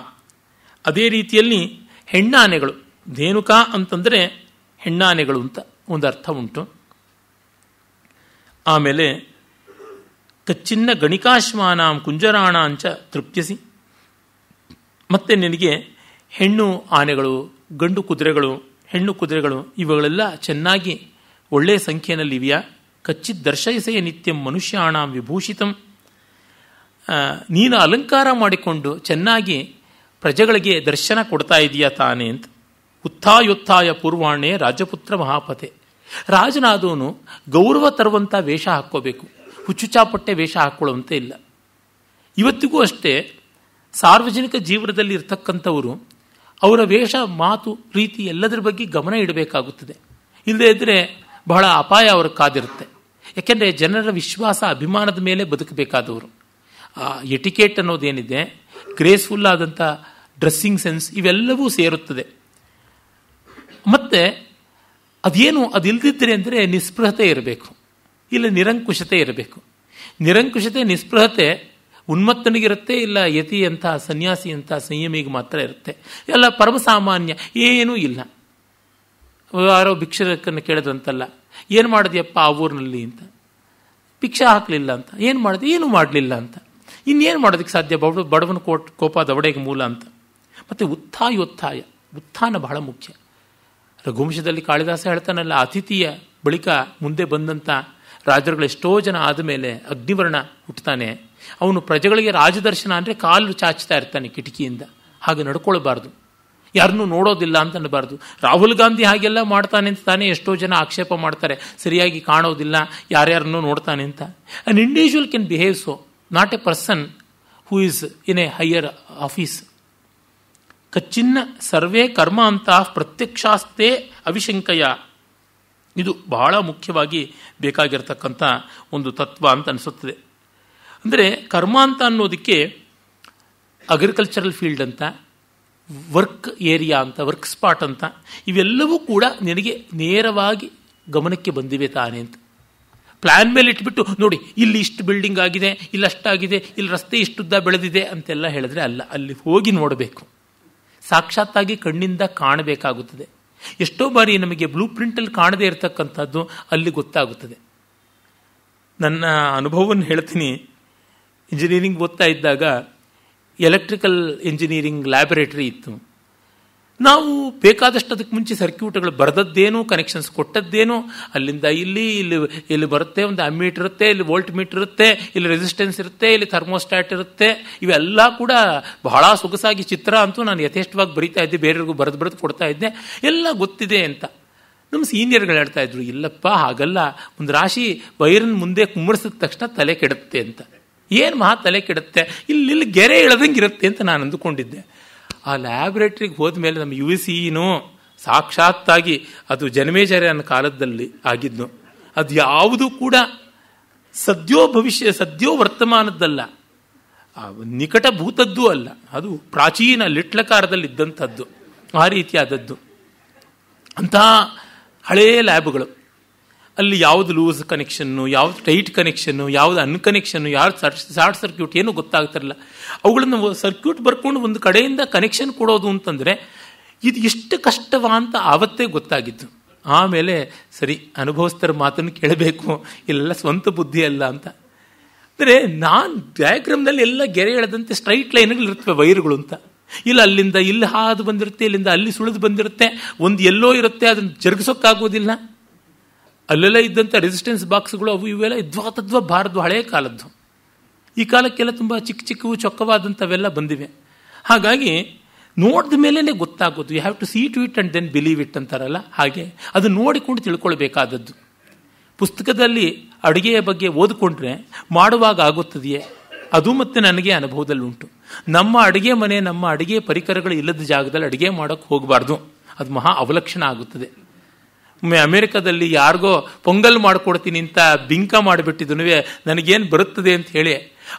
ಅದೇ ರೀತಿಯಲ್ಲಿ ಹೆಣ್ಣಾನೆಗಳು ಧೇನುಕಾ ಅಂತಂದರೆ ಹೆಣ್ಣಾನೆಗಳು ಅಂತ ಒಂದು ಅರ್ಥ ಉಂಟು ಆಮೇಲೆ ಕಚ್ಚಿನ್ನ ಗಣಿಕಾಶ್ವಾನಾಂ ಕುಂಜರಾಣಾಂಚ ತೃಪ್ತಿಸಿ ಮತ್ತೆ ನಿನಗೆ ಹೆಣ್ಣು ಆನೆಗಳು ಗಂಡು ಕುದುರೆಗಳು ಹೆಣ್ಣು ಕುದುರೆಗಳು ಇವುಗಳೆಲ್ಲ ಚೆನ್ನಾಗಿ ಒಳ್ಳೆಯ ಸಂಖ್ಯೆಯಲ್ಲಿ ಇವೆಯಾ ಕಚ್ಚಿತ್ ದರ್ಶಯಿಸೆಯ ನಿತ್ಯಂ ಮನುಷ್ಯಾಣಾಂ ವಿಭೂಷಿತಂ ನೀನು ಅಲಂಕಾರ ಮಾಡಿಕೊಂಡು ಚೆನ್ನಾಗಿ ಪ್ರಜೆಗಳಿಗೆ ದರ್ಶನ ಕೊಡ್ತಾ ಇದೆಯಾ ತಾನೇ ಅಂತ ಉತ್ಥಾಯುತ್ಥಾಯ ಪೂರ್ವಾಣೆ ರಾಜಪುತ್ರ ಮಹಾಪತೆ ರಾಜನಾದವನು ಗೌರವ ತರುವಂಥ ವೇಷ ಹಾಕ್ಕೋಬೇಕು ಹುಚ್ಚುಚಾಪಟ್ಟೆ ವೇಷ ಹಾಕ್ಕೊಳ್ಳುವಂತೆ ಇಲ್ಲ ಇವತ್ತಿಗೂ ಅಷ್ಟೇ ಸಾರ್ವಜನಿಕ ಜೀವನದಲ್ಲಿ ಇರ್ತಕ್ಕಂಥವರು ಅವರ ವೇಷ ಮಾತು ರೀತಿ ಎಲ್ಲದರ ಬಗ್ಗೆ ಗಮನ ಇಡಬೇಕಾಗುತ್ತದೆ ಇಲ್ಲದೇ ಇದ್ದರೆ ಬಹಳ ಅಪಾಯ ಅವ್ರಿಗೆ ಕಾದಿರುತ್ತೆ ಯಾಕೆಂದರೆ ಜನರ ವಿಶ್ವಾಸ ಅಭಿಮಾನದ ಮೇಲೆ ಬದುಕಬೇಕಾದವರು ಆ ಎಟಿಕೇಟ್ ಅನ್ನೋದೇನಿದೆ ಗ್ರೇಸ್ಫುಲ್ ಆದಂಥ ಡ್ರೆಸ್ಸಿಂಗ್ ಸೆನ್ಸ್ ಇವೆಲ್ಲವೂ ಸೇರುತ್ತದೆ ಮತ್ತು ಅದೇನು ಅದಿಲ್ದಿದ್ದರೆ ಅಂದರೆ ನಿಸ್ಪೃಹತೆ ಇರಬೇಕು ಇಲ್ಲ ನಿರಂಕುಶತೆ ಇರಬೇಕು ನಿರಂಕುಶತೆ ನಿಸ್ಪೃಹತೆ ಉನ್ಮತ್ತನಿಗಿರುತ್ತೆ ಇಲ್ಲ ಯತಿ ಅಂತ ಸನ್ಯಾಸಿ ಅಂತ ಸಂಯಮಿಗೆ ಮಾತ್ರ ಇರುತ್ತೆ ಎಲ್ಲ ಪರಮಸಾಮಾನ್ಯ ಏನೂ ಇಲ್ಲ ಯಾರೋ ಭಿಕ್ಷಕನ್ನು ಕೇಳಿದ್ರಂತಲ್ಲ ಏನು ಮಾಡಿದ್ಯಪ್ಪ ಆ ಊರಿನಲ್ಲಿ ಅಂತ ಭಿಕ್ಷಾ ಹಾಕಲಿಲ್ಲ ಅಂತ ಏನು ಮಾಡಿದೆ ಏನೂ ಮಾಡಲಿಲ್ಲ ಅಂತ ಇನ್ನೇನು ಮಾಡೋದಕ್ಕೆ ಸಾಧ್ಯ ಬಡ ಬಡವನ ಕೋಟ್ ಕೋಪ ದವಡೆಗೆ ಮೂಲ ಅಂತ ಮತ್ತು ಉತ್ಥಾಯೋತ್ಥಾಯ ಉತ್ಥಾನ ಬಹಳ ಮುಖ್ಯ ರಘುವಂಶದಲ್ಲಿ ಕಾಳಿದಾಸ ಹೇಳ್ತಾನಲ್ಲ ಅತಿಥಿಯ ಬಳಿಕ ಮುಂದೆ ಬಂದಂಥ ಎಷ್ಟೋ ಜನ ಆದಮೇಲೆ ಅಗ್ನಿವರ್ಣ ಹುಟ್ಟುತ್ತಾನೆ ಅವನು ಪ್ರಜೆಗಳಿಗೆ ರಾಜದರ್ಶನ ಅಂದರೆ ಕಾಲು ಚಾಚ್ತಾ ಇರ್ತಾನೆ ಕಿಟಕಿಯಿಂದ ಹಾಗೆ ನಡ್ಕೊಳ್ಬಾರ್ದು ಯಾರನ್ನೂ ನೋಡೋದಿಲ್ಲ ಅಂತ ಅನ್ನಬಾರ್ದು ರಾಹುಲ್ ಗಾಂಧಿ ಹಾಗೆಲ್ಲ ಮಾಡ್ತಾನೆ ಅಂತ ತಾನೇ ಎಷ್ಟೋ ಜನ ಆಕ್ಷೇಪ ಮಾಡ್ತಾರೆ ಸರಿಯಾಗಿ ಕಾಣೋದಿಲ್ಲ ಯಾರ್ಯಾರನ್ನೂ ನೋಡ್ತಾನೆ ಅಂತ an individual can behave so not a person who is in a higher office ಕಚ್ಚಿನ್ನ ಸರ್ವೇ ಕರ್ಮ ಅಂತ ಪ್ರತ್ಯಕ್ಷಾಸ್ತೇ ಅವಿಶಂಕಯ ಇದು ಬಹಳ ಮುಖ್ಯವಾಗಿ ಬೇಕಾಗಿರತಕ್ಕಂಥ ಒಂದು ತತ್ವ ಅಂತ ಅನಿಸುತ್ತದೆ ಅಂದರೆ ಕರ್ಮ ಅಂತ ಅನ್ನೋದಕ್ಕೆ ಅಗ್ರಿಕಲ್ಚರಲ್ ಫೀಲ್ಡ್ ಅಂತ ವರ್ಕ್ ಏರಿಯಾ ಅಂತ ವರ್ಕ್ ಸ್ಪಾಟ್ ಅಂತ ಇವೆಲ್ಲವೂ ಕೂಡ ನಿನಗೆ ನೇರವಾಗಿ ಗಮನಕ್ಕೆ ಬಂದಿವೆ ತಾನೆ ಅಂತ ಪ್ಲ್ಯಾನ್ ಮೇಲೆ ಇಟ್ಬಿಟ್ಟು ನೋಡಿ ಇಲ್ಲಿ ಇಷ್ಟು ಬಿಲ್ಡಿಂಗ್ ಆಗಿದೆ ಇಲ್ಲಿ ಅಷ್ಟಾಗಿದೆ ಇಲ್ಲಿ ರಸ್ತೆ ಇಷ್ಟುದ್ದ ಬೆಳೆದಿದೆ ಅಂತೆಲ್ಲ ಹೇಳಿದ್ರೆ ಅಲ್ಲ ಅಲ್ಲಿ ಹೋಗಿ ನೋಡಬೇಕು ಸಾಕ್ಷಾತ್ತಾಗಿ ಕಣ್ಣಿಂದ ಕಾಣಬೇಕಾಗುತ್ತದೆ ಎಷ್ಟೋ ಬಾರಿ ನಮಗೆ ಬ್ಲೂ ಪ್ರಿಂಟಲ್ಲಿ ಕಾಣದೇ ಇರತಕ್ಕಂಥದ್ದು ಅಲ್ಲಿ ಗೊತ್ತಾಗುತ್ತದೆ ನನ್ನ ಅನುಭವವನ್ನು ಹೇಳ್ತೀನಿ ಇಂಜಿನಿಯರಿಂಗ್ ಓದ್ತಾ ಇದ್ದಾಗ ಎಲೆಕ್ಟ್ರಿಕಲ್ ಇಂಜಿನಿಯರಿಂಗ್ ಲ್ಯಾಬೊರೇಟ್ರಿ ಇತ್ತು ನಾವು ಬೇಕಾದಷ್ಟು ಅದಕ್ಕೆ ಮುಂಚೆ ಸರ್ಕ್ಯೂಟ್ಗಳು ಬರೆದದ್ದೇನು ಕನೆಕ್ಷನ್ಸ್ ಕೊಟ್ಟದ್ದೇನು ಅಲ್ಲಿಂದ ಇಲ್ಲಿ ಇಲ್ಲಿ ಇಲ್ಲಿ ಬರುತ್ತೆ ಒಂದು ಅಮ್ಮೀಟ್ ಇರುತ್ತೆ ಇಲ್ಲಿ ವೋಲ್ಟ್ ಮೀಟ್ ಇರುತ್ತೆ ಇಲ್ಲಿ ರೆಸಿಸ್ಟೆನ್ಸ್ ಇರುತ್ತೆ ಇಲ್ಲಿ ಥರ್ಮೋಸ್ಟಾಟ್ ಇರುತ್ತೆ ಇವೆಲ್ಲ ಕೂಡ ಬಹಳ ಸೊಗಸಾಗಿ ಚಿತ್ರ ಅಂತೂ ನಾನು ಯಥೇಷ್ಟವಾಗಿ ಬರಿತಾ ಇದ್ದೆ ಬೇರೆಯವ್ರಿಗೂ ಬರೆದು ಬರೆದು ಕೊಡ್ತಾ ಇದ್ದೆ ಎಲ್ಲ ಗೊತ್ತಿದೆ ಅಂತ ನಮ್ಮ ಸೀನಿಯರ್ಗಳು ಹೇಳ್ತಾ ಇದ್ರು ಇಲ್ಲಪ್ಪ ಹಾಗಲ್ಲ ಒಂದು ರಾಶಿ ವೈರನ್ ಮುಂದೆ ಕುಮ್ಮರಿಸಿದ ತಕ್ಷಣ ತಲೆ ಕೆಡುತ್ತೆ ಅಂತ ಏನು ಮಹಾ ತಲೆ ಕೆಡುತ್ತೆ ಇಲ್ಲಿ ಗೆರೆ ಇಳದಂಗಿರುತ್ತೆ ಅಂತ ನಾನು ಅಂದುಕೊಂಡಿದ್ದೆ ಆ ಲ್ಯಾಬ್ರೇಟ್ರಿಗೆ ಹೋದ್ಮೇಲೆ ನಮ್ಮ ಯು e ಸಿನೂ ಸಾಕ್ಷಾತ್ತಾಗಿ ಅದು ಅನ್ನೋ ಕಾಲದಲ್ಲಿ ಆಗಿದ್ನು ಅದು ಯಾವುದು ಕೂಡ ಸದ್ಯೋ ಭವಿಷ್ಯ ಸದ್ಯೋ ವರ್ತಮಾನದ್ದಲ್ಲ ನಿಕಟ ಭೂತದ್ದು ಅಲ್ಲ ಅದು ಪ್ರಾಚೀನ ಲಿಟ್ಲಕಾರದಲ್ಲಿ ಇದ್ದಂಥದ್ದು ಆ ರೀತಿಯಾದದ್ದು ಅಂತಹ ಹಳೇ ಲ್ಯಾಬ್ಗಳು ಅಲ್ಲಿ ಯಾವ್ದು ಲೂಸ್ ಕನೆಕ್ಷನ್ನು ಯಾವ್ದು ಟೈಟ್ ಕನೆಕ್ಷನ್ನು ಯಾವ್ದು ಅನ್ಕನೆಕ್ಷನ್ ಯಾವ್ದು ಶಾರ್ಟ್ ಸರ್ಕ್ಯೂಟ್ ಏನು ಗೊತ್ತಾಗ್ತಿರಲಿಲ್ಲ ಅವುಗಳನ್ನು ಸರ್ಕ್ಯೂಟ್ ಬರ್ಕೊಂಡು ಒಂದು ಕಡೆಯಿಂದ ಕನೆಕ್ಷನ್ ಕೊಡೋದು ಅಂತಂದರೆ ಇದು ಎಷ್ಟು ಕಷ್ಟವ ಅಂತ ಆವತ್ತೇ ಗೊತ್ತಾಗಿತ್ತು ಆಮೇಲೆ ಸರಿ ಅನುಭವಸ್ಥರ ಮಾತನ್ನು ಕೇಳಬೇಕು ಇಲ್ಲೆಲ್ಲ ಸ್ವಂತ ಬುದ್ಧಿ ಅಲ್ಲ ಅಂತ ಅಂದರೆ ನಾನು ಡಯಾಗ್ರಾಮ್ನಲ್ಲಿ ಎಲ್ಲ ಗೆರೆ ಎಳೆದಂತೆ ಸ್ಟ್ರೈಟ್ ಲೈನ್ಗಳು ಇರ್ತವೆ ವೈರ್ಗಳು ಅಂತ ಇಲ್ಲ ಅಲ್ಲಿಂದ ಇಲ್ಲಿ ಹಾದು ಬಂದಿರುತ್ತೆ ಇಲ್ಲಿಂದ ಅಲ್ಲಿ ಸುಳಿದು ಬಂದಿರುತ್ತೆ ಒಂದು ಎಲ್ಲೋ ಇರುತ್ತೆ ಅದನ್ನು ಜರುಗಿಸೋಕ್ಕಾಗೋದಿಲ್ಲ ಅಲ್ಲೆಲ್ಲ ಇದ್ದಂಥ ರೆಸಿಸ್ಟೆನ್ಸ್ ಬಾಕ್ಸ್ಗಳು ಅವು ಇವೆಲ್ಲ ಇದ್ವಾ ತದ್ವಾ ಹಳೆಯ ಕಾಲದ್ದು ಈ ಕಾಲಕ್ಕೆಲ್ಲ ತುಂಬ ಚಿಕ್ಕ ಚಿಕ್ಕವು ಚೊಕ್ಕವಾದಂಥವೆಲ್ಲ ಬಂದಿವೆ ಹಾಗಾಗಿ ನೋಡಿದ ಮೇಲೇ ಗೊತ್ತಾಗೋದು you have to see to it and then believe it ಅಂತಾರಲ್ಲ ಹಾಗೆ ಅದು ನೋಡಿಕೊಂಡು ತಿಳ್ಕೊಳ್ಬೇಕಾದದ್ದು ಪುಸ್ತಕದಲ್ಲಿ ಅಡುಗೆಯ ಬಗ್ಗೆ ಓದಿಕೊಂಡ್ರೆ ಮಾಡುವಾಗ ಆಗುತ್ತದೆಯೇ ಅದು ಮತ್ತೆ ನನಗೆ ಅನುಭವದಲ್ಲಿ ಉಂಟು ನಮ್ಮ ಅಡುಗೆ ಮನೆ ನಮ್ಮ ಅಡುಗೆ ಪರಿಕರಗಳು ಇಲ್ಲದ ಜಾಗದಲ್ಲಿ ಅಡುಗೆ ಮಾಡೋಕ್ಕೆ ಹೋಗಬಾರ್ದು ಅದು ಮಹಾ ಅವಲಕ್ಷಣ ಆಗುತ್ತದೆ ಒಮ್ಮೆ ಅಮೆರಿಕದಲ್ಲಿ ಯಾರಿಗೋ ಪೊಂಗಲ್ ಮಾಡಿಕೊಡ್ತೀನಿ ಅಂತ ಬಿಂಕ ಮಾಡಿಬಿಟ್ಟಿದ್ದು ನನಗೇನು ಬರುತ್ತದೆ ಅಂತ ಹೇಳಿ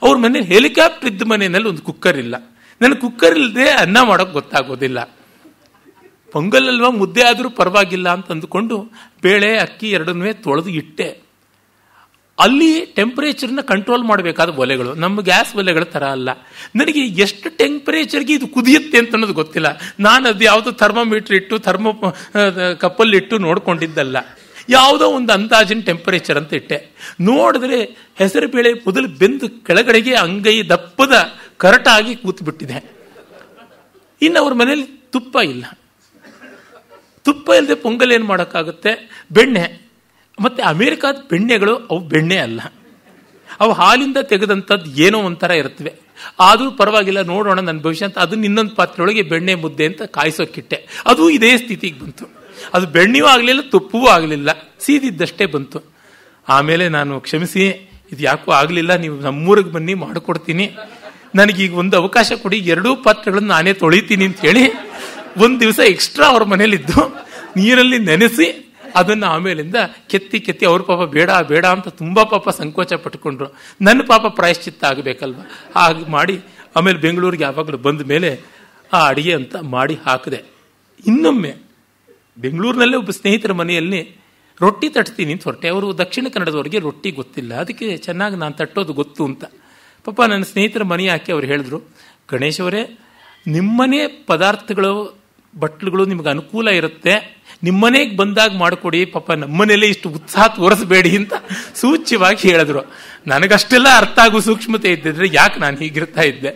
ಅವ್ರ ಮನೆ ಹೆಲಿಕಾಪ್ಟರ್ ಇದ್ದ ಮನೆಯಲ್ಲಿ ಒಂದು ಕುಕ್ಕರ್ ಇಲ್ಲ ನನಗೆ ಕುಕ್ಕರ್ ಇಲ್ಲದೆ ಅನ್ನ ಮಾಡೋಕೆ ಗೊತ್ತಾಗೋದಿಲ್ಲ ಪೊಂಗಲ್ ಅಲ್ವಾ ಮುದ್ದೆ ಆದರೂ ಪರವಾಗಿಲ್ಲ ಅಂತ ಅಂದುಕೊಂಡು ಬೇಳೆ ಅಕ್ಕಿ ಎರಡನ್ನೂ ತೊಳೆದು ಇಟ್ಟೆ ಅಲ್ಲಿ ಟೆಂಪರೇಚರ್ನ ಕಂಟ್ರೋಲ್ ಮಾಡಬೇಕಾದ ಒಲೆಗಳು ನಮ್ಮ ಗ್ಯಾಸ್ ಒಲೆಗಳ ಥರ ಅಲ್ಲ ನನಗೆ ಎಷ್ಟು ಟೆಂಪರೇಚರ್ಗೆ ಇದು ಕುದಿಯುತ್ತೆ ಅಂತ ಅನ್ನೋದು ಗೊತ್ತಿಲ್ಲ ನಾನು ಅದು ಯಾವುದೋ ಥರ್ಮೋಮೀಟರ್ ಇಟ್ಟು ಥರ್ಮೋ ಕಪ್ಪಲ್ಲಿಟ್ಟು ನೋಡ್ಕೊಂಡಿದ್ದಲ್ಲ ಯಾವುದೋ ಒಂದು ಅಂದಾಜಿನ ಟೆಂಪರೇಚರ್ ಅಂತ ಇಟ್ಟೆ ನೋಡಿದ್ರೆ ಹೆಸರು ಬೇಳೆ ಮೊದಲು ಬೆಂದು ಕೆಳಗಡೆಗೆ ಅಂಗೈ ದಪ್ಪದ ಕರಟಾಗಿ ಬಿಟ್ಟಿದೆ ಇನ್ನು ಅವ್ರ ಮನೇಲಿ ತುಪ್ಪ ಇಲ್ಲ ತುಪ್ಪ ಇಲ್ಲದೆ ಪೊಂಗಲ್ ಏನು ಮಾಡೋಕ್ಕಾಗುತ್ತೆ ಬೆಣ್ಣೆ ಮತ್ತು ಅಮೇರಿಕಾದ ಬೆಣ್ಣೆಗಳು ಅವು ಬೆಣ್ಣೆ ಅಲ್ಲ ಅವು ಹಾಲಿಂದ ತೆಗೆದಂಥದ್ದು ಏನೋ ಒಂಥರ ಇರ್ತವೆ ಆದರೂ ಪರವಾಗಿಲ್ಲ ನೋಡೋಣ ನನ್ನ ಭವಿಷ್ಯ ಅಂತ ಅದನ್ನ ಇನ್ನೊಂದು ಪಾತ್ರೆಯೊಳಗೆ ಬೆಣ್ಣೆ ಮುದ್ದೆ ಅಂತ ಕಾಯಿಸೋಕ್ಕಿಟ್ಟೆ ಅದು ಇದೇ ಸ್ಥಿತಿಗೆ ಬಂತು ಅದು ಬೆಣ್ಣೆಯೂ ಆಗಲಿಲ್ಲ ತುಪ್ಪವೂ ಆಗಲಿಲ್ಲ ಸೀದಿದ್ದಷ್ಟೇ ಬಂತು ಆಮೇಲೆ ನಾನು ಕ್ಷಮಿಸಿ ಇದು ಯಾಕೂ ಆಗಲಿಲ್ಲ ನೀವು ನಮ್ಮೂರಿಗೆ ಬನ್ನಿ ಮಾಡಿಕೊಡ್ತೀನಿ ನನಗೀಗ ಒಂದು ಅವಕಾಶ ಕೊಡಿ ಎರಡೂ ಪಾತ್ರೆಗಳನ್ನು ನಾನೇ ತೊಳಿತೀನಿ ಅಂತ ಹೇಳಿ ಒಂದು ದಿವಸ ಎಕ್ಸ್ಟ್ರಾ ಅವ್ರ ಮನೇಲಿದ್ದು ನೀರಲ್ಲಿ ನೆನೆಸಿ ಅದನ್ನು ಆಮೇಲಿಂದ ಕೆತ್ತಿ ಕೆತ್ತಿ ಅವ್ರ ಪಾಪ ಬೇಡ ಬೇಡ ಅಂತ ತುಂಬ ಪಾಪ ಸಂಕೋಚ ಪಟ್ಕೊಂಡ್ರು ನನ್ನ ಪಾಪ ಪ್ರಾಯಶ್ಚಿತ್ತ ಆಗಬೇಕಲ್ವ ಹಾಗೆ ಮಾಡಿ ಆಮೇಲೆ ಬೆಂಗಳೂರಿಗೆ ಯಾವಾಗಲೂ ಬಂದ ಮೇಲೆ ಆ ಅಡಿಗೆ ಅಂತ ಮಾಡಿ ಹಾಕಿದೆ ಇನ್ನೊಮ್ಮೆ ಬೆಂಗಳೂರಿನಲ್ಲೇ ಒಬ್ಬ ಸ್ನೇಹಿತರ ಮನೆಯಲ್ಲಿ ರೊಟ್ಟಿ ತಟ್ತೀನಿ ಅಂತ ಹೊರಟೆ ಅವರು ದಕ್ಷಿಣ ಕನ್ನಡದವರಿಗೆ ರೊಟ್ಟಿ ಗೊತ್ತಿಲ್ಲ ಅದಕ್ಕೆ ಚೆನ್ನಾಗಿ ನಾನು ತಟ್ಟೋದು ಗೊತ್ತು ಅಂತ ಪಾಪ ನನ್ನ ಸ್ನೇಹಿತರ ಮನೆ ಹಾಕಿ ಅವ್ರು ಹೇಳಿದ್ರು ಗಣೇಶವರೇ ನಿಮ್ಮನೇ ಪದಾರ್ಥಗಳು ಬಟ್ಲುಗಳು ನಿಮಗೆ ಅನುಕೂಲ ಇರುತ್ತೆ ನಿಮ್ಮನೆಗೆ ಬಂದಾಗ ಮಾಡಿಕೊಡಿ ಪಾಪ ನಮ್ಮನೇಲೆ ಇಷ್ಟು ಉತ್ಸಾಹ ತೋರಿಸಬೇಡಿ ಅಂತ ಸೂಚ್ಯವಾಗಿ ಹೇಳಿದ್ರು ನನಗಷ್ಟೆಲ್ಲ ಅರ್ಥ ಆಗೋ ಸೂಕ್ಷ್ಮತೆ ಇದ್ದಿದ್ರೆ ಯಾಕೆ ನಾನು ಹೀಗಿರ್ತಾ ಇದ್ದೆ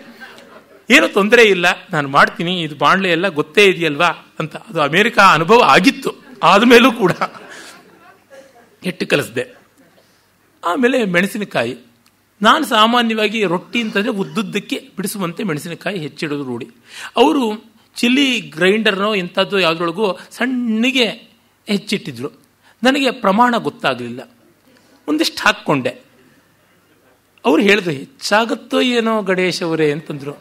ಏನು ತೊಂದರೆ ಇಲ್ಲ ನಾನು ಮಾಡ್ತೀನಿ ಇದು ಬಾಣ್ಲೆ ಎಲ್ಲ ಗೊತ್ತೇ ಇದೆಯಲ್ವಾ ಅಂತ ಅದು ಅಮೇರಿಕಾ ಅನುಭವ ಆಗಿತ್ತು ಆದಮೇಲೂ ಕೂಡ ಎಟ್ಟು ಕಲಿಸ್ದೆ ಆಮೇಲೆ ಮೆಣಸಿನಕಾಯಿ ನಾನು ಸಾಮಾನ್ಯವಾಗಿ ರೊಟ್ಟಿ ಅಂತಂದರೆ ಉದ್ದುದ್ದಕ್ಕೆ ಬಿಡಿಸುವಂತೆ ಮೆಣಸಿನಕಾಯಿ ಹೆಚ್ಚಿಡೋದು ರೂಢಿ ಅವರು ಚಿಲ್ಲಿ ಗ್ರೈಂಡರ್ನೋ ಇಂಥದ್ದು ಯಾವುದ್ರೊಳಗೂ ಸಣ್ಣಗೆ ಹೆಚ್ಚಿಟ್ಟಿದ್ರು ನನಗೆ ಪ್ರಮಾಣ ಗೊತ್ತಾಗಲಿಲ್ಲ ಒಂದಿಷ್ಟು ಹಾಕ್ಕೊಂಡೆ ಅವ್ರು ಹೇಳಿದ್ರು ಹೆಚ್ಚಾಗುತ್ತೋ ಏನೋ ಗಣೇಶ್ ಅವರೇ ಅಂತಂದ್ರು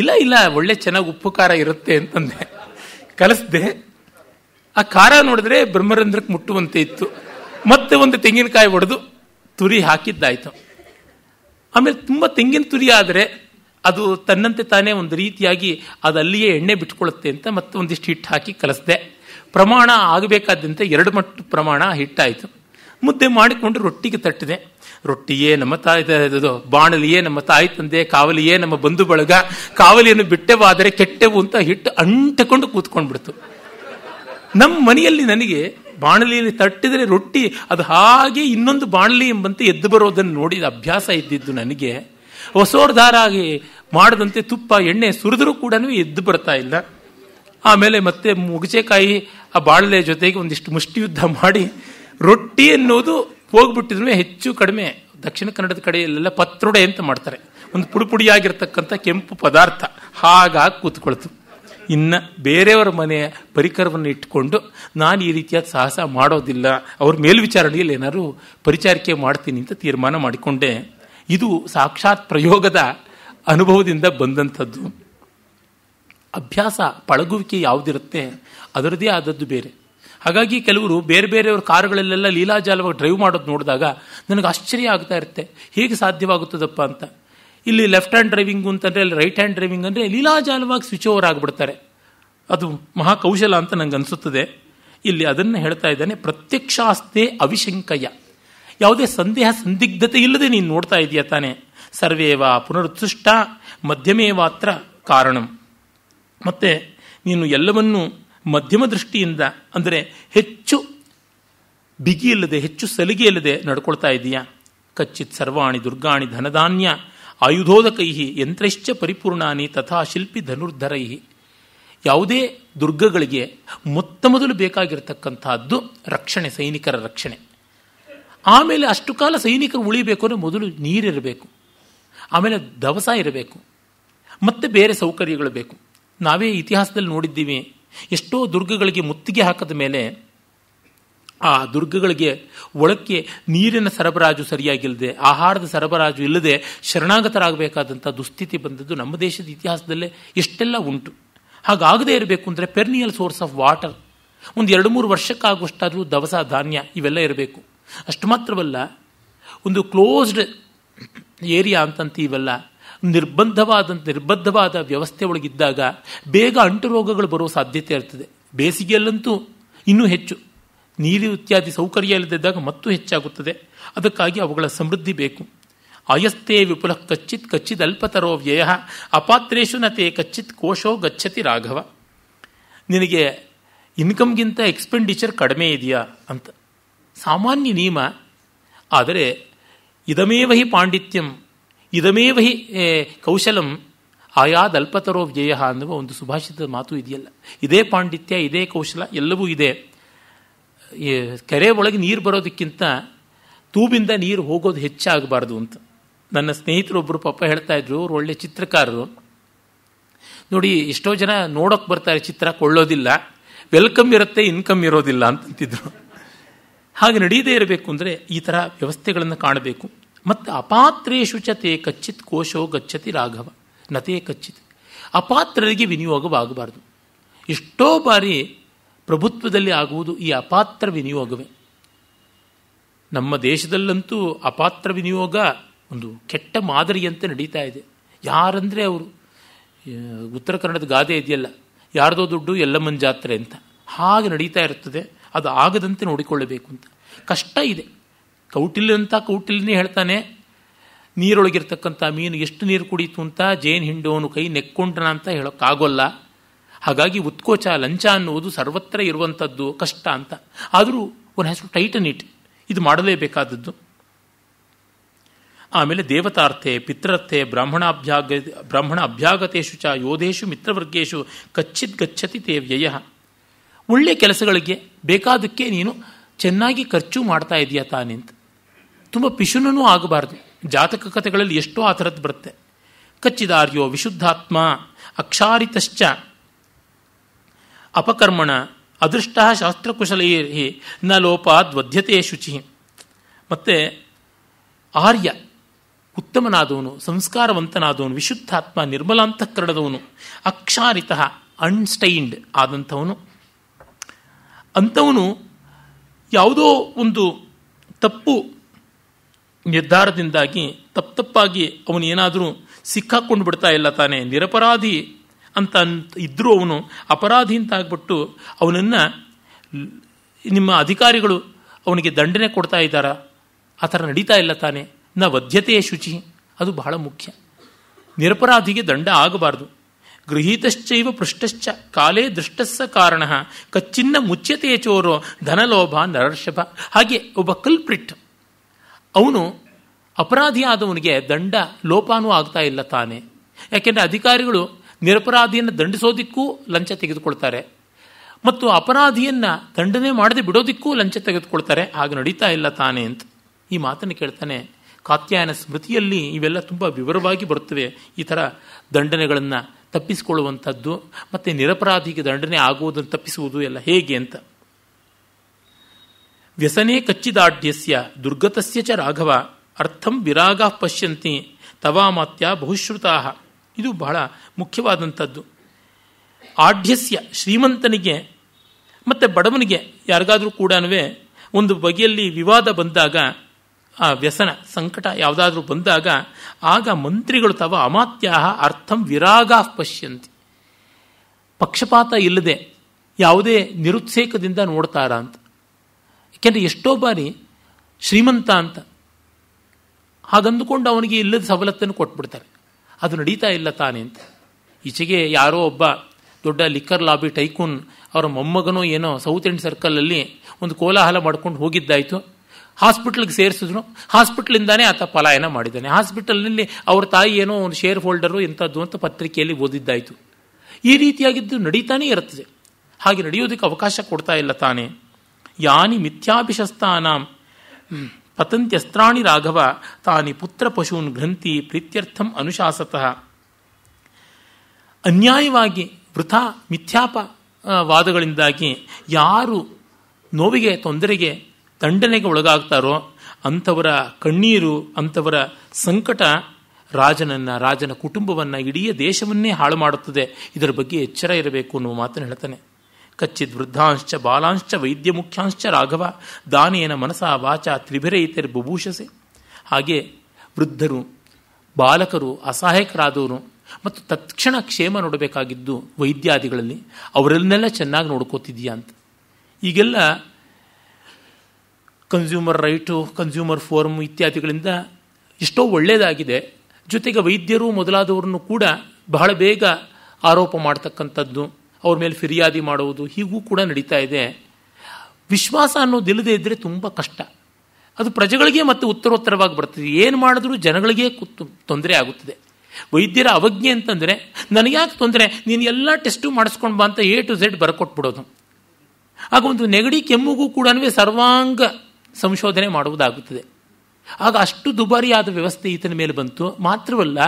ಇಲ್ಲ ಇಲ್ಲ ಒಳ್ಳೆ ಚೆನ್ನಾಗಿ ಉಪ್ಪು ಖಾರ ಇರುತ್ತೆ ಅಂತಂದೆ ಕಲಿಸ್ದೆ ಆ ಖಾರ ನೋಡಿದ್ರೆ ಬ್ರಹ್ಮರಂಧ್ರಕ್ಕೆ ಮುಟ್ಟುವಂತೆ ಇತ್ತು ಮತ್ತೆ ಒಂದು ತೆಂಗಿನಕಾಯಿ ಒಡೆದು ತುರಿ ಹಾಕಿದ್ದಾಯ್ತು ಆಮೇಲೆ ತುಂಬ ತೆಂಗಿನ ತುರಿ ಆದರೆ ಅದು ತನ್ನಂತೆ ತಾನೇ ಒಂದು ರೀತಿಯಾಗಿ ಅದಲ್ಲಿಯೇ ಎಣ್ಣೆ ಬಿಟ್ಕೊಳ್ಳುತ್ತೆ ಅಂತ ಮತ್ತೆ ಒಂದಿಷ್ಟು ಹಿಟ್ಟು ಹಾಕಿ ಕಲಿಸ್ದೆ ಪ್ರಮಾಣ ಆಗಬೇಕಾದಂತೆ ಎರಡು ಮಟ್ಟು ಪ್ರಮಾಣ ಹಿಟ್ಟಾಯಿತು ಮುದ್ದೆ ಮಾಡಿಕೊಂಡು ರೊಟ್ಟಿಗೆ ತಟ್ಟಿದೆ ರೊಟ್ಟಿಯೇ ನಮ್ಮ ತಾಯಿ ಬಾಣಲಿಯೇ ನಮ್ಮ ತಾಯಿ ತಂದೆ ಕಾವಲಿಯೇ ನಮ್ಮ ಬಂಧು ಬಳಗ ಕಾವಲಿಯನ್ನು ಬಿಟ್ಟೆವಾದರೆ ಕೆಟ್ಟೆವು ಅಂತ ಹಿಟ್ಟು ಅಂಟಕೊಂಡು ಕೂತ್ಕೊಂಡ್ಬಿಡ್ತು ನಮ್ಮ ಮನೆಯಲ್ಲಿ ನನಗೆ ಬಾಣಲಿಯಲ್ಲಿ ತಟ್ಟಿದರೆ ರೊಟ್ಟಿ ಅದು ಹಾಗೆ ಇನ್ನೊಂದು ಬಾಣಲಿ ಎಂಬಂತೆ ಎದ್ದು ಬರೋದನ್ನು ನೋಡಿದ ಅಭ್ಯಾಸ ಇದ್ದಿದ್ದು ನನಗೆ ಹೊಸೋರ್ಧಾರಾಗಿ ಮಾಡದಂತೆ ತುಪ್ಪ ಎಣ್ಣೆ ಸುರಿದ್ರೂ ಕೂಡ ಎದ್ದು ಬರ್ತಾ ಇಲ್ಲ ಆಮೇಲೆ ಮತ್ತೆ ಮುಗಚೆಕಾಯಿ ಆ ಬಾಳಲೆ ಜೊತೆಗೆ ಒಂದಿಷ್ಟು ಮುಷ್ಟಿ ಯುದ್ಧ ಮಾಡಿ ರೊಟ್ಟಿ ಅನ್ನೋದು ಹೋಗ್ಬಿಟ್ಟಿದ್ರು ಹೆಚ್ಚು ಕಡಿಮೆ ದಕ್ಷಿಣ ಕನ್ನಡದ ಕಡೆಯಲ್ಲೆಲ್ಲ ಪತ್ರೊಡೆ ಅಂತ ಮಾಡ್ತಾರೆ ಒಂದು ಪುಡಿಪುಡಿಯಾಗಿರ್ತಕ್ಕಂಥ ಕೆಂಪು ಪದಾರ್ಥ ಹಾಗಾಗಿ ಕೂತ್ಕೊಳ್ತು ಇನ್ನು ಬೇರೆಯವರ ಮನೆಯ ಪರಿಕರವನ್ನು ಇಟ್ಟುಕೊಂಡು ನಾನು ಈ ರೀತಿಯಾದ ಸಾಹಸ ಮಾಡೋದಿಲ್ಲ ಅವ್ರ ಮೇಲ್ವಿಚಾರಣೆಯಲ್ಲಿ ಏನಾದರೂ ಪರಿಚಾರಿಕೆ ಮಾಡ್ತೀನಿ ಅಂತ ತೀರ್ಮಾನ ಮಾಡಿಕೊಂಡೆ ಇದು ಸಾಕ್ಷಾತ್ ಪ್ರಯೋಗದ ಅನುಭವದಿಂದ ಬಂದಂಥದ್ದು ಅಭ್ಯಾಸ ಪಳಗುವಿಕೆ ಯಾವುದಿರುತ್ತೆ ಅದರದೇ ಆದದ್ದು ಬೇರೆ ಹಾಗಾಗಿ ಕೆಲವರು ಬೇರೆ ಬೇರೆಯವ್ರ ಕಾರುಗಳಲ್ಲೆಲ್ಲ ಲೀಲಾಜಾಲವಾಗಿ ಡ್ರೈವ್ ಮಾಡೋದು ನೋಡಿದಾಗ ನನಗೆ ಆಶ್ಚರ್ಯ ಆಗ್ತಾ ಇರುತ್ತೆ ಹೇಗೆ ಸಾಧ್ಯವಾಗುತ್ತದಪ್ಪ ಅಂತ ಇಲ್ಲಿ ಲೆಫ್ಟ್ ಹ್ಯಾಂಡ್ ಡ್ರೈವಿಂಗ್ ಅಂತಂದರೆ ಅಲ್ಲಿ ರೈಟ್ ಹ್ಯಾಂಡ್ ಡ್ರೈವಿಂಗ್ ಅಂದರೆ ಲೀಲಾಜಾಲವಾಗಿ ಸ್ವಿಚ್ ಓವರ್ ಆಗಿಬಿಡ್ತಾರೆ ಅದು ಮಹಾಕೌಶಲ ಅಂತ ನನಗೆ ಅನಿಸುತ್ತದೆ ಇಲ್ಲಿ ಅದನ್ನು ಹೇಳ್ತಾ ಇದ್ದಾನೆ ಪ್ರತ್ಯಕ್ಷಾಸ್ತೆ ಅವಿಶಂಕಯ್ಯ ಯಾವುದೇ ಸಂದೇಹ ಸಂದಿಗ್ಧತೆ ಇಲ್ಲದೆ ನೀನು ನೋಡ್ತಾ ಇದೆಯಾ ತಾನೆ ಸರ್ವೇವಾ ಪುನರುತ್ಸೃಷ್ಟ ಮಧ್ಯಮೇವಾತ್ರ ಕಾರಣಂ ಮತ್ತು ನೀನು ಎಲ್ಲವನ್ನೂ ಮಧ್ಯಮ ದೃಷ್ಟಿಯಿಂದ ಅಂದರೆ ಹೆಚ್ಚು ಬಿಗಿಯಿಲ್ಲದೆ ಹೆಚ್ಚು ಸಲಿಗೆ ಇಲ್ಲದೆ ನಡ್ಕೊಳ್ತಾ ಇದೆಯಾ ಕಚ್ಚಿತ್ ಸರ್ವಾಣಿ ದುರ್ಗಾಣಿ ಧನಧಾನ್ಯ ಆಯುಧೋದಕೈಹಿ ಯಂತ್ರಶ್ಚ ಪರಿಪೂರ್ಣಾನಿ ತಥಾ ಶಿಲ್ಪಿ ಧನುರ್ಧರೈಹಿ ಯಾವುದೇ ದುರ್ಗಗಳಿಗೆ ಮೊತ್ತ ಮೊದಲು ಬೇಕಾಗಿರತಕ್ಕಂತಹದ್ದು ರಕ್ಷಣೆ ಸೈನಿಕರ ರಕ್ಷಣೆ ಆಮೇಲೆ ಅಷ್ಟು ಕಾಲ ಸೈನಿಕರು ಉಳಿಬೇಕು ಅಂದರೆ ಮೊದಲು ನೀರಿರಬೇಕು ಆಮೇಲೆ ದವಸ ಇರಬೇಕು ಮತ್ತು ಬೇರೆ ಸೌಕರ್ಯಗಳು ಬೇಕು ನಾವೇ ಇತಿಹಾಸದಲ್ಲಿ ನೋಡಿದ್ದೀವಿ ಎಷ್ಟೋ ದುರ್ಗಗಳಿಗೆ ಮುತ್ತಿಗೆ ಹಾಕಿದ ಮೇಲೆ ಆ ದುರ್ಗಗಳಿಗೆ ಒಳಕ್ಕೆ ನೀರಿನ ಸರಬರಾಜು ಸರಿಯಾಗಿಲ್ಲದೆ ಆಹಾರದ ಸರಬರಾಜು ಇಲ್ಲದೆ ಶರಣಾಗತರಾಗಬೇಕಾದಂಥ ದುಸ್ಥಿತಿ ಬಂದದ್ದು ನಮ್ಮ ದೇಶದ ಇತಿಹಾಸದಲ್ಲೇ ಎಷ್ಟೆಲ್ಲ ಉಂಟು ಹಾಗಾಗದೇ ಇರಬೇಕು ಅಂದರೆ ಪೆರ್ನಿಯಲ್ ಸೋರ್ಸ್ ಆಫ್ ವಾಟರ್ ಒಂದು ಎರಡು ಮೂರು ವರ್ಷಕ್ಕಾಗುವಷ್ಟಾದರೂ ದವಸ ಧಾನ್ಯ ಇವೆಲ್ಲ ಇರಬೇಕು ಅಷ್ಟು ಮಾತ್ರವಲ್ಲ ಒಂದು ಕ್ಲೋಸ್ಡ್ ಏರಿಯಾ ಅಂತಂತೀವಲ್ಲ ನಿರ್ಬಂಧವಾದಂಥ ನಿರ್ಬದ್ಧವಾದ ವ್ಯವಸ್ಥೆ ಒಳಗಿದ್ದಾಗ ಬೇಗ ಅಂಟು ರೋಗಗಳು ಬರೋ ಸಾಧ್ಯತೆ ಇರ್ತದೆ ಬೇಸಿಗೆಯಲ್ಲಂತೂ ಇನ್ನೂ ಹೆಚ್ಚು ನೀರು ಇತ್ಯಾದಿ ಸೌಕರ್ಯ ಇಲ್ಲದಿದ್ದಾಗ ಮತ್ತೂ ಹೆಚ್ಚಾಗುತ್ತದೆ ಅದಕ್ಕಾಗಿ ಅವುಗಳ ಸಮೃದ್ಧಿ ಬೇಕು ಅಯಸ್ತೆ ವಿಪುಲ ಕಚ್ಚಿತ್ ಕಚ್ಚಿದ್ ಅಲ್ಪತರೋ ವ್ಯಯ ಅಪಾತ್ರೇಶು ನತೆ ಕಚ್ಚಿತ್ ಕೋಶೋ ಗಚ್ಚತಿ ರಾಘವ ನಿನಗೆ ಇನ್ಕಮ್ಗಿಂತ ಎಕ್ಸ್ಪೆಂಡಿಚರ್ ಕಡಿಮೆ ಇದೆಯಾ ಅಂತ ಸಾಮಾನ್ಯ ನಿಯಮ ಆದರೆ ಇದಮೇವ ಹಿ ಪಾಂಡಿತ್ಯಂ ಇದಮೇವ ಹಿ ಕೌಶಲಂ ಅಲ್ಪತರೋ ವ್ಯಯ ಅನ್ನುವ ಒಂದು ಸುಭಾಷಿತದ ಮಾತು ಇದೆಯಲ್ಲ ಇದೇ ಪಾಂಡಿತ್ಯ ಇದೇ ಕೌಶಲ ಎಲ್ಲವೂ ಇದೆ ಕೆರೆ ಒಳಗೆ ನೀರು ಬರೋದಕ್ಕಿಂತ ತೂಬಿಂದ ನೀರು ಹೋಗೋದು ಹೆಚ್ಚಾಗಬಾರ್ದು ಅಂತ ನನ್ನ ಸ್ನೇಹಿತರೊಬ್ಬರು ಪಾಪ ಹೇಳ್ತಾ ಇದ್ರು ಅವ್ರು ಒಳ್ಳೆ ಚಿತ್ರಕಾರರು ನೋಡಿ ಎಷ್ಟೋ ಜನ ನೋಡೋಕೆ ಬರ್ತಾರೆ ಚಿತ್ರ ಕೊಳ್ಳೋದಿಲ್ಲ ವೆಲ್ಕಮ್ ಇರುತ್ತೆ ಇನ್ಕಮ್ ಇರೋದಿಲ್ಲ ಅಂತಿದ್ರು ಹಾಗೆ ನಡೆಯದೇ ಇರಬೇಕು ಅಂದರೆ ಈ ಥರ ವ್ಯವಸ್ಥೆಗಳನ್ನು ಕಾಣಬೇಕು ಮತ್ತು ಅಪಾತ್ರೇಶು ಚ ಕಚ್ಚಿತ್ ಕೋಶೋ ಗಚ್ಚತಿ ರಾಘವ ನತೇ ಕಚ್ಚಿತ್ ಅಪಾತ್ರರಿಗೆ ವಿನಿಯೋಗವಾಗಬಾರದು ಎಷ್ಟೋ ಬಾರಿ ಪ್ರಭುತ್ವದಲ್ಲಿ ಆಗುವುದು ಈ ಅಪಾತ್ರ ವಿನಿಯೋಗವೇ ನಮ್ಮ ದೇಶದಲ್ಲಂತೂ ಅಪಾತ್ರ ವಿನಿಯೋಗ ಒಂದು ಕೆಟ್ಟ ಮಾದರಿಯಂತೆ ನಡೀತಾ ಇದೆ ಯಾರಂದರೆ ಅವರು ಉತ್ತರ ಕನ್ನಡದ ಗಾದೆ ಇದೆಯಲ್ಲ ಯಾರದೋ ದುಡ್ಡು ಎಲ್ಲಮ್ಮನ ಜಾತ್ರೆ ಅಂತ ಹಾಗೆ ನಡೀತಾ ಇರ್ತದೆ ಅದು ಆಗದಂತೆ ನೋಡಿಕೊಳ್ಳಬೇಕು ಅಂತ ಕಷ್ಟ ಇದೆ ಕೌಟಿಲ್ಯಂತ ಕೌಟಿಲ್ಯನೇ ಹೇಳ್ತಾನೆ ನೀರೊಳಗಿರ್ತಕ್ಕಂಥ ಮೀನು ಎಷ್ಟು ನೀರು ಕುಡಿತು ಅಂತ ಜೇನು ಹಿಂಡೋನು ಕೈ ನೆಕ್ಕೊಂಡನ ಅಂತ ಹೇಳೋಕ್ಕಾಗೋಲ್ಲ ಹಾಗಾಗಿ ಉತ್ಕೋಚ ಲಂಚ ಅನ್ನುವುದು ಸರ್ವತ್ರ ಇರುವಂಥದ್ದು ಕಷ್ಟ ಅಂತ ಆದರೂ ಒಂದು ಹೆಸರು ಟೈಟನ್ ಇಟ್ ಇದು ಮಾಡಲೇಬೇಕಾದದ್ದು ಆಮೇಲೆ ದೇವತಾರ್ಥೆ ಪಿತ್ರರ್ಥೆ ಬ್ರಾಹ್ಮಣಾಭ್ಯಾಗ ಬ್ರಾಹ್ಮಣ ಅಭ್ಯಾಗತೇಶು ಚ ಯೋಧೇಶು ಮಿತ್ರವರ್ಗೇಶು ಕಚ್ಚಿತ್ ಗಚ್ಚತಿ ತೇ ವ್ಯಯ ಒಳ್ಳೆಯ ಕೆಲಸಗಳಿಗೆ ಬೇಕಾದಕ್ಕೆ ನೀನು ಚೆನ್ನಾಗಿ ಖರ್ಚು ಮಾಡ್ತಾ ಇದೆಯಾ ತಾನಿಂತ ತುಂಬ ಪಿಶುನೂ ಆಗಬಾರ್ದು ಜಾತಕ ಕಥೆಗಳಲ್ಲಿ ಎಷ್ಟೋ ಆ ಥರದ್ದು ಬರುತ್ತೆ ಕಚ್ಚಿದಾರ್ಯೋ ವಿಶುದ್ಧಾತ್ಮ ಅಕ್ಷಾರಿತಶ್ಚ ಅಪಕರ್ಮಣ ಅದೃಷ್ಟ ಶಾಸ್ತ್ರಕುಶಲೈ ನ ಲೋಪಾದ್ವಧ್ಯತೆ ಶುಚಿ ಮತ್ತು ಆರ್ಯ ಉತ್ತಮನಾದವನು ಸಂಸ್ಕಾರವಂತನಾದವನು ವಿಶುದ್ಧಾತ್ಮ ನಿರ್ಮಲಾಂತಃಕರಣದವನು ಅಕ್ಷಾರಿತ ಅನ್ಸ್ಟೈನ್ಡ್ ಆದಂಥವನು ಅಂಥವನು ಯಾವುದೋ ಒಂದು ತಪ್ಪು ನಿರ್ಧಾರದಿಂದಾಗಿ ತಪ್ಪಾಗಿ ಅವನು ಏನಾದರೂ ಸಿಕ್ಕಾಕ್ಕೊಂಡು ಬಿಡ್ತಾ ಇಲ್ಲ ತಾನೆ ನಿರಪರಾಧಿ ಅಂತ ಇದ್ದರೂ ಅವನು ಅಪರಾಧಿ ಅಂತ ಆಗ್ಬಿಟ್ಟು ಅವನನ್ನು ನಿಮ್ಮ ಅಧಿಕಾರಿಗಳು ಅವನಿಗೆ ದಂಡನೆ ಕೊಡ್ತಾ ಇದ್ದಾರಾ ಆ ಥರ ನಡೀತಾ ಇಲ್ಲ ತಾನೆ ನ ವಧ್ಯತೆಯ ಶುಚಿ ಅದು ಬಹಳ ಮುಖ್ಯ ನಿರಪರಾಧಿಗೆ ದಂಡ ಆಗಬಾರ್ದು ಗೃಹೀತಶ್ಚೈವ ಪೃಷ್ಟಶ್ಚ ಕಾಲೇ ದೃಷ್ಟಸ್ಸ ಕಾರಣ ಕಚ್ಚಿನ್ನ ಮುಚ್ಚತೆಯ ಚೋರೋ ಧನಲೋಭ ನರರ್ಷಭ ಹಾಗೆ ಒಬ್ಬ ಕಲ್ಪ್ರಿಟ್ ಅವನು ಅಪರಾಧಿ ಆದವನಿಗೆ ದಂಡ ಲೋಪಾನೂ ಆಗ್ತಾ ಇಲ್ಲ ತಾನೆ ಯಾಕೆಂದರೆ ಅಧಿಕಾರಿಗಳು ನಿರಪರಾಧಿಯನ್ನು ದಂಡಿಸೋದಿಕ್ಕೂ ಲಂಚ ತೆಗೆದುಕೊಳ್ತಾರೆ ಮತ್ತು ಅಪರಾಧಿಯನ್ನು ದಂಡನೆ ಮಾಡದೆ ಬಿಡೋದಿಕ್ಕೂ ಲಂಚ ತೆಗೆದುಕೊಳ್ತಾರೆ ಹಾಗೆ ನಡೀತಾ ಇಲ್ಲ ತಾನೆ ಅಂತ ಈ ಮಾತನ್ನು ಕೇಳ್ತಾನೆ ಕಾತ್ಯಾಯನ ಸ್ಮೃತಿಯಲ್ಲಿ ಇವೆಲ್ಲ ತುಂಬ ವಿವರವಾಗಿ ಬರುತ್ತವೆ ಈ ಥರ ದಂಡನೆಗಳನ್ನು ತಪ್ಪಿಸಿಕೊಳ್ಳುವಂಥದ್ದು ಮತ್ತು ನಿರಪರಾಧಿಗೆ ದಂಡನೆ ಆಗುವುದನ್ನು ತಪ್ಪಿಸುವುದು ಎಲ್ಲ ಹೇಗೆ ಅಂತ ವ್ಯಸನೆ ಕಚ್ಚಿದಾಢ್ಯಸ್ಯ ದುರ್ಗತಸ್ಯ ಚ ರಾಘವ ಅರ್ಥಂ ವಿರಾಗ ಪಶ್ಯಂತಿ ತವಾಮಾತ್ಯ ಬಹುಶ್ರುತಾ ಇದು ಬಹಳ ಮುಖ್ಯವಾದಂಥದ್ದು ಆಢ್ಯಸ್ಯ ಶ್ರೀಮಂತನಿಗೆ ಮತ್ತು ಬಡವನಿಗೆ ಯಾರಿಗಾದರೂ ಕೂಡ ಒಂದು ಬಗೆಯಲ್ಲಿ ವಿವಾದ ಬಂದಾಗ ಆ ವ್ಯಸನ ಸಂಕಟ ಯಾವುದಾದ್ರೂ ಬಂದಾಗ ಆಗ ಮಂತ್ರಿಗಳು ತವ ಅಮಾತ್ಯ ಅರ್ಥಂ ವಿರಾಗ ಪಶ್ಯಂತಿ ಪಕ್ಷಪಾತ ಇಲ್ಲದೆ ಯಾವುದೇ ನಿರುತ್ಸೇಕದಿಂದ ನೋಡ್ತಾರ ಅಂತ ಯಾಕೆಂದರೆ ಎಷ್ಟೋ ಬಾರಿ ಶ್ರೀಮಂತ ಅಂತ ಹಾಗಂದುಕೊಂಡು ಅವನಿಗೆ ಇಲ್ಲದ ಸವಲತ್ತನ್ನು ಕೊಟ್ಬಿಡ್ತಾರೆ ಅದು ನಡೀತಾ ಇಲ್ಲ ತಾನೆ ಅಂತ ಈಚೆಗೆ ಯಾರೋ ಒಬ್ಬ ದೊಡ್ಡ ಲಿಕ್ಕರ್ ಲಾಬಿ ಟೈಕೂನ್ ಅವರ ಮೊಮ್ಮಗನೋ ಏನೋ ಸೌತ್ ಎಂಡ್ ಸರ್ಕಲಲ್ಲಿ ಒಂದು ಕೋಲಾಹಲ ಮಾಡ್ಕೊಂಡು ಹೋಗಿದ್ದಾಯಿತು ಹಾಸ್ಪಿಟ್ಲಿಗೆ ಸೇರಿಸಿದ್ರು ಹಾಸ್ಪಿಟ್ಲಿಂದಾನೇ ಆತ ಪಲಾಯನ ಮಾಡಿದ್ದಾನೆ ಹಾಸ್ಪಿಟಲ್ನಲ್ಲಿ ಅವ್ರ ತಾಯಿ ಏನೋ ಒಂದು ಶೇರ್ ಹೋಲ್ಡರು ಇಂಥದ್ದು ಅಂತ ಪತ್ರಿಕೆಯಲ್ಲಿ ಓದಿದ್ದಾಯಿತು ಈ ರೀತಿಯಾಗಿದ್ದು ನಡೀತಾನೆ ಇರುತ್ತದೆ ಹಾಗೆ ನಡೆಯೋದಕ್ಕೆ ಅವಕಾಶ ಕೊಡ್ತಾ ಇಲ್ಲ ತಾನೇ ಯಾನಿ ಮಿಥ್ಯಾಭಿಶಸ್ತಾನ ಪತಂತ್ಯಸ್ತ್ರಾಣಿ ರಾಘವ ತಾನಿ ಪುತ್ರ ಪಶುವನ್ ಗ್ರಂಥಿ ಪ್ರೀತ್ಯರ್ಥಂ ಅನುಶಾಸತಃ ಅನ್ಯಾಯವಾಗಿ ವೃಥಾ ಮಿಥ್ಯಾಪ ವಾದಗಳಿಂದಾಗಿ ಯಾರು ನೋವಿಗೆ ತೊಂದರೆಗೆ ತಂಡನೆಗೆ ಒಳಗಾಗ್ತಾರೋ ಅಂಥವರ ಕಣ್ಣೀರು ಅಂಥವರ ಸಂಕಟ ರಾಜನನ್ನು ರಾಜನ ಕುಟುಂಬವನ್ನು ಇಡೀ ದೇಶವನ್ನೇ ಹಾಳು ಮಾಡುತ್ತದೆ ಇದರ ಬಗ್ಗೆ ಎಚ್ಚರ ಇರಬೇಕು ಅನ್ನುವ ಮಾತನ್ನು ಹೇಳ್ತಾನೆ ಕಚ್ಚಿತ್ ವೃದ್ಧಾಂಶ್ಚ ಬಾಲಾಂಶ್ಚ ವೈದ್ಯ ಮುಖ್ಯಾಂಶ್ಚ ರಾಘವ ದಾನೇನ ಮನಸ ವಾಚ ತ್ರಿಭಿರೈತರ್ ಬಭೂಷಸೆ ಹಾಗೆ ವೃದ್ಧರು ಬಾಲಕರು ಅಸಹಾಯಕರಾದವರು ಮತ್ತು ತತ್ಕ್ಷಣ ಕ್ಷೇಮ ನೋಡಬೇಕಾಗಿದ್ದು ವೈದ್ಯಾದಿಗಳಲ್ಲಿ ಅವರನ್ನೆಲ್ಲ ಚೆನ್ನಾಗಿ ನೋಡ್ಕೋತಿದ್ಯಾ ಅಂತ ಈಗೆಲ್ಲ ಕನ್ಸ್ಯೂಮರ್ ರೈಟು ಕನ್ಸ್ಯೂಮರ್ ಫೋರಮ್ ಇತ್ಯಾದಿಗಳಿಂದ ಎಷ್ಟೋ ಒಳ್ಳೆಯದಾಗಿದೆ ಜೊತೆಗೆ ವೈದ್ಯರು ಮೊದಲಾದವರನ್ನು ಕೂಡ ಬಹಳ ಬೇಗ ಆರೋಪ ಮಾಡ್ತಕ್ಕಂಥದ್ದು ಅವ್ರ ಮೇಲೆ ಫಿರ್ಯಾದಿ ಮಾಡುವುದು ಹೀಗೂ ಕೂಡ ನಡೀತಾ ಇದೆ ವಿಶ್ವಾಸ ಅನ್ನೋದಿಲ್ಲದೆ ಇದ್ದರೆ ತುಂಬ ಕಷ್ಟ ಅದು ಪ್ರಜೆಗಳಿಗೆ ಮತ್ತು ಉತ್ತರೋತ್ತರವಾಗಿ ಬರ್ತದೆ ಏನು ಮಾಡಿದ್ರು ಜನಗಳಿಗೆ ತೊಂದರೆ ಆಗುತ್ತದೆ ವೈದ್ಯರ ಅವಜ್ಞೆ ಅಂತಂದರೆ ನನಗ್ಯಾಕೆ ತೊಂದರೆ ನೀನು ಎಲ್ಲ ಟೆಸ್ಟು ಮಾಡಿಸ್ಕೊಂಡು ಬಾ ಅಂತ ಎ ಟು ಝೆಡ್ ಬರ್ಕೊಟ್ಬಿಡೋದು ಆಗ ಒಂದು ನೆಗಡಿ ಕೆಮ್ಮುಗೂ ಕೂಡ ಸರ್ವಾಂಗ ಸಂಶೋಧನೆ ಮಾಡುವುದಾಗುತ್ತದೆ ಆಗ ಅಷ್ಟು ದುಬಾರಿಯಾದ ವ್ಯವಸ್ಥೆ ಈತನ ಮೇಲೆ ಬಂತು ಮಾತ್ರವಲ್ಲ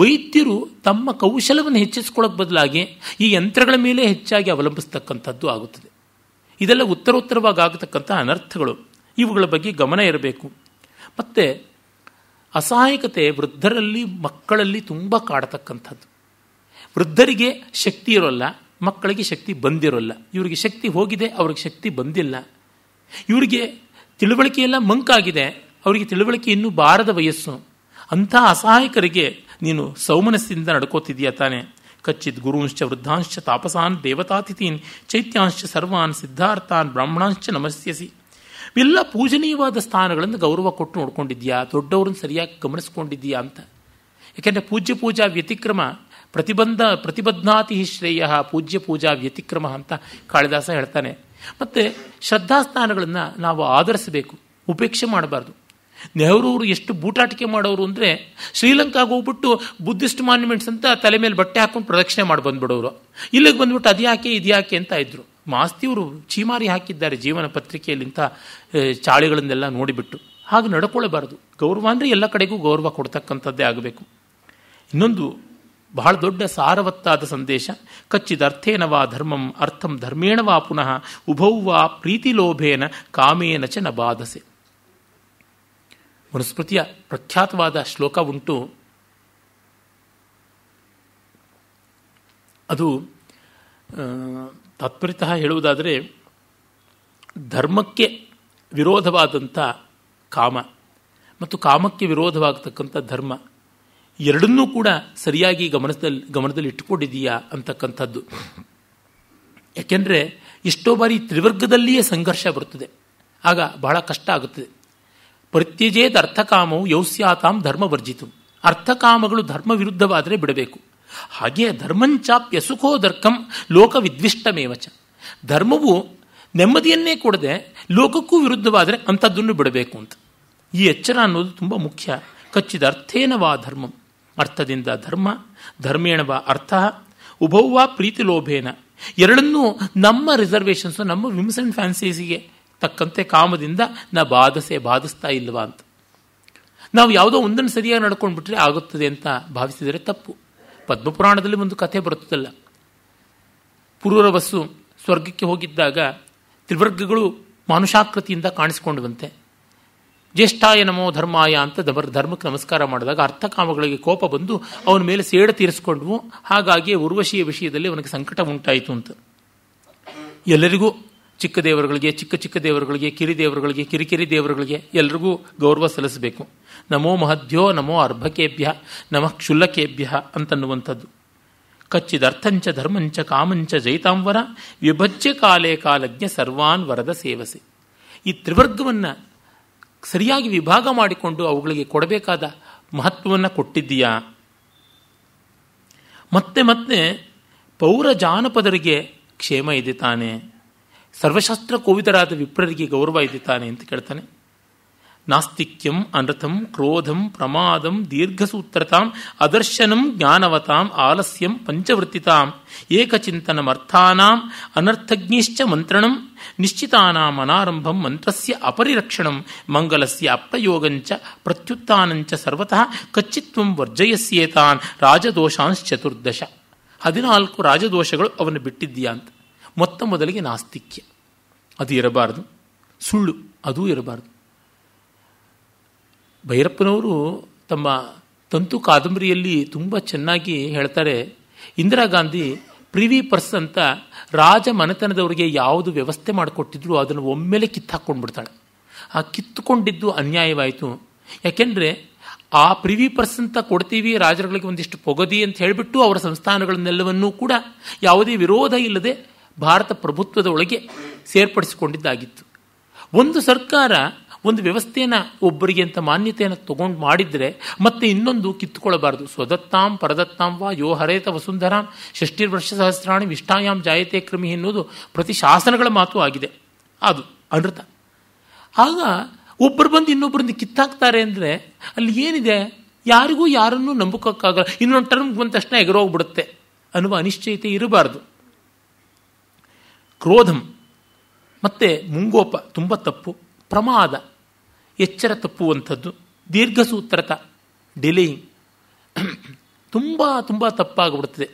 ವೈದ್ಯರು ತಮ್ಮ ಕೌಶಲವನ್ನು ಹೆಚ್ಚಿಸ್ಕೊಳ್ಳೋಕೆ ಬದಲಾಗಿ ಈ ಯಂತ್ರಗಳ ಮೇಲೆ ಹೆಚ್ಚಾಗಿ ಅವಲಂಬಿಸ್ತಕ್ಕಂಥದ್ದು ಆಗುತ್ತದೆ ಇದೆಲ್ಲ ಉತ್ತರೋತ್ತರವಾಗಿ ಆಗತಕ್ಕಂಥ ಅನರ್ಥಗಳು ಇವುಗಳ ಬಗ್ಗೆ ಗಮನ ಇರಬೇಕು ಮತ್ತು ಅಸಹಾಯಕತೆ ವೃದ್ಧರಲ್ಲಿ ಮಕ್ಕಳಲ್ಲಿ ತುಂಬ ಕಾಡತಕ್ಕಂಥದ್ದು ವೃದ್ಧರಿಗೆ ಶಕ್ತಿ ಇರೋಲ್ಲ ಮಕ್ಕಳಿಗೆ ಶಕ್ತಿ ಬಂದಿರೋಲ್ಲ ಇವರಿಗೆ ಶಕ್ತಿ ಹೋಗಿದೆ ಅವ್ರಿಗೆ ಶಕ್ತಿ ಬಂದಿಲ್ಲ ಇವರಿಗೆ ತಿಳುವಳಿಕೆಯೆಲ್ಲ ಮಂಕಾಗಿದೆ ಅವರಿಗೆ ತಿಳುವಳಿಕೆ ಇನ್ನೂ ಬಾರದ ವಯಸ್ಸು ಅಂಥ ಅಸಹಾಯಕರಿಗೆ ನೀನು ಸೌಮನಸ್ಸಿಂದ ನಡ್ಕೋತಿದ್ಯಾ ತಾನೆ ಕಚ್ಚಿತ್ ಗುರುಂಶ್ಚ ವೃದ್ಧಾಂಶ ತಾಪಸಾನ್ ದೇವತಾತಿಥೀನ್ ಚೈತ್ಯಾಂಶ್ಚ ಸರ್ವಾನ್ ಸಿದ್ಧಾರ್ಥಾನ್ ಬ್ರಾಹ್ಮಣಾಂಶ್ಚ ನಮಸ್ಯಸಿ ಎಲ್ಲ ಪೂಜನೀಯವಾದ ಸ್ಥಾನಗಳನ್ನು ಗೌರವ ಕೊಟ್ಟು ನೋಡ್ಕೊಂಡಿದ್ಯಾ ದೊಡ್ಡವ್ರನ್ನ ಸರಿಯಾಗಿ ಗಮನಿಸ್ಕೊಂಡಿದ್ಯಾ ಅಂತ ಯಾಕೆಂದರೆ ಪೂಜ್ಯ ಪೂಜಾ ವ್ಯತಿಕ್ರಮ ಪ್ರತಿಬಂಧ ಪ್ರತಿಬದ್ಧಾತಿ ಶ್ರೇಯ ಪೂಜ್ಯ ಪೂಜಾ ವ್ಯತಿಕ್ರಮ ಅಂತ ಕಾಳಿದಾಸ ಹೇಳ್ತಾನೆ ಮತ್ತು ಶ್ರದ್ಧಾಸ್ಥಾನಗಳನ್ನು ನಾವು ಆಧರಿಸಬೇಕು ಉಪೇಕ್ಷೆ ಮಾಡಬಾರ್ದು ನೆಹರೂರು ಎಷ್ಟು ಬೂಟಾಟಿಕೆ ಮಾಡೋರು ಅಂದರೆ ಶ್ರೀಲಂಕಾಗ ಹೋಗ್ಬಿಟ್ಟು ಬುದ್ಧಿಸ್ಟ್ ಮಾನ್ಯುಮೆಂಟ್ಸ್ ಅಂತ ತಲೆ ಮೇಲೆ ಬಟ್ಟೆ ಹಾಕೊಂಡು ಪ್ರದಕ್ಷಿಣೆ ಮಾಡಿ ಬಂದ್ಬಿಡೋರು ಇಲ್ಲಿಗೆ ಬಂದ್ಬಿಟ್ಟು ಅದು ಯಾಕೆ ಇದು ಯಾಕೆ ಅಂತ ಇದ್ದರು ಮಾಸ್ತಿಯವರು ಚೀಮಾರಿ ಹಾಕಿದ್ದಾರೆ ಜೀವನ ಪತ್ರಿಕೆಯಲ್ಲಿಂತ ಚಾಳಿಗಳನ್ನೆಲ್ಲ ನೋಡಿಬಿಟ್ಟು ಹಾಗೆ ನಡ್ಕೊಳ್ಳಬಾರದು ಗೌರವ ಅಂದರೆ ಎಲ್ಲ ಕಡೆಗೂ ಗೌರವ ಕೊಡ್ತಕ್ಕಂಥದ್ದೇ ಆಗಬೇಕು ಇನ್ನೊಂದು ಬಹಳ ದೊಡ್ಡ ಸಾರವತ್ತಾದ ಸಂದೇಶ ವಾ ಧರ್ಮಂ ಅರ್ಥಂ ಧರ್ಮೇಣವಾ ಪುನಃ ಉಭೌವಾ ಪ್ರೀತಿಲೋಭೇನ ಕಾಮೇನ ಚ ನ ಬಾಧಸೆ ಮನುಸ್ಮೃತಿಯ ಪ್ರಖ್ಯಾತವಾದ ಶ್ಲೋಕ ಉಂಟು ಅದು ತಾತ್ಪರ್ಯತಃ ಹೇಳುವುದಾದರೆ ಧರ್ಮಕ್ಕೆ ವಿರೋಧವಾದಂಥ ಕಾಮ ಮತ್ತು ಕಾಮಕ್ಕೆ ವಿರೋಧವಾಗತಕ್ಕಂಥ ಧರ್ಮ ಎರಡನ್ನೂ ಕೂಡ ಸರಿಯಾಗಿ ಗಮನದಲ್ಲಿ ಗಮನದಲ್ಲಿ ಇಟ್ಟುಕೊಂಡಿದೀಯಾ ಅಂತಕ್ಕಂಥದ್ದು ಯಾಕೆಂದರೆ ಎಷ್ಟೋ ಬಾರಿ ತ್ರಿವರ್ಗದಲ್ಲಿಯೇ ಸಂಘರ್ಷ ಬರುತ್ತದೆ ಆಗ ಬಹಳ ಕಷ್ಟ ಆಗುತ್ತದೆ ಪ್ರತ್ಯಜೇದ ಅರ್ಥಕಾಮವು ಯೌಸ್ಯಾತಾಂ ವರ್ಜಿತು ಅರ್ಥಕಾಮಗಳು ಧರ್ಮ ವಿರುದ್ಧವಾದರೆ ಬಿಡಬೇಕು ಹಾಗೆಯೇ ಧರ್ಮಂಚಾಪ್ಯ ಸುಖೋ ದರ್ಕಂ ಲೋಕ ವಿದ್ವಿಷ್ಟಮೇವಚ ಧರ್ಮವು ನೆಮ್ಮದಿಯನ್ನೇ ಕೊಡದೆ ಲೋಕಕ್ಕೂ ವಿರುದ್ಧವಾದರೆ ಅಂಥದ್ದನ್ನು ಬಿಡಬೇಕು ಅಂತ ಈ ಎಚ್ಚರ ಅನ್ನೋದು ತುಂಬ ಮುಖ್ಯ ಕಚ್ಚಿದ ಅರ್ಥೇನವಾ ಧರ್ಮಂ ಅರ್ಥದಿಂದ ಧರ್ಮ ಧರ್ಮೇಣವ ಅರ್ಥ ಉಭವ ಪ್ರೀತಿ ಲೋಭೇನ ಎರಡನ್ನೂ ನಮ್ಮ ರಿಸರ್ವೇಷನ್ಸ್ ನಮ್ಮ ವಿಮ್ಸ್ ಅಂಡ್ ಫ್ಯಾನ್ಸೀಸಿಗೆ ತಕ್ಕಂತೆ ಕಾಮದಿಂದ ನಾ ಬಾಧಸೆ ಬಾಧಿಸ್ತಾ ಇಲ್ವಾ ಅಂತ ನಾವು ಯಾವುದೋ ಒಂದನ್ನು ಸರಿಯಾಗಿ ನಡ್ಕೊಂಡು ಬಿಟ್ರೆ ಆಗುತ್ತದೆ ಅಂತ ಭಾವಿಸಿದರೆ ತಪ್ಪು ಪದ್ಮಪುರಾಣದಲ್ಲಿ ಒಂದು ಕಥೆ ಬರುತ್ತದಲ್ಲ ಬಸ್ಸು ಸ್ವರ್ಗಕ್ಕೆ ಹೋಗಿದ್ದಾಗ ತ್ರಿವರ್ಗಗಳು ಮಾನುಷಾಕೃತಿಯಿಂದ ಕಾಣಿಸಿಕೊಂಡವಂತೆ ಜ್ಯೇಷ್ಠಾಯ ನಮೋ ಧರ್ಮಾಯ ಅಂತ ಧರ್ಮಕ್ಕೆ ನಮಸ್ಕಾರ ಮಾಡಿದಾಗ ಅರ್ಥಕಾಮಗಳಿಗೆ ಕೋಪ ಬಂದು ಅವನ ಮೇಲೆ ಸೇಡ ತೀರಿಸಿಕೊಂಡ್ವು ಹಾಗಾಗಿ ಉರ್ವಶಿಯ ವಿಷಯದಲ್ಲಿ ಅವನಿಗೆ ಸಂಕಟ ಉಂಟಾಯಿತು ಅಂತ ಎಲ್ಲರಿಗೂ ಚಿಕ್ಕ ದೇವರುಗಳಿಗೆ ಚಿಕ್ಕ ಚಿಕ್ಕ ದೇವರುಗಳಿಗೆ ಕಿರಿ ದೇವರುಗಳಿಗೆ ಕಿರಿಕಿರಿ ದೇವರುಗಳಿಗೆ ಎಲ್ಲರಿಗೂ ಗೌರವ ಸಲ್ಲಿಸಬೇಕು ನಮೋ ಮಹದ್ಯೋ ನಮೋ ಅರ್ಭಕೇಭ್ಯ ನಮಃ ಕ್ಷುಲ್ಲಕೇಭ್ಯ ಅಂತನ್ನುವಂಥದ್ದು ಕಚ್ಚಿದ ಅರ್ಥಂಚ ಧರ್ಮಂಚ ಕಾಮಂಚ ಜೈತಾಂವರ ವಿಭಜ್ಯ ಕಾಲೇ ಕಾಲಜ್ಞ ಸರ್ವಾನ್ ವರದ ಸೇವಸೆ ಈ ತ್ರಿವರ್ಗವನ್ನು ಸರಿಯಾಗಿ ವಿಭಾಗ ಮಾಡಿಕೊಂಡು ಅವುಗಳಿಗೆ ಕೊಡಬೇಕಾದ ಮಹತ್ವವನ್ನು ಕೊಟ್ಟಿದ್ದೀಯಾ ಮತ್ತೆ ಮತ್ತೆ ಪೌರ ಜಾನಪದರಿಗೆ ಕ್ಷೇಮ ಇದೆ ತಾನೆ ಸರ್ವಶಾಸ್ತ್ರ ಕೋವಿದರಾದ ವಿಪ್ರರಿಗೆ ಗೌರವ ಇದೆ ತಾನೆ ಅಂತ ಕೇಳ್ತಾನೆ ನಾಸ್ತಿಕ್ಯಂ ಅನರ್ಥಂ ಕ್ರೋಧಂ ಪ್ರಮಾದಂ ದೀರ್ಘಸೂತ್ರತಾಂ ಅದರ್ಶನಂ ಜ್ಞಾನವತಾಂ ಆಲಸ್ಯಂ ಪಂಚವೃತ್ತಿತಾಂ ಏಕಚಿಂತನಮರ್ಥಾನಾಂ ಅನರ್ಥಜ್ಞಿಶ್ಚ ಮಂತ್ರಣಂ ನಿಶ್ಚಿತಾನಾಂ ಅನಾರಂಭಂ ಮಂತ್ರಸ್ಯ ಅಪರಿರಕ್ಷಣಂ ಮಂಗಲಸ್ಯ ಅಪ್ರಯೋಗಂಚ ಪ್ರತ್ಯುತ್ಥಾನಂಚ ಸರ್ವತಃ ಕಚ್ಚಿತ್ವಂ ವರ್ಜಯಸ್ಯೇತಾನ್ ರಾಜದೋಷಾಂಶ್ಚತುರ್ದಶ ಹದಿನಾಲ್ಕು ರಾಜದೋಷಗಳು ಅವನು ಬಿಟ್ಟಿದ್ದೀಯಾ ಅಂತ ಮೊತ್ತ ಮೊದಲಿಗೆ ನಾಸ್ತಿಕ್ಯ ಅದು ಇರಬಾರದು ಸುಳ್ಳು ಅದೂ ಇರಬಾರದು ಭೈರಪ್ಪನವರು ತಮ್ಮ ತಂತು ಕಾದಂಬರಿಯಲ್ಲಿ ತುಂಬ ಚೆನ್ನಾಗಿ ಹೇಳ್ತಾರೆ ಇಂದಿರಾ ಗಾಂಧಿ ಪ್ರಿವಿ ಪರ್ಸ್ ಅಂತ ರಾಜ ಮನೆತನದವರಿಗೆ ಯಾವುದು ವ್ಯವಸ್ಥೆ ಮಾಡಿಕೊಟ್ಟಿದ್ರು ಅದನ್ನು ಒಮ್ಮೆಲೆ ಕಿತ್ತಾಕ್ಕೊಂಡು ಬಿಡ್ತಾಳೆ ಆ ಕಿತ್ತುಕೊಂಡಿದ್ದು ಅನ್ಯಾಯವಾಯಿತು ಯಾಕೆಂದರೆ ಆ ಪ್ರಿವಿ ಪರ್ಸ್ ಅಂತ ಕೊಡ್ತೀವಿ ರಾಜರುಗಳಿಗೆ ಒಂದಿಷ್ಟು ಪೊಗದಿ ಅಂತ ಹೇಳಿಬಿಟ್ಟು ಅವರ ಸಂಸ್ಥಾನಗಳನ್ನೆಲ್ಲವನ್ನೂ ಕೂಡ ಯಾವುದೇ ವಿರೋಧ ಇಲ್ಲದೆ ಭಾರತ ಪ್ರಭುತ್ವದ ಒಳಗೆ ಸೇರ್ಪಡಿಸಿಕೊಂಡಿದ್ದಾಗಿತ್ತು ಒಂದು ಸರ್ಕಾರ ಒಂದು ವ್ಯವಸ್ಥೆಯನ್ನು ಒಬ್ಬರಿಗೆ ಅಂತ ಮಾನ್ಯತೆಯನ್ನು ತಗೊಂಡು ಮಾಡಿದರೆ ಮತ್ತೆ ಇನ್ನೊಂದು ಕಿತ್ತುಕೊಳ್ಳಬಾರದು ಸ್ವದತ್ತಾಂ ಪರದತ್ತಾಂ ವಾ ಯೋ ಹರೇತ ವಸುಂಧರಾಂ ಷಷ್ಠಿರ್ ವರ್ಷ ಸಹಸ್ರಾಣಿ ವಿಷ್ಠಾಯಾಮ್ ಜಾಯತೆ ಕ್ರಮಿ ಎನ್ನುವುದು ಪ್ರತಿ ಶಾಸನಗಳ ಮಾತು ಆಗಿದೆ ಅದು ಅನೃತ ಆಗ ಒಬ್ಬರು ಬಂದು ಇನ್ನೊಬ್ಬರನ್ನು ಕಿತ್ತಾಕ್ತಾರೆ ಅಂದರೆ ಅಲ್ಲಿ ಏನಿದೆ ಯಾರಿಗೂ ಯಾರನ್ನೂ ನಂಬುಕೋಕ್ಕಾಗಲ್ಲ ಇನ್ನೊಂದು ಟರ್ಮ್ ಬಂದ ತಕ್ಷಣ ಎಗರೋಗ್ಬಿಡುತ್ತೆ ಅನ್ನುವ ಅನಿಶ್ಚಯತೆ ಇರಬಾರ್ದು ಕ್ರೋಧಂ ಮತ್ತೆ ಮುಂಗೋಪ ತುಂಬ ತಪ್ಪು ಪ್ರಮಾದ ಎಚ್ಚರ ತಪ್ಪುವಂಥದ್ದು ದೀರ್ಘಸೂತ್ರತ ಡಿಲೇಯಿಂಗ್ ತುಂಬ ತುಂಬ ತಪ್ಪಾಗ್ಬಿಡ್ತದೆ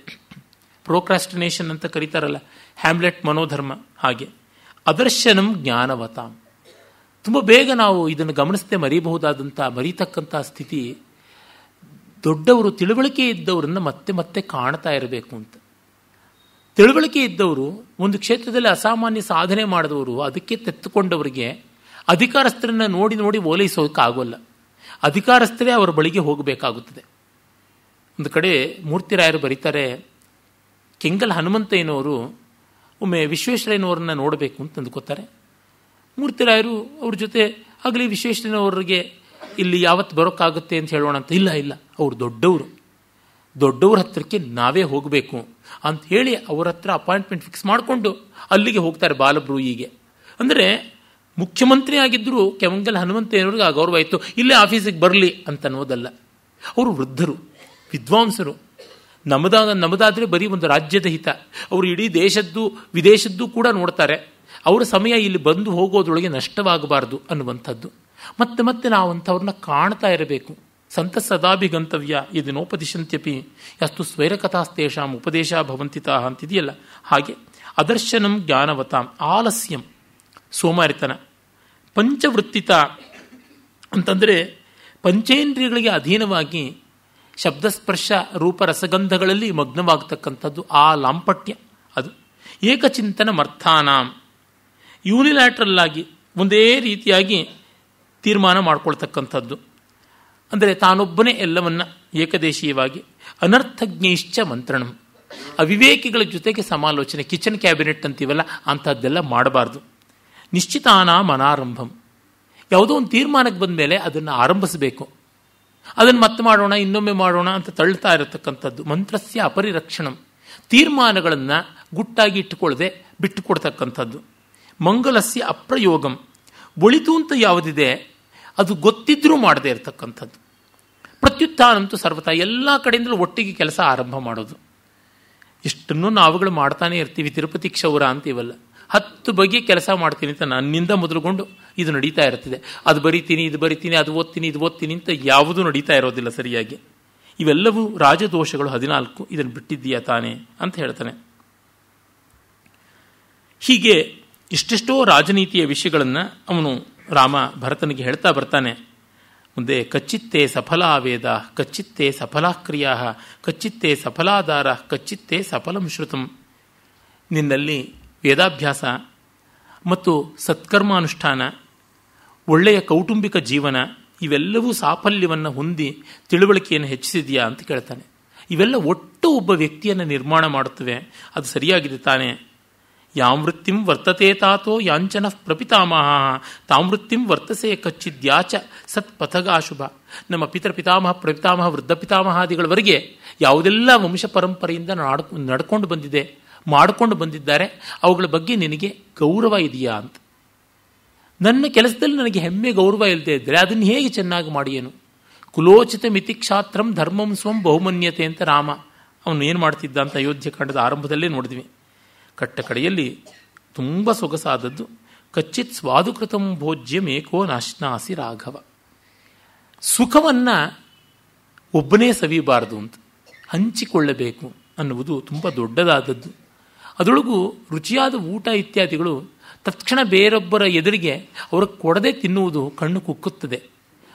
ಪ್ರೋಕ್ರಾಸ್ಟಿನೇಷನ್ ಅಂತ ಕರೀತಾರಲ್ಲ ಹ್ಯಾಮ್ಲೆಟ್ ಮನೋಧರ್ಮ ಹಾಗೆ ಅದರ್ಶನಂ ಜ್ಞಾನವತಾಂ ತುಂಬ ಬೇಗ ನಾವು ಇದನ್ನು ಗಮನಿಸದೆ ಮರಿಬಹುದಾದಂಥ ಮರೀತಕ್ಕಂಥ ಸ್ಥಿತಿ ದೊಡ್ಡವರು ತಿಳುವಳಿಕೆ ಇದ್ದವರನ್ನು ಮತ್ತೆ ಮತ್ತೆ ಕಾಣ್ತಾ ಇರಬೇಕು ಅಂತ ತಿಳುವಳಿಕೆ ಇದ್ದವರು ಒಂದು ಕ್ಷೇತ್ರದಲ್ಲಿ ಅಸಾಮಾನ್ಯ ಸಾಧನೆ ಮಾಡಿದವರು ಅದಕ್ಕೆ ತೆತ್ತುಕೊಂಡವರಿಗೆ ಅಧಿಕಾರಸ್ಥರನ್ನು ನೋಡಿ ನೋಡಿ ಓಲೈಸೋಕ್ಕಾಗೋಲ್ಲ ಅಧಿಕಾರಸ್ಥರೇ ಅವರ ಬಳಿಗೆ ಹೋಗಬೇಕಾಗುತ್ತದೆ ಒಂದು ಕಡೆ ಮೂರ್ತಿರಾಯರು ಬರೀತಾರೆ ಕೆಂಗಲ್ ಹನುಮಂತಯ್ಯನವರು ಒಮ್ಮೆ ವಿಶ್ವೇಶ್ವರಯ್ಯನವರನ್ನ ನೋಡಬೇಕು ಅಂತ ಅಂದುಕೋತಾರೆ ಮೂರ್ತಿರಾಯರು ಅವ್ರ ಜೊತೆ ಆಗಲಿ ವಿಶ್ವೇಶ್ವರಯ್ಯನವ್ರಿಗೆ ಇಲ್ಲಿ ಯಾವತ್ತು ಬರೋಕ್ಕಾಗುತ್ತೆ ಅಂತ ಹೇಳೋಣ ಅಂತ ಇಲ್ಲ ಇಲ್ಲ ಅವರು ದೊಡ್ಡವರು ದೊಡ್ಡವ್ರ ಹತ್ರಕ್ಕೆ ನಾವೇ ಹೋಗಬೇಕು ಅಂತ ಹೇಳಿ ಅವ್ರ ಹತ್ರ ಅಪಾಯಿಂಟ್ಮೆಂಟ್ ಫಿಕ್ಸ್ ಮಾಡಿಕೊಂಡು ಅಲ್ಲಿಗೆ ಹೋಗ್ತಾರೆ ಬಾಲಬ್ರೂಯಿಗೆ ಅಂದರೆ ಮುಖ್ಯಮಂತ್ರಿ ಆಗಿದ್ದರೂ ಕೆಮಂಗಲ್ ಹನುಮಂತಯ್ಯನವ್ರಿಗೆ ಆ ಗೌರವ ಇತ್ತು ಇಲ್ಲೇ ಆಫೀಸಿಗೆ ಬರಲಿ ಅಂತ ಅನ್ನೋದಲ್ಲ ಅವರು ವೃದ್ಧರು ವಿದ್ವಾಂಸರು ನಮ್ಮದಾದ ನಮ್ಮದಾದರೆ ಬರೀ ಒಂದು ರಾಜ್ಯದ ಹಿತ ಅವರು ಇಡೀ ದೇಶದ್ದು ವಿದೇಶದ್ದು ಕೂಡ ನೋಡ್ತಾರೆ ಅವರ ಸಮಯ ಇಲ್ಲಿ ಬಂದು ಹೋಗೋದ್ರೊಳಗೆ ನಷ್ಟವಾಗಬಾರ್ದು ಅನ್ನುವಂಥದ್ದು ಮತ್ತೆ ಮತ್ತೆ ನಾವು ಅಂಥವ್ರನ್ನ ಕಾಣ್ತಾ ಇರಬೇಕು ಸಂತ ಸದಾಭಿ ಗಂತವ್ಯ ಇದು ನೋಪದಿಶಂತ್ಯಪಿ ಸ್ವೈರಕಥಾಸ್ತೇಷಾಂ ಉಪದೇಶ ಭವಂತಿತಾ ಅಂತಿದೆಯಲ್ಲ ಹಾಗೆ ಅದರ್ಶನಂ ಜ್ಞಾನವತಾಂ ಆಲಸ್ಯಂ ಸೋಮಾರಿತನ ಪಂಚವೃತ್ತಿತ ಅಂತಂದರೆ ಪಂಚೇಂದ್ರಿಯಗಳಿಗೆ ಅಧೀನವಾಗಿ ಶಬ್ದಸ್ಪರ್ಶ ರೂಪರಸಗಂಧಗಳಲ್ಲಿ ಮಗ್ನವಾಗತಕ್ಕಂಥದ್ದು ಆ ಲಾಂಪಟ್ಯ ಅದು ಏಕಚಿಂತನ ಮರ್ಥಾನ ಯೂನಿಲ್ಯಾಟ್ರಲ್ ಆಗಿ ಒಂದೇ ರೀತಿಯಾಗಿ ತೀರ್ಮಾನ ಮಾಡಿಕೊಳ್ತಕ್ಕಂಥದ್ದು ಅಂದರೆ ತಾನೊಬ್ಬನೇ ಎಲ್ಲವನ್ನ ಏಕದೇಶೀಯವಾಗಿ ಅನರ್ಥಜ್ಞೈಶ್ಚ ಮಂತ್ರಣ ಅವಿವೇಕಿಗಳ ಜೊತೆಗೆ ಸಮಾಲೋಚನೆ ಕಿಚನ್ ಕ್ಯಾಬಿನೆಟ್ ಅಂತೀವಲ್ಲ ಅಂಥದ್ದೆಲ್ಲ ಮಾಡಬಾರ್ದು ನಿಶ್ಚಿತಾನ ಮನಾರಂಭಂ ಯಾವುದೋ ಒಂದು ತೀರ್ಮಾನಕ್ಕೆ ಬಂದ ಮೇಲೆ ಅದನ್ನು ಆರಂಭಿಸಬೇಕು ಅದನ್ನು ಮತ್ತೆ ಮಾಡೋಣ ಇನ್ನೊಮ್ಮೆ ಮಾಡೋಣ ಅಂತ ತಳ್ಳುತ್ತಾ ಇರತಕ್ಕಂಥದ್ದು ಮಂತ್ರಸ್ಯ ಅಪರಿರಕ್ಷಣಂ ತೀರ್ಮಾನಗಳನ್ನು ಗುಟ್ಟಾಗಿ ಇಟ್ಟುಕೊಳ್ಳದೆ ಬಿಟ್ಟುಕೊಡ್ತಕ್ಕಂಥದ್ದು ಮಂಗಲಸ್ಯ ಅಪ್ರಯೋಗಂ ಒಳಿತು ಅಂತ ಯಾವುದಿದೆ ಅದು ಗೊತ್ತಿದ್ರೂ ಮಾಡದೇ ಇರತಕ್ಕಂಥದ್ದು ಪ್ರತ್ಯುತ್ಥಾನಂತೂ ಸರ್ವತಃ ಎಲ್ಲ ಕಡೆಯಿಂದಲೂ ಒಟ್ಟಿಗೆ ಕೆಲಸ ಆರಂಭ ಮಾಡೋದು ಇಷ್ಟನ್ನು ನಾವುಗಳು ಮಾಡ್ತಾನೆ ಇರ್ತೀವಿ ತಿರುಪತಿ ಕ್ಷೌರ ಅಂತೀವಲ್ಲ ಹತ್ತು ಬಗೆ ಕೆಲಸ ಮಾಡ್ತೀನಿ ಅಂತ ನನ್ನಿಂದ ಮೊದಲುಗೊಂಡು ಇದು ನಡೀತಾ ಇರ್ತದೆ ಅದು ಬರಿತೀನಿ ಇದು ಬರಿತೀನಿ ಅದು ಓದ್ತೀನಿ ಇದು ಓದ್ತೀನಿ ಅಂತ ಯಾವುದೂ ನಡೀತಾ ಇರೋದಿಲ್ಲ ಸರಿಯಾಗಿ ಇವೆಲ್ಲವೂ ರಾಜದೋಷಗಳು ಹದಿನಾಲ್ಕು ಇದನ್ನು ಬಿಟ್ಟಿದ್ದೀಯಾ ತಾನೆ ಅಂತ ಹೇಳ್ತಾನೆ ಹೀಗೆ ಇಷ್ಟೆಷ್ಟೋ ರಾಜನೀತಿಯ ವಿಷಯಗಳನ್ನು ಅವನು ರಾಮ ಭರತನಿಗೆ ಹೇಳ್ತಾ ಬರ್ತಾನೆ ಮುಂದೆ ಕಚ್ಚಿತ್ತೇ ಸಫಲಾವೇದ ಕಚ್ಚಿತ್ತೇ ಸಫಲಾಕ್ರಿಯಾ ಕಚ್ಚಿತ್ತೆ ಸಫಲಾಧಾರ ಕಚ್ಚಿತ್ತೆ ಸಫಲಂ ಶ್ರುತಂ ನಿನ್ನಲ್ಲಿ ವೇದಾಭ್ಯಾಸ ಮತ್ತು ಅನುಷ್ಠಾನ ಒಳ್ಳೆಯ ಕೌಟುಂಬಿಕ ಜೀವನ ಇವೆಲ್ಲವೂ ಸಾಫಲ್ಯವನ್ನು ಹೊಂದಿ ತಿಳುವಳಿಕೆಯನ್ನು ಹೆಚ್ಚಿಸಿದೆಯಾ ಅಂತ ಕೇಳ್ತಾನೆ ಇವೆಲ್ಲ ಒಟ್ಟು ಒಬ್ಬ ವ್ಯಕ್ತಿಯನ್ನು ನಿರ್ಮಾಣ ಮಾಡುತ್ತವೆ ಅದು ಸರಿಯಾಗಿದೆ ತಾನೇ ಯಾವೃತ್ತಿಂ ವರ್ತತೆ ತಾತೋ ಯಾಂಚನ ಪ್ರಪಿತಾಮಹ ತಾಮೃತ್ತಿಂ ವರ್ತಸೆ ಕಚ್ಚಿದ್ಯಾಚ ಸತ್ಪಥಗಾಶುಭ ನಮ್ಮ ಪಿತೃ ಪಿತಾಮಹ ಪ್ರಪಿತಾಮಹ ವೃದ್ಧ ಪಿತಾಮಹಾದಿಗಳವರೆಗೆ ಯಾವುದೆಲ್ಲ ವಂಶ ಪರಂಪರೆಯಿಂದ ನಾಡ್ ನಡ್ಕೊಂಡು ಬಂದಿದೆ ಮಾಡಿಕೊಂಡು ಬಂದಿದ್ದಾರೆ ಅವುಗಳ ಬಗ್ಗೆ ನಿನಗೆ ಗೌರವ ಇದೆಯಾ ಅಂತ ನನ್ನ ಕೆಲಸದಲ್ಲಿ ನನಗೆ ಹೆಮ್ಮೆ ಗೌರವ ಇಲ್ಲದೆ ಇದ್ದರೆ ಅದನ್ನು ಹೇಗೆ ಚೆನ್ನಾಗಿ ಮಾಡಿಯೇನು ಕುಲೋಚಿತ ಮಿತಿಕ್ಷಾತ್ರಂ ಧರ್ಮಂ ಸ್ವಂ ಬಹುಮನ್ಯತೆ ಅಂತ ರಾಮ ಅವನು ಏನು ಮಾಡ್ತಿದ್ದ ಅಂತ ಅಯೋಧ್ಯೆ ಕಾಂಡದ ಆರಂಭದಲ್ಲೇ ನೋಡಿದ್ವಿ ಕಟ್ಟ ಕಡೆಯಲ್ಲಿ ತುಂಬ ಸೊಗಸಾದದ್ದು ಕಚ್ಚಿತ್ ಸ್ವಾದುಕೃತಂ ಭೋಜ್ಯ ಏಕೋ ನಾಶ್ನಾಸಿ ರಾಘವ ಸುಖವನ್ನು ಒಬ್ಬನೇ ಸವಿಬಾರದು ಅಂತ ಹಂಚಿಕೊಳ್ಳಬೇಕು ಅನ್ನುವುದು ತುಂಬ ದೊಡ್ಡದಾದದ್ದು ಅದರೊಳಗೂ ರುಚಿಯಾದ ಊಟ ಇತ್ಯಾದಿಗಳು ತಕ್ಷಣ ಬೇರೊಬ್ಬರ ಎದುರಿಗೆ ಅವ್ರಿಗೆ ಕೊಡದೆ ತಿನ್ನುವುದು ಕಣ್ಣು ಕುಕ್ಕುತ್ತದೆ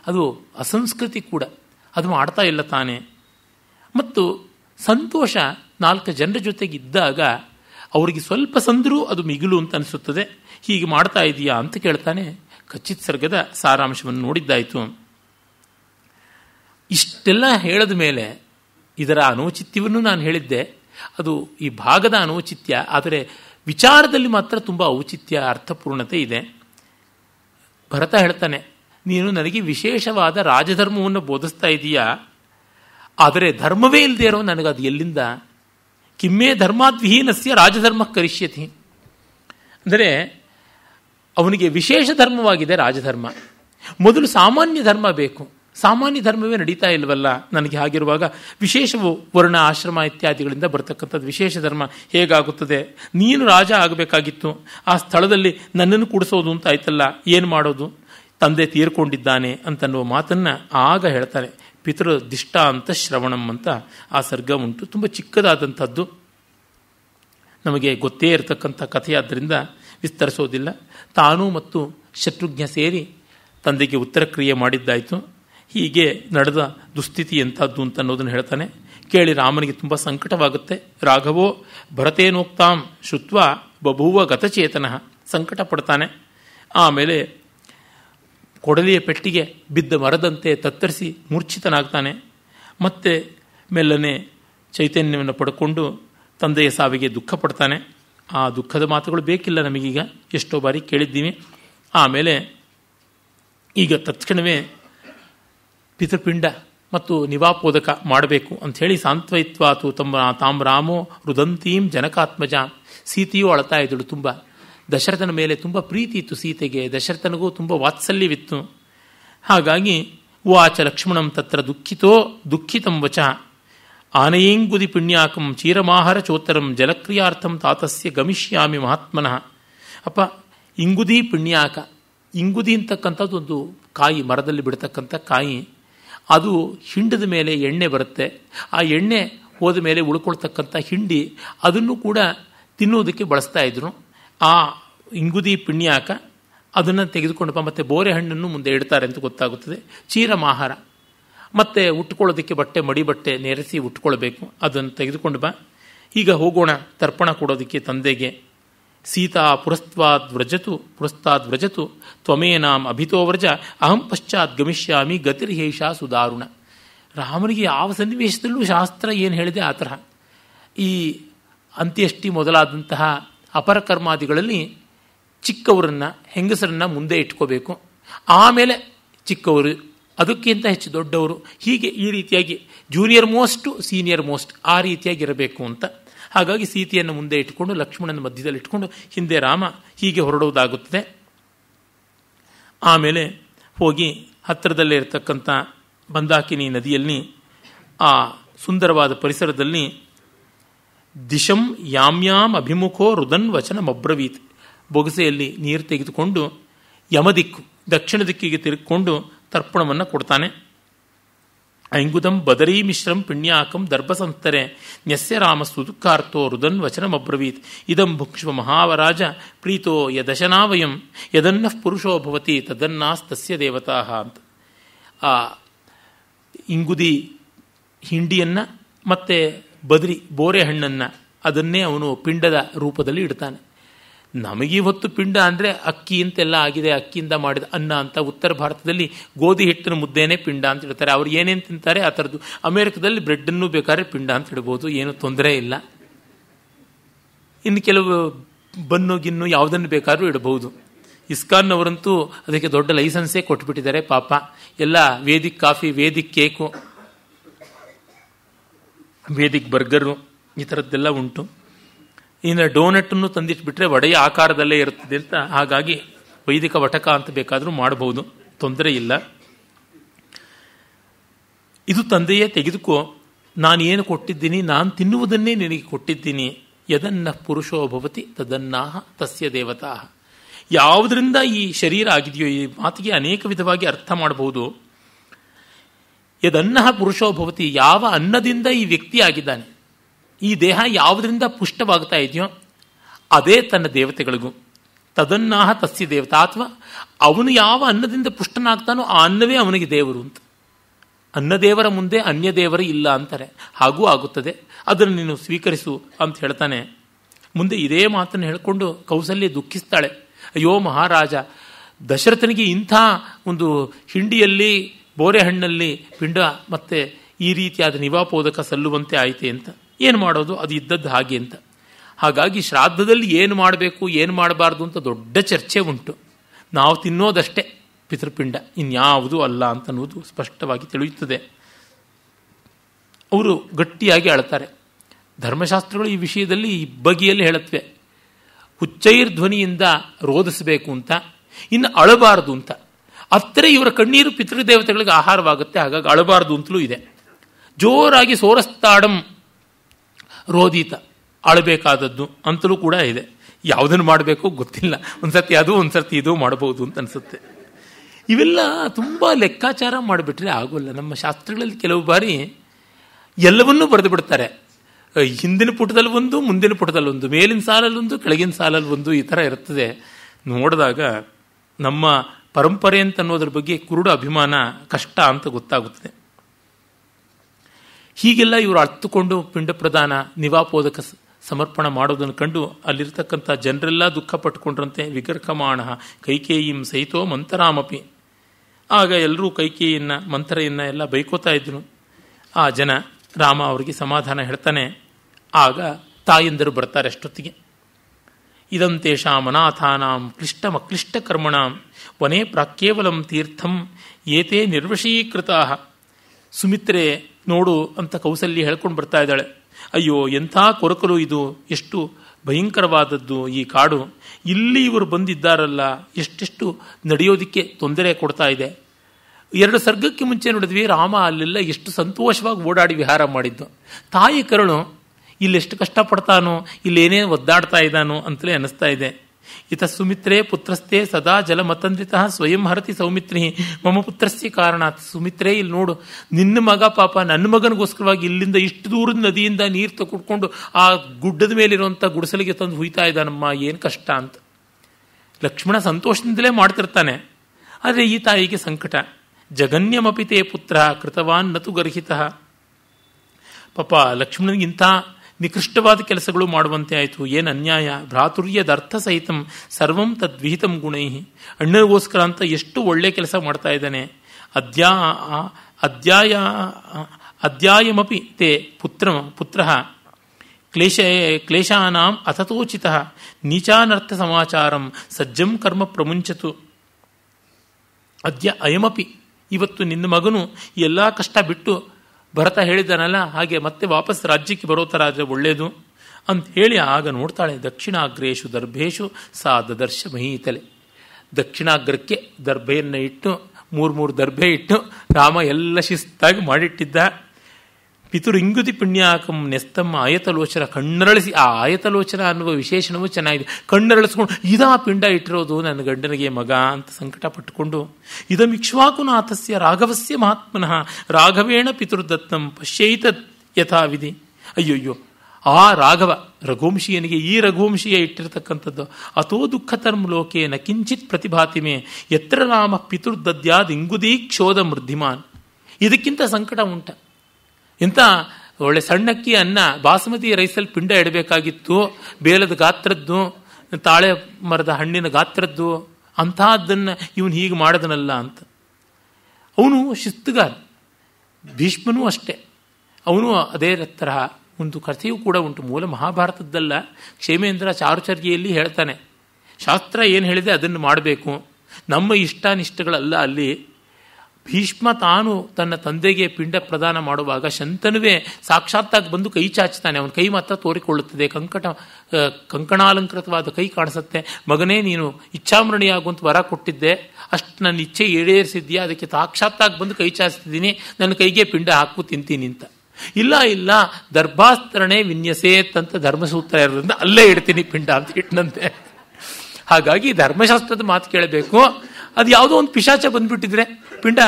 ಅದು ಅಸಂಸ್ಕೃತಿ ಕೂಡ ಅದು ಮಾಡ್ತಾ ಇಲ್ಲ ತಾನೇ ಮತ್ತು ಸಂತೋಷ ನಾಲ್ಕು ಜನರ ಜೊತೆಗೆ ಇದ್ದಾಗ ಅವರಿಗೆ ಸ್ವಲ್ಪ ಸಂದರೂ ಅದು ಮಿಗಿಲು ಅಂತ ಅನಿಸುತ್ತದೆ ಹೀಗೆ ಮಾಡ್ತಾ ಇದೆಯಾ ಅಂತ ಕೇಳ್ತಾನೆ ಖಚಿತ್ ಸರ್ಗದ ಸಾರಾಂಶವನ್ನು ನೋಡಿದ್ದಾಯಿತು ಇಷ್ಟೆಲ್ಲ ಹೇಳಿದ ಮೇಲೆ ಇದರ ಅನೌಚಿತ್ಯವನ್ನು ನಾನು ಹೇಳಿದ್ದೆ ಅದು ಈ ಭಾಗದ ಅನೌಚಿತ್ಯ ಆದರೆ ವಿಚಾರದಲ್ಲಿ ಮಾತ್ರ ತುಂಬ ಔಚಿತ್ಯ ಅರ್ಥಪೂರ್ಣತೆ ಇದೆ ಭರತ ಹೇಳ್ತಾನೆ ನೀನು ನನಗೆ ವಿಶೇಷವಾದ ರಾಜಧರ್ಮವನ್ನು ಬೋಧಿಸ್ತಾ ಇದೀಯಾ ಆದರೆ ಧರ್ಮವೇ ಇಲ್ಲದೆ ಇರೋ ನನಗದು ಎಲ್ಲಿಂದ ಕಿಮ್ಮೇ ಧರ್ಮಾದ್ವಿಹೀನಸ್ಯ ರಾಜಧರ್ಮ ಕರಿಷ್ಯತಿ ಅಂದರೆ ಅವನಿಗೆ ವಿಶೇಷ ಧರ್ಮವಾಗಿದೆ ರಾಜಧರ್ಮ ಮೊದಲು ಸಾಮಾನ್ಯ ಧರ್ಮ ಬೇಕು ಸಾಮಾನ್ಯ ಧರ್ಮವೇ ನಡೀತಾ ಇಲ್ವಲ್ಲ ನನಗೆ ಹಾಗಿರುವಾಗ ವಿಶೇಷವು ವರ್ಣ ಆಶ್ರಮ ಇತ್ಯಾದಿಗಳಿಂದ ಬರ್ತಕ್ಕಂಥದ್ದು ವಿಶೇಷ ಧರ್ಮ ಹೇಗಾಗುತ್ತದೆ ನೀನು ರಾಜ ಆಗಬೇಕಾಗಿತ್ತು ಆ ಸ್ಥಳದಲ್ಲಿ ನನ್ನನ್ನು ಕೂಡಿಸೋದು ಅಂತ ಆಯ್ತಲ್ಲ ಏನು ಮಾಡೋದು ತಂದೆ ತೀರ್ಕೊಂಡಿದ್ದಾನೆ ಅಂತನ್ನುವ ಮಾತನ್ನು ಆಗ ಹೇಳ್ತಾನೆ ಪಿತೃ ದಿಷ್ಟ ಅಂತ ಶ್ರವಣಂ ಅಂತ ಆ ಸರ್ಗ ಉಂಟು ತುಂಬ ಚಿಕ್ಕದಾದಂಥದ್ದು ನಮಗೆ ಗೊತ್ತೇ ಇರತಕ್ಕಂಥ ಕಥೆಯಾದ್ದರಿಂದ ವಿಸ್ತರಿಸೋದಿಲ್ಲ ತಾನು ಮತ್ತು ಶತ್ರುಘ್ನ ಸೇರಿ ತಂದೆಗೆ ಉತ್ತರ ಕ್ರಿಯೆ ಮಾಡಿದ್ದಾಯಿತು ಹೀಗೆ ನಡೆದ ದುಸ್ಥಿತಿ ಎಂಥದ್ದು ಅಂತ ಅನ್ನೋದನ್ನು ಹೇಳ್ತಾನೆ ಕೇಳಿ ರಾಮನಿಗೆ ತುಂಬ ಸಂಕಟವಾಗುತ್ತೆ ರಾಘವೋ ಭರತೇನೋಕ್ತಾಂ ಶುತ್ವ ಬಭೂವ ಗತಚೇತನ ಸಂಕಟ ಪಡ್ತಾನೆ ಆಮೇಲೆ ಕೊಡಲಿಯ ಪೆಟ್ಟಿಗೆ ಬಿದ್ದ ಮರದಂತೆ ತತ್ತರಿಸಿ ಮೂರ್ಛಿತನಾಗ್ತಾನೆ ಮತ್ತೆ ಮೆಲ್ಲನೆ ಚೈತನ್ಯವನ್ನು ಪಡ್ಕೊಂಡು ತಂದೆಯ ಸಾವಿಗೆ ದುಃಖ ಪಡ್ತಾನೆ ಆ ದುಃಖದ ಮಾತುಗಳು ಬೇಕಿಲ್ಲ ನಮಗೀಗ ಎಷ್ಟೋ ಬಾರಿ ಕೇಳಿದ್ದೀವಿ ಆಮೇಲೆ ಈಗ ತತ್ಕ್ಷಣವೇ ಪಿತೃಪಿಂಡ ಮತ್ತು ನಿವಾಪೋದಕ ಮಾಡಬೇಕು ಅಂಥೇಳಿ ಸಾಂತ್ವಯಿತ್ವಾತು ತಮ್ಮ ತಾಮ್ ರಾಮೋ ರುದಂತೀಂ ಜನಕಾತ್ಮಜ ಸೀತೆಯೂ ಅಳತಾ ಇದ್ದಳು ತುಂಬ ದಶರಥನ ಮೇಲೆ ತುಂಬ ಪ್ರೀತಿ ಇತ್ತು ಸೀತೆಗೆ ದಶರಥನಿಗೂ ತುಂಬ ವಾತ್ಸಲ್ಯವಿತ್ತು ಹಾಗಾಗಿ ವಾಚ ಲಕ್ಷ್ಮಣಂ ತತ್ರ ದುಃಖಿತೋ ದುಃಖಿತಂ ವಚ ಆನೆಯೇಂಗುದಿ ಪುಣ್ಯಾಕಂ ಚೀರಮಾಹಾರ ಚೋತ್ತರಂ ಜಲಕ್ರಿಯಾರ್ಥಂ ತಾತಸ್ಯ ಗಮಿಷ್ಯಾಮಿ ಮಹಾತ್ಮನಃ ಅಪ್ಪ ಇಂಗುದಿ ಪುಣ್ಯಾಕ ಇಂಗುದಿ ಅಂತಕ್ಕಂಥದ್ದು ಒಂದು ಕಾಯಿ ಮರದಲ್ಲಿ ಬಿಡತಕ್ಕಂಥ ಕಾಯಿ ಅದು ಹಿಂಡದ ಮೇಲೆ ಎಣ್ಣೆ ಬರುತ್ತೆ ಆ ಎಣ್ಣೆ ಹೋದ ಮೇಲೆ ಉಳ್ಕೊಳ್ತಕ್ಕಂಥ ಹಿಂಡಿ ಅದನ್ನು ಕೂಡ ತಿನ್ನೋದಕ್ಕೆ ಬಳಸ್ತಾ ಇದ್ರು ಆ ಇಂಗುದಿ ಪಿಣ್ಯಾಕ ಅದನ್ನು ತೆಗೆದುಕೊಂಡಪ್ಪ ಮತ್ತು ಬೋರೆ ಹಣ್ಣನ್ನು ಮುಂದೆ ಇಡ್ತಾರೆ ಅಂತ ಗೊತ್ತಾಗುತ್ತದೆ ಆಹಾರ ಮತ್ತು ಉಟ್ಕೊಳ್ಳೋದಕ್ಕೆ ಬಟ್ಟೆ ಮಡಿ ಬಟ್ಟೆ ನೆರೆಸಿ ಉಟ್ಕೊಳ್ಬೇಕು ಅದನ್ನು ತೆಗೆದುಕೊಂಡು ಬಾ ಈಗ ಹೋಗೋಣ ತರ್ಪಣ ಕೊಡೋದಕ್ಕೆ ತಂದೆಗೆ ಸೀತಾ ಪುರಸ್ತಾದ್ ವ್ರಜತು ಪುರಸ್ತಾದ್ ವ್ರಜತು ತ್ವಮೇನಾಂ ಅಭಿತೋ ವ್ರಜ ಅಹಂ ಪಶ್ಚಾತ್ ಗಮಿಷ್ಯಾಮಿ ಗತಿರ್ಹೇಷ ಸುಧಾರುಣ ರಾಮನಿಗೆ ಯಾವ ಸನ್ನಿವೇಶದಲ್ಲೂ ಶಾಸ್ತ್ರ ಏನು ಹೇಳಿದೆ ಆ ತರಹ ಈ ಅಂತ್ಯಷ್ಟಿ ಮೊದಲಾದಂತಹ ಅಪರಕರ್ಮಾದಿಗಳಲ್ಲಿ ಚಿಕ್ಕವರನ್ನು ಹೆಂಗಸರನ್ನು ಮುಂದೆ ಇಟ್ಕೋಬೇಕು ಆಮೇಲೆ ಚಿಕ್ಕವರು ಅದಕ್ಕಿಂತ ಹೆಚ್ಚು ದೊಡ್ಡವರು ಹೀಗೆ ಈ ರೀತಿಯಾಗಿ ಜೂನಿಯರ್ ಮೋಸ್ಟ್ ಸೀನಿಯರ್ ಮೋಸ್ಟ್ ಆ ರೀತಿಯಾಗಿರಬೇಕು ಅಂತ ಹಾಗಾಗಿ ಸೀತೆಯನ್ನು ಮುಂದೆ ಇಟ್ಟುಕೊಂಡು ಲಕ್ಷ್ಮಣನ ಮಧ್ಯದಲ್ಲಿ ಇಟ್ಟುಕೊಂಡು ಹಿಂದೆ ರಾಮ ಹೀಗೆ ಹೊರಡುವುದಾಗುತ್ತದೆ ಆಮೇಲೆ ಹೋಗಿ ಹತ್ತಿರದಲ್ಲೇ ಇರತಕ್ಕಂಥ ಬಂದಾಕಿನಿ ನದಿಯಲ್ಲಿ ಆ ಸುಂದರವಾದ ಪರಿಸರದಲ್ಲಿ ದಿಶಂ ಯಾಮ್ಯಾಮ್ ಅಭಿಮುಖೋ ರುದನ್ ವಚನ ಮಬ್ರವೀತ್ ಬೊಗಸೆಯಲ್ಲಿ ನೀರು ತೆಗೆದುಕೊಂಡು ಯಮದಿಕ್ಕು ದಕ್ಷಿಣ ದಿಕ್ಕಿಗೆ ತಿರುಗಿಕೊಂಡು ತರ್ಪಣವನ್ನು ಕೊಡ್ತಾನೆ ಐಂಗುದಂ ಬದರೀ ಮಿಶ್ರಂ ಪಿಣ್ಯಾಕಂ ದರ್ಭಸಂತರೆ ನ್ಯಸ್ಯ ರಾಮಸ್ತು ದುಃಖಾರ್ಥೋ ರುದನ್ ವಚನಮಬ್ರವೀತ್ ಇದಂ ಭುಕ್ಷ್ವ ಮಹಾವರಾಜ ಪ್ರೀತೋ ಯದಶನಾವಯಂ ಯದನ್ನ ಪುರುಷೋ ಭವತಿ ತದನ್ನಾಸ್ತಸ್ಯ ದೇವತಾ ಅಂತ ಆ ಇಂಗುದಿ ಹಿಂಡಿಯನ್ನು ಮತ್ತೆ ಬದರಿ ಬೋರೆ ಹಣ್ಣನ್ನು ಅದನ್ನೇ ಅವನು ಪಿಂಡದ ರೂಪದಲ್ಲಿ ಇಡ್ತಾನೆ ನಮಗಿವತ್ತು ಪಿಂಡ ಅಂದರೆ ಅಕ್ಕಿ ಅಂತೆಲ್ಲ ಆಗಿದೆ ಅಕ್ಕಿಯಿಂದ ಮಾಡಿದ ಅನ್ನ ಅಂತ ಉತ್ತರ ಭಾರತದಲ್ಲಿ ಗೋಧಿ ಹಿಟ್ಟಿನ ಮುದ್ದೆನೇ ಪಿಂಡ ಅಂತ ಹೇಳ್ತಾರೆ ಅವ್ರು ಏನೇನು ತಿಂತಾರೆ ಆ ಥರದ್ದು ಅಮೇರಿಕದಲ್ಲಿ ಬ್ರೆಡ್ಡನ್ನು ಬೇಕಾದ್ರೆ ಪಿಂಡ ಅಂತ ಇಡ್ಬೋದು ಏನು ತೊಂದರೆ ಇಲ್ಲ ಇನ್ನು ಕೆಲವು ಬನ್ನು ಗಿನ್ನು ಯಾವುದನ್ನು ಬೇಕಾದರೂ ಇಡಬಹುದು ಇಸ್ಕಾನ್ ಅವರಂತೂ ಅದಕ್ಕೆ ದೊಡ್ಡ ಲೈಸೆನ್ಸೇ ಕೊಟ್ಬಿಟ್ಟಿದ್ದಾರೆ ಪಾಪ ಎಲ್ಲ Vedic coffee Vedic cake Vedic burger ಈ ಥರದ್ದೆಲ್ಲ ಉಂಟು ಇನ್ನು ಡೋನಟನ್ನು ತಂದಿಟ್ಬಿಟ್ರೆ ವಡೆಯ ಆಕಾರದಲ್ಲೇ ಇರುತ್ತದೆ ಅಂತ ಹಾಗಾಗಿ ವೈದಿಕ ವಟಕ ಅಂತ ಬೇಕಾದರೂ ಮಾಡಬಹುದು ತೊಂದರೆ ಇಲ್ಲ ಇದು ತಂದೆಯೇ ತೆಗೆದುಕೋ ನಾನು ಏನು ಕೊಟ್ಟಿದ್ದೀನಿ ನಾನು ತಿನ್ನುವುದನ್ನೇ ನಿನಗೆ ಕೊಟ್ಟಿದ್ದೀನಿ ಯದನ್ನ ಪುರುಷೋ ಭವತಿ ತದನ್ನಾಹ ತಸ್ಯ ದೇವತಾ ಯಾವುದರಿಂದ ಈ ಶರೀರ ಆಗಿದೆಯೋ ಈ ಮಾತಿಗೆ ಅನೇಕ ವಿಧವಾಗಿ ಅರ್ಥ ಮಾಡಬಹುದು ಯದನ್ನಹ ಪುರುಷೋ ಭವತಿ ಯಾವ ಅನ್ನದಿಂದ ಈ ವ್ಯಕ್ತಿ ಆಗಿದ್ದಾನೆ ಈ ದೇಹ ಯಾವುದರಿಂದ ಪುಷ್ಟವಾಗ್ತಾ ಇದೆಯೋ ಅದೇ ತನ್ನ ದೇವತೆಗಳಿಗೂ ತದನ್ನಾಹ ತಸ್ಯ ದೇವತಾ ಅಥವಾ ಅವನು ಯಾವ ಅನ್ನದಿಂದ ಪುಷ್ಟನಾಗ್ತಾನೋ ಆ ಅನ್ನವೇ ಅವನಿಗೆ ದೇವರು ಅಂತ ಅನ್ನದೇವರ ಮುಂದೆ ಅನ್ಯ ದೇವರು ಇಲ್ಲ ಅಂತಾರೆ ಹಾಗೂ ಆಗುತ್ತದೆ ಅದನ್ನು ನೀನು ಸ್ವೀಕರಿಸು ಅಂತ ಹೇಳ್ತಾನೆ ಮುಂದೆ ಇದೇ ಮಾತನ್ನು ಹೇಳಿಕೊಂಡು ಕೌಸಲ್ಯ ದುಃಖಿಸ್ತಾಳೆ ಅಯ್ಯೋ ಮಹಾರಾಜ ದಶರಥನಿಗೆ ಇಂಥ ಒಂದು ಹಿಂಡಿಯಲ್ಲಿ ಬೋರೆಹಣ್ಣಲ್ಲಿ ಪಿಂಡ ಮತ್ತೆ ಈ ರೀತಿಯಾದ ನಿವಾಪೋದಕ ಸಲ್ಲುವಂತೆ ಆಯಿತೆ ಅಂತ ಏನು ಮಾಡೋದು ಅದು ಇದ್ದದ್ದು ಹಾಗೆ ಅಂತ ಹಾಗಾಗಿ ಶ್ರಾದ್ದದಲ್ಲಿ ಏನು ಮಾಡಬೇಕು ಏನು ಮಾಡಬಾರ್ದು ಅಂತ ದೊಡ್ಡ ಚರ್ಚೆ ಉಂಟು ನಾವು ತಿನ್ನೋದಷ್ಟೇ ಪಿತೃಪಿಂಡ ಇನ್ಯಾವುದು ಅಲ್ಲ ಅಂತ ಅನ್ನೋದು ಸ್ಪಷ್ಟವಾಗಿ ತಿಳಿಯುತ್ತದೆ ಅವರು ಗಟ್ಟಿಯಾಗಿ ಅಳ್ತಾರೆ ಧರ್ಮಶಾಸ್ತ್ರಗಳು ಈ ವಿಷಯದಲ್ಲಿ ಈ ಬಗೆಯಲ್ಲಿ ಹೇಳುತ್ತವೆ ಹುಚ್ಚೈರ್ ಧ್ವನಿಯಿಂದ ರೋಧಿಸಬೇಕು ಅಂತ ಇನ್ನು ಅಳಬಾರದು ಅಂತ ಅತ್ತರೆ ಇವರ ಕಣ್ಣೀರು ಪಿತೃದೇವತೆಗಳಿಗೆ ಆಹಾರವಾಗುತ್ತೆ ಹಾಗಾಗಿ ಅಳಬಾರದು ಅಂತಲೂ ಇದೆ ಜೋರಾಗಿ ಸೋರಸ್ತಾಡಂ ರೋದಿತ ಆಳಬೇಕಾದದ್ದು ಅಂತಲೂ ಕೂಡ ಇದೆ ಯಾವುದನ್ನು ಮಾಡಬೇಕು ಗೊತ್ತಿಲ್ಲ ಒಂದು ಸರ್ತಿ ಅದು ಒಂದು ಸರ್ತಿ ಇದು ಮಾಡಬಹುದು ಅಂತ ಅನಿಸುತ್ತೆ ಇವೆಲ್ಲ ತುಂಬ ಲೆಕ್ಕಾಚಾರ ಮಾಡಿಬಿಟ್ರೆ ಆಗೋಲ್ಲ ನಮ್ಮ ಶಾಸ್ತ್ರಗಳಲ್ಲಿ ಕೆಲವು ಬಾರಿ ಎಲ್ಲವನ್ನೂ ಬರೆದು ಬಿಡ್ತಾರೆ ಹಿಂದಿನ ಪುಟದಲ್ಲಿ ಒಂದು ಮುಂದಿನ ಪುಟದಲ್ಲಿ ಒಂದು ಮೇಲಿನ ಸಾಲಲ್ಲಿ ಒಂದು ಕೆಳಗಿನ ಸಾಲಲ್ಲಿ ಒಂದು ಈ ಥರ ಇರುತ್ತದೆ ನೋಡಿದಾಗ ನಮ್ಮ ಪರಂಪರೆ ಅಂತ ಅನ್ನೋದ್ರ ಬಗ್ಗೆ ಕುರುಡು ಅಭಿಮಾನ ಕಷ್ಟ ಅಂತ ಗೊತ್ತಾಗುತ್ತದೆ ಹೀಗೆಲ್ಲ ಇವರು ಅರ್ಥಕೊಂಡು ಪಿಂಡ ಪ್ರಧಾನ ನಿವಾಪೋದಕ ಸಮರ್ಪಣ ಮಾಡೋದನ್ನು ಕಂಡು ಅಲ್ಲಿರ್ತಕ್ಕಂಥ ಜನರೆಲ್ಲ ದುಃಖ ಪಟ್ಟುಕೊಂಡ್ರಂತೆ ವಿಗರ್ಕಮಾಣ ಕೈಕೇಯಿಂ ಸಹಿತೋ ಮಂತರಾಮಪಿ ಆಗ ಎಲ್ಲರೂ ಕೈಕೇಯಿಯನ್ನ ಮಂತ್ರೆಯನ್ನ ಎಲ್ಲ ಬೈಕೋತಾ ಇದ್ರು ಆ ಜನ ರಾಮ ಅವರಿಗೆ ಸಮಾಧಾನ ಹೇಳ್ತಾನೆ ಆಗ ತಾಯಂದರು ಬರ್ತಾರೆ ಅಷ್ಟೊತ್ತಿಗೆ ಇದಂತೇಷ ಅನಾಥಾನಾಂ ಕ್ಲಿಷ್ಟಮಕ್ಲಿಷ್ಟ ಕರ್ಮಣಾಂ ವನೇ ಪ್ರಾಕೇವಲಂ ತೀರ್ಥಂ ಏತೇ ನಿರ್ವಶೀಕೃತ ಸುಮಿತ್ರೆ ನೋಡು ಅಂತ ಕೌಸಲ್ಯ ಹೇಳ್ಕೊಂಡು ಬರ್ತಾ ಇದ್ದಾಳೆ ಅಯ್ಯೋ ಎಂಥ ಕೊರಕಲು ಇದು ಎಷ್ಟು ಭಯಂಕರವಾದದ್ದು ಈ ಕಾಡು ಇಲ್ಲಿ ಇವರು ಬಂದಿದ್ದಾರಲ್ಲ ಎಷ್ಟೆಷ್ಟು ನಡೆಯೋದಕ್ಕೆ ತೊಂದರೆ ಕೊಡ್ತಾ ಇದೆ ಎರಡು ಸರ್ಗಕ್ಕೆ ಮುಂಚೆ ನೋಡಿದ್ವಿ ರಾಮ ಅಲ್ಲೆಲ್ಲ ಎಷ್ಟು ಸಂತೋಷವಾಗಿ ಓಡಾಡಿ ವಿಹಾರ ಮಾಡಿದ್ದು ತಾಯಿ ಕರುಣು ಇಲ್ಲೆಷ್ಟು ಕಷ್ಟಪಡ್ತಾನೋ ಇಲ್ಲೇನೇ ಒದ್ದಾಡ್ತಾ ಇದ್ದಾನೋ ಅಂತಲೇ ಅನಿಸ್ತಾ ಇದೆ ಇತ ಸುಮಿತ್ರೇ ಪುತ್ರಸ್ಥೆ ಸದಾ ಜಲಮತಂದ್ರಿತ ಸ್ವಯಂ ಹರತಿ ಸೌಮಿತ್ರಿ ಮಮ ಪುತ್ರಸ್ಯ ಕಾರಣ ಸುಮಿತ್ರೇ ಇಲ್ಲಿ ನೋಡು ನಿನ್ನ ಮಗ ಪಾಪ ನನ್ನ ಮಗನಿಗೋಸ್ಕರವಾಗಿ ಇಲ್ಲಿಂದ ಇಷ್ಟು ದೂರದ ನದಿಯಿಂದ ನೀರು ತಗೊಡ್ಕೊಂಡು ಆ ಗುಡ್ಡದ ಮೇಲಿರುವಂಥ ಗುಡಿಸಲಿಗೆ ತಂದು ಹುಯ್ತಾ ಇದ್ದಾನಮ್ಮ ಏನು ಕಷ್ಟ ಅಂತ ಲಕ್ಷ್ಮಣ ಸಂತೋಷದಿಂದಲೇ ಮಾಡ್ತಿರ್ತಾನೆ ಆದರೆ ಈ ತಾಯಿಗೆ ಸಂಕಟ ಜಗನ್ಯಮಪಿತೆ ಪುತ್ರ ಕೃತವಾನ್ ನತು ಗರ್ಹಿತ ಪಾಪ ಲಕ್ಷ್ಮಣನಿಗಿಂಥ ನಿಕೃಷ್ಟವಾದ ಕೆಲಸಗಳು ಮಾಡುವಂತೆ ಆಯಿತು ಏನು ಅನ್ಯಾಯ ಭ್ರಾತುರ್ಯದ ಅರ್ಥ ಸಹಿತಂ ಸರ್ವಂ ತದ್ವಿಹಿತಂ ಗುಣೈ ಅಣ್ಣಗೋಸ್ಕರ ಅಂತ ಎಷ್ಟು ಒಳ್ಳೆ ಕೆಲಸ ಮಾಡ್ತಾ ಇದ್ದಾನೆ ಅದ್ಯಾ ಅಧ್ಯಾಯ ಅಧ್ಯಾಯಮಪಿ ತೇ ಪುತ್ರ ಪುತ್ರ ಕ್ಲೇಶ ಕ್ಲೇಶಾನಾಂ ಅಥತೋಚಿತ ನೀಚಾನರ್ಥ ಸಮಾಚಾರಂ ಸಜ್ಜಂ ಕರ್ಮ ಪ್ರಮುಂಚತು ಅದ್ಯ ಅಯಮಪಿ ಇವತ್ತು ನಿನ್ನ ಮಗನು ಎಲ್ಲ ಕಷ್ಟ ಬಿಟ್ಟು ಭರತ ಹೇಳಿದ್ದಾನಲ್ಲ ಹಾಗೆ ಮತ್ತೆ ವಾಪಸ್ ರಾಜ್ಯಕ್ಕೆ ಬರೋ ಥರ ಆದರೆ ಒಳ್ಳೆಯದು ಅಂತ ಹೇಳಿ ಆಗ ನೋಡ್ತಾಳೆ ದಕ್ಷಿಣಾಗ್ರೇಶು ದರ್ಭೇಶು ಸಾ ದದರ್ಶ ಮಹೀತಲೆ ದಕ್ಷಿಣಾಗ್ರಕ್ಕೆ ದರ್ಭೆಯನ್ನು ಇಟ್ಟು ಮೂರು ಮೂರು ದರ್ಭೆ ಇಟ್ಟು ರಾಮ ಎಲ್ಲ ಶಿಸ್ತಾಗಿ ಮಾಡಿಟ್ಟಿದ್ದ ಪಿತೃರಿಂಗುತಿ ಪುಣ್ಯಾಕಂ ನೆಸ್ತಂ ಆಯತಲೋಚನ ಕಣ್ಣರಳಿಸಿ ಆ ಆಯತಲೋಚನ ಅನ್ನುವ ವಿಶೇಷಣವೂ ಚೆನ್ನಾಗಿದೆ ಕಣ್ಣರಳಿಸ್ಕೊಂಡು ಇದಾ ಪಿಂಡ ಇಟ್ಟಿರೋದು ನನ್ನ ಗಂಡನಿಗೆ ಮಗ ಅಂತ ಸಂಕಟ ಪಟ್ಟುಕೊಂಡು ಇದ ರಾಘವಸ್ಯ ಮಹಾತ್ಮನಃ ರಾಘವೇಣ ಪಿತೃದತ್ತಂ ಪಶ್ಯೈತತ್ ಯಥಾವಿಧಿ ಅಯ್ಯಯ್ಯೋ ಆ ರಾಘವ ರಘುವಂಶಿಯನಿಗೆ ಈ ರಘುವಂಶೀಯ ಇಟ್ಟಿರತಕ್ಕಂಥದ್ದು ಅತೋ ದುಃಖತರ್ ಲೋಕೆ ನ ಕಿಂಚಿತ್ ಪ್ರತಿಭಾತಿಮೆ ಎತ್ರ ರಾಮ ಇಂಗುದೀ ಕ್ಷೋಧ ಮೃದ್ಧಿಮಾನ್ ಇದಕ್ಕಿಂತ ಸಂಕಟ ಉಂಟ ಇಂಥ ಒಳ್ಳೆ ಸಣ್ಣಕ್ಕಿ ಅನ್ನ ಬಾಸುಮತಿ ರೈಸಲ್ಲಿ ಪಿಂಡ ಇಡಬೇಕಾಗಿತ್ತು ಬೇಲದ ಗಾತ್ರದ್ದು ತಾಳೆ ಮರದ ಹಣ್ಣಿನ ಗಾತ್ರದ್ದು ಅಂಥದ್ದನ್ನು ಇವನು ಹೀಗೆ ಮಾಡಿದನಲ್ಲ ಅಂತ ಅವನು ಶಿಸ್ತುಗಾರ ಭೀಷ್ಮನೂ ಅಷ್ಟೇ ಅವನು ಅದೇ ತರಹ ಒಂದು ಕಥೆಯೂ ಕೂಡ ಉಂಟು ಮೂಲ ಮಹಾಭಾರತದ್ದಲ್ಲ ಕ್ಷೇಮೇಂದ್ರ ಚಾರುಚರ್ಯೆಯಲ್ಲಿ ಹೇಳ್ತಾನೆ ಶಾಸ್ತ್ರ ಏನು ಹೇಳಿದೆ ಅದನ್ನು ಮಾಡಬೇಕು ನಮ್ಮ ಇಷ್ಟಾನಿಷ್ಟಗಳಲ್ಲ ಅಲ್ಲಿ ಭೀಷ್ಮ ತಾನು ತನ್ನ ತಂದೆಗೆ ಪಿಂಡ ಪ್ರದಾನ ಮಾಡುವಾಗ ಶಂತನುವೆ ಸಾಕ್ಷಾತ್ತಾಗಿ ಬಂದು ಕೈ ಚಾಚ್ತಾನೆ ಅವನ ಕೈ ಮಾತ್ರ ತೋರಿಕೊಳ್ಳುತ್ತದೆ ಕಂಕಟ ಕಂಕಣಾಲಂಕೃತವಾದ ಕೈ ಕಾಣಿಸುತ್ತೆ ಮಗನೇ ನೀನು ಇಚ್ಛಾಮರಣಿಯಾಗುವಂತ ವರ ಕೊಟ್ಟಿದ್ದೆ ಅಷ್ಟು ನನ್ನ ಇಚ್ಛೆ ಈಡೇರಿಸಿದ್ಯಾ ಅದಕ್ಕೆ ಸಾಕ್ಷಾತ್ತಾಗಿ ಬಂದು ಕೈ ಚಾಚ್ತಿದ್ದೀನಿ ನನ್ನ ಕೈಗೆ ಪಿಂಡ ಹಾಕು ತಿಂತೀನಿ ಅಂತ ಇಲ್ಲ ಇಲ್ಲ ದರ್ಭಾಸ್ತರಣೆ ವಿನ್ಯಸೇತ್ ಅಂತ ಧರ್ಮಸೂತ್ರ ಇರೋದ್ರಿಂದ ಅಲ್ಲೇ ಇಡ್ತೀನಿ ಪಿಂಡ ಅಂತ ಇಟ್ಟನಂತೆ ಹಾಗಾಗಿ ಧರ್ಮಶಾಸ್ತ್ರದ ಮಾತು ಕೇಳಬೇಕು ಅದು ಯಾವುದೋ ಒಂದು ಪಿಶಾಚ ಬಂದ್ಬಿಟ್ಟಿದ್ರೆ ಪಿಂಡ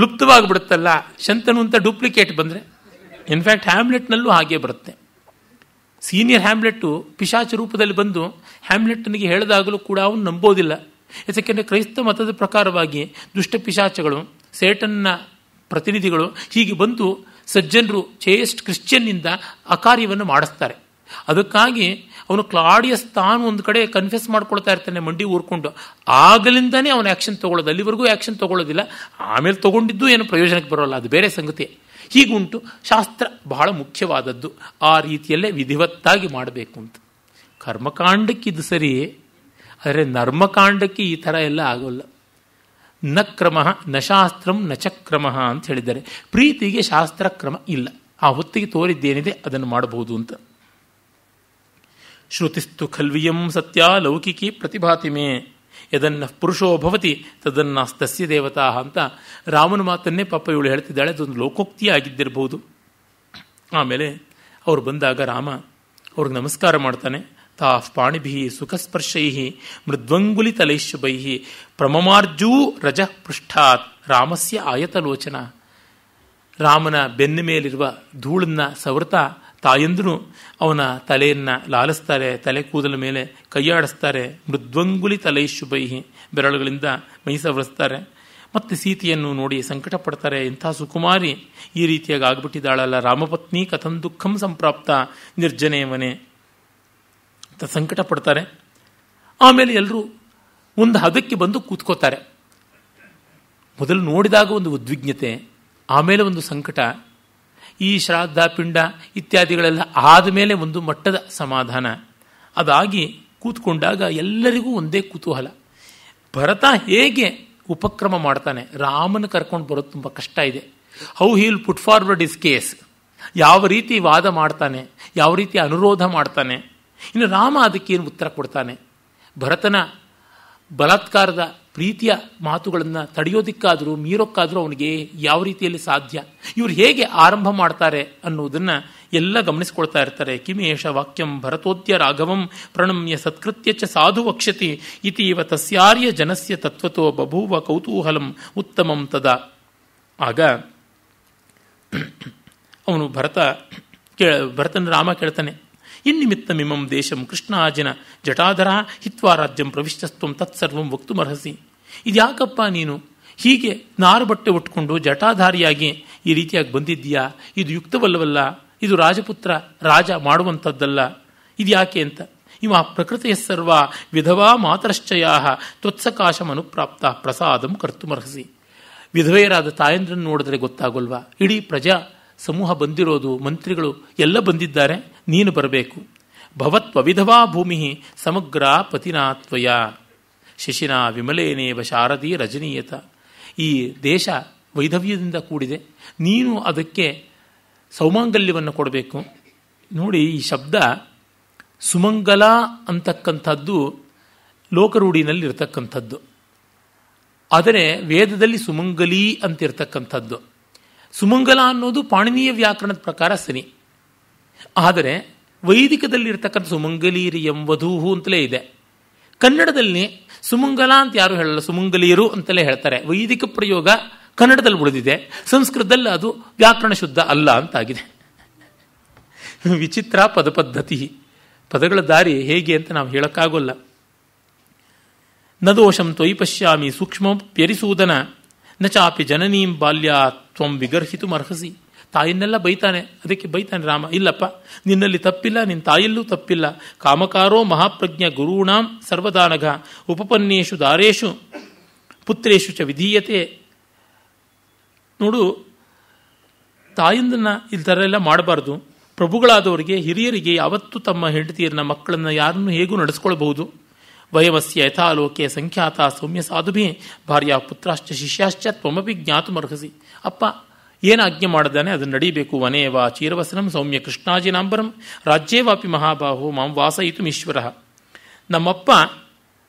ಲುಪ್ತವಾಗಿಬಿಡುತ್ತಲ್ಲ ಶಂತನು ಅಂತ ಡೂಪ್ಲಿಕೇಟ್ ಬಂದರೆ ಇನ್ಫ್ಯಾಕ್ಟ್ ಹ್ಯಾಮ್ಲೆಟ್ನಲ್ಲೂ ಹಾಗೆ ಬರುತ್ತೆ ಸೀನಿಯರ್ ಹ್ಯಾಮ್ಲೆಟ್ಟು ಪಿಶಾಚ ರೂಪದಲ್ಲಿ ಬಂದು ಹ್ಯಾಮ್ಲೆಟ್ನಿಗೆ ಹೇಳಿದಾಗಲೂ ಕೂಡ ಅವನು ನಂಬೋದಿಲ್ಲ ಯಾಕೆಂದರೆ ಕ್ರೈಸ್ತ ಮತದ ಪ್ರಕಾರವಾಗಿ ದುಷ್ಟ ಪಿಶಾಚಗಳು ಸೇಟನ್ನ ಪ್ರತಿನಿಧಿಗಳು ಹೀಗೆ ಬಂದು ಸಜ್ಜನರು ಚೇಸ್ಟ್ ಕ್ರಿಶ್ಚಿಯನ್ನಿಂದ ಅಕಾರ್ಯವನ್ನು ಮಾಡಿಸ್ತಾರೆ ಅದಕ್ಕಾಗಿ ಅವನು ಕ್ಲಾಡಿಯಸ್ ತಾನು ಒಂದು ಕಡೆ ಕನ್ಫ್ಯೂಸ್ ಮಾಡ್ಕೊಳ್ತಾ ಇರ್ತಾನೆ ಮಂಡಿ ಊರ್ಕೊಂಡು ಆಗಲಿಂದನೇ ಅವನು ಆ್ಯಕ್ಷನ್ ತೊಗೊಳ್ಳೋದು ಅಲ್ಲಿವರೆಗೂ ಆ್ಯಕ್ಷನ್ ತೊಗೊಳ್ಳೋದಿಲ್ಲ ಆಮೇಲೆ ತಗೊಂಡಿದ್ದು ಏನು ಪ್ರಯೋಜನಕ್ಕೆ ಬರೋಲ್ಲ ಅದು ಬೇರೆ ಸಂಗತಿ ಹೀಗುಂಟು ಶಾಸ್ತ್ರ ಬಹಳ ಮುಖ್ಯವಾದದ್ದು ಆ ರೀತಿಯಲ್ಲೇ ವಿಧಿವತ್ತಾಗಿ ಮಾಡಬೇಕು ಅಂತ ಕರ್ಮಕಾಂಡಕ್ಕಿದು ಸರಿ ಆದರೆ ನರ್ಮಕಾಂಡಕ್ಕೆ ಈ ಥರ ಎಲ್ಲ ಆಗೋಲ್ಲ ನ ಕ್ರಮ ನ ಶಾಸ್ತ್ರಂ ನ ಚಕ್ರಮ ಅಂತ ಹೇಳಿದ್ದಾರೆ ಪ್ರೀತಿಗೆ ಶಾಸ್ತ್ರ ಕ್ರಮ ಇಲ್ಲ ಆ ಹೊತ್ತಿಗೆ ತೋರಿದ್ದೇನಿದೆ ಅದನ್ನು ಮಾಡಬಹುದು ಅಂತ ಶ್ರುತಿಸ್ತು ಖಲ್ವಿಯಂ ಸತ್ಯ ಲೌಕಿಕಿ ಮೇ ಯದನ್ನ ಪುರುಷೋ ಭವತಿ ದೇವತಾ ಅಂತ ರಾಮನ ಮಾತನ್ನೇ ಪಾಪ ಇವಳು ಹೇಳ್ತಿದ್ದಾಳೆ ಅದೊಂದು ಲೋಕೋಕ್ತಿ ಆಗಿದ್ದಿರಬಹುದು ಆಮೇಲೆ ಅವರು ಬಂದಾಗ ರಾಮ ಅವ್ರಿಗೆ ನಮಸ್ಕಾರ ಮಾಡ್ತಾನೆ ತಾ ಪಾಣಿಭಿ ಸುಖಸ್ಪರ್ಶೈ ಮೃದ್ವಂಗುಲಿ ತಲೈಶುಭೈ ಪ್ರಮಮಾರ್ಜೂ ರಜ ಪೃಷ್ಠಾತ್ ರಾಮಸ್ಯ ಆಯತಲೋಚನ ರಾಮನ ಬೆನ್ನ ಮೇಲಿರುವ ಧೂಳನ್ನ ಸವೃತ ತಾಯಂದ್ರೂ ಅವನ ತಲೆಯನ್ನು ಲಾಲಿಸ್ತಾರೆ ತಲೆ ಕೂದಲ ಮೇಲೆ ಕೈಯಾಡಿಸ್ತಾರೆ ಮೃದ್ವಂಗುಲಿ ತಲೆ ಶುಭೈಹಿ ಬೆರಳುಗಳಿಂದ ಮೈಸವರಿಸ್ತಾರೆ ಮತ್ತು ಸೀತೆಯನ್ನು ನೋಡಿ ಸಂಕಟ ಪಡ್ತಾರೆ ಇಂಥ ಸುಕುಮಾರಿ ಈ ರೀತಿಯಾಗಿ ಆಗ್ಬಿಟ್ಟಿದ್ದಾಳಲ್ಲ ರಾಮಪತ್ನಿ ಕಥಂ ದುಃಖಂ ಸಂಪ್ರಾಪ್ತ ಮನೆ ಅಂತ ಸಂಕಟ ಪಡ್ತಾರೆ ಆಮೇಲೆ ಎಲ್ಲರೂ ಒಂದು ಹದಕ್ಕೆ ಬಂದು ಕೂತ್ಕೋತಾರೆ ಮೊದಲು ನೋಡಿದಾಗ ಒಂದು ಉದ್ವಿಗ್ನತೆ ಆಮೇಲೆ ಒಂದು ಸಂಕಟ ಈ ಶ್ರಾದ್ದ ಪಿಂಡ ಇತ್ಯಾದಿಗಳೆಲ್ಲ ಆದಮೇಲೆ ಒಂದು ಮಟ್ಟದ ಸಮಾಧಾನ ಅದಾಗಿ ಕೂತ್ಕೊಂಡಾಗ ಎಲ್ಲರಿಗೂ ಒಂದೇ ಕುತೂಹಲ ಭರತ ಹೇಗೆ ಉಪಕ್ರಮ ಮಾಡ್ತಾನೆ ರಾಮನ ಕರ್ಕೊಂಡು ಬರೋದು ತುಂಬ ಕಷ್ಟ ಇದೆ how he'll put forward his case ಯಾವ ರೀತಿ ವಾದ ಮಾಡ್ತಾನೆ ಯಾವ ರೀತಿ ಅನುರೋಧ ಮಾಡ್ತಾನೆ ಇನ್ನು ರಾಮ ಅದಕ್ಕೇನು ಉತ್ತರ ಕೊಡ್ತಾನೆ ಭರತನ ಬಲಾತ್ಕಾರದ ಪ್ರೀತಿಯ ಮಾತುಗಳನ್ನು ತಡೆಯೋದಿಕ್ಕಾದರೂ ಮೀರೋಕ್ಕಾದರೂ ಅವನಿಗೆ ಯಾವ ರೀತಿಯಲ್ಲಿ ಸಾಧ್ಯ ಇವರು ಹೇಗೆ ಆರಂಭ ಮಾಡ್ತಾರೆ ಅನ್ನೋದನ್ನು ಎಲ್ಲ ಗಮನಿಸ್ಕೊಳ್ತಾ ಇರ್ತಾರೆ ಕಿಮೇಶ ವಾಕ್ಯಂ ಭರತೋದ್ಯ ರಾಘವಂ ಪ್ರಣಮ್ಯ ಸತ್ಕೃತ್ಯ ಚ ಸಾಧು ವಕ್ಷತಿ ಇತೀವ ತಸ್ಯಾರ್ಯ ಜನಸ್ಯ ತತ್ವತೋ ಬಭೂವ ಕೌತೂಹಲಂ ಉತ್ತಮಂ ತದ ಆಗ ಅವನು ಭರತ ಕೇ ಭರತನ ರಾಮ ಕೇಳ್ತಾನೆ ಇನ್ನಿಮಿತ್ತ ಮಿಮಂ ದೇಶಂ ಕೃಷ್ಣಾಜಿನ ಜಟಾಧರ ಹಿತ್ವಾರಾಜ್ಯಂ ರಾಜ್ಯಂ ಪ್ರವಿಷ್ಟಸ್ತ್ವಂ ತತ್ಸರ್ವಂ ವಕ್ತುಮರ್ಹಸಿ ಇದ್ಯಾಕಪ್ಪ ನೀನು ಹೀಗೆ ನಾರು ಬಟ್ಟೆ ಉಟ್ಕೊಂಡು ಜಟಾಧಾರಿಯಾಗಿ ಈ ರೀತಿಯಾಗಿ ಬಂದಿದ್ದೀಯಾ ಇದು ಯುಕ್ತವಲ್ಲವಲ್ಲ ಇದು ರಾಜಪುತ್ರ ರಾಜ ಮಾಡುವಂಥದ್ದಲ್ಲ ಇದ್ಯಾಕೆ ಅಂತ ಇವ ಪ್ರಕೃತಿಯ ಸರ್ವ ವಿಧವಾ ತ್ವತ್ಸಕಾಶ ತ್ವತ್ಸಕಾಶಮನುಪ್ರಾಪ್ತ ಪ್ರಸಾದಂ ಕರ್ತುಮರ್ಹಸಿ ವಿಧವೆಯರಾದ ತಾಯಂದ್ರನ್ನು ನೋಡಿದ್ರೆ ಗೊತ್ತಾಗೋಲ್ವಾ ಇಡೀ ಪ್ರಜಾ ಸಮೂಹ ಬಂದಿರೋದು ಮಂತ್ರಿಗಳು ಎಲ್ಲ ಬಂದಿದ್ದಾರೆ ನೀನು ಬರಬೇಕು ಭವತ್ವ ವಿಧವಾ ಭೂಮಿ ಸಮಗ್ರ ಪತಿನಾತ್ವಯ ಶಶಿನ ವಿಮಲೇನೇವ ಶಾರದಿ ರಜನೀಯತ ಈ ದೇಶ ವೈಧವ್ಯದಿಂದ ಕೂಡಿದೆ ನೀನು ಅದಕ್ಕೆ ಸೌಮಾಂಗಲ್ಯವನ್ನು ಕೊಡಬೇಕು ನೋಡಿ ಈ ಶಬ್ದ ಸುಮಂಗಲ ಅಂತಕ್ಕಂಥದ್ದು ಲೋಕರೂಢಿನಲ್ಲಿ ಆದರೆ ವೇದದಲ್ಲಿ ಸುಮಂಗಲಿ ಅಂತಿರ್ತಕ್ಕಂಥದ್ದು ಸುಮಂಗಲ ಅನ್ನೋದು ಪಾಣಿನೀಯ ವ್ಯಾಕರಣದ ಪ್ರಕಾರ ಸನಿ ಆದರೆ ವೈದಿಕದಲ್ಲಿ ಸುಮಂಗಲೀರಿ ಎಂಬುದೂ ಅಂತಲೇ ಇದೆ ಕನ್ನಡದಲ್ಲಿ ಸುಮಂಗಲ ಅಂತ ಯಾರು ಹೇಳಲ್ಲ ಸುಮಂಗಲಿಯರು ಅಂತಲೇ ಹೇಳ್ತಾರೆ ವೈದಿಕ ಪ್ರಯೋಗ ಕನ್ನಡದಲ್ಲಿ ಉಳಿದಿದೆ ಸಂಸ್ಕೃತದಲ್ಲಿ ಅದು ವ್ಯಾಕರಣ ಶುದ್ಧ ಅಲ್ಲ ಅಂತಾಗಿದೆ ವಿಚಿತ್ರ ಪದ ಪದ್ಧತಿ ಪದಗಳ ದಾರಿ ಹೇಗೆ ಅಂತ ನಾವು ಹೇಳಕ್ಕಾಗೋಲ್ಲ ನ ದೋಷಂ ತ್ವಯಿ ಪಶ್ಯಾಮಿ ಸೂಕ್ಷ್ಮ ಪ್ಯರಿಸೂದನ ನ ಚಾಪಿ ಜನನೀಂ ಬಾಲ್ಯ ತ್ವಂ ವಿಗರ್ಹಿತು ಅರ್ಹಸಿ ತಾಯಿನೆಲ್ಲ ಬೈತಾನೆ ಅದಕ್ಕೆ ಬೈತಾನೆ ರಾಮ ಇಲ್ಲಪ್ಪ ನಿನ್ನಲ್ಲಿ ತಪ್ಪಿಲ್ಲ ನಿನ್ನ ತಾಯಿಯಲ್ಲೂ ತಪ್ಪಿಲ್ಲ ಕಾಮಕಾರೋ ಮಹಾಪ್ರಜ್ಞ ಗುರುಣಾಂ ಸರ್ವದಾನಘ ಉಪಪನ್ನೇಶು ದಾರೇಶು ಪುತ್ರೇಶು ಚ ವಿಧೀಯತೆ ನೋಡು ತಾಯಿಂದನ್ನ ಇಲ್ಲಿ ಥರ ಎಲ್ಲ ಮಾಡಬಾರ್ದು ಪ್ರಭುಗಳಾದವರಿಗೆ ಹಿರಿಯರಿಗೆ ಯಾವತ್ತೂ ತಮ್ಮ ಹೆಂಡತಿಯರನ್ನ ಮಕ್ಕಳನ್ನು ಯಾರನ್ನು ಹೇಗೂ ನಡೆಸ್ಕೊಳ್ಬಹುದು ವಯವಸ್ಯ ಯಥಾಲೋಕೆ ಸಂಖ್ಯಾತ ಸೌಮ್ಯ ಸಾಧುಭಿ ಭಾರ್ಯ ಪುತ್ರಾಶ್ಚ ಶಿಷ್ಯಾಶ್ಚ ತ್ವಮಪಿ ಜ್ಞಾತುಮರ್ಹಸಿ ಅಪ್ಪ ಏನು ಆಜ್ಞೆ ಮಾಡಿದಾನೆ ಅದನ್ನು ನಡಿಬೇಕು ವನೇವ ಚೀರವಸನಂ ಸೌಮ್ಯ ಕೃಷ್ಣಾಜಿನಾಂಬರಂ ರಾಜ್ಯೇವಾಪಿ ಮಹಾಬಾಹು ಮಾಂ ಇತು ಈಶ್ವರ ನಮ್ಮಪ್ಪ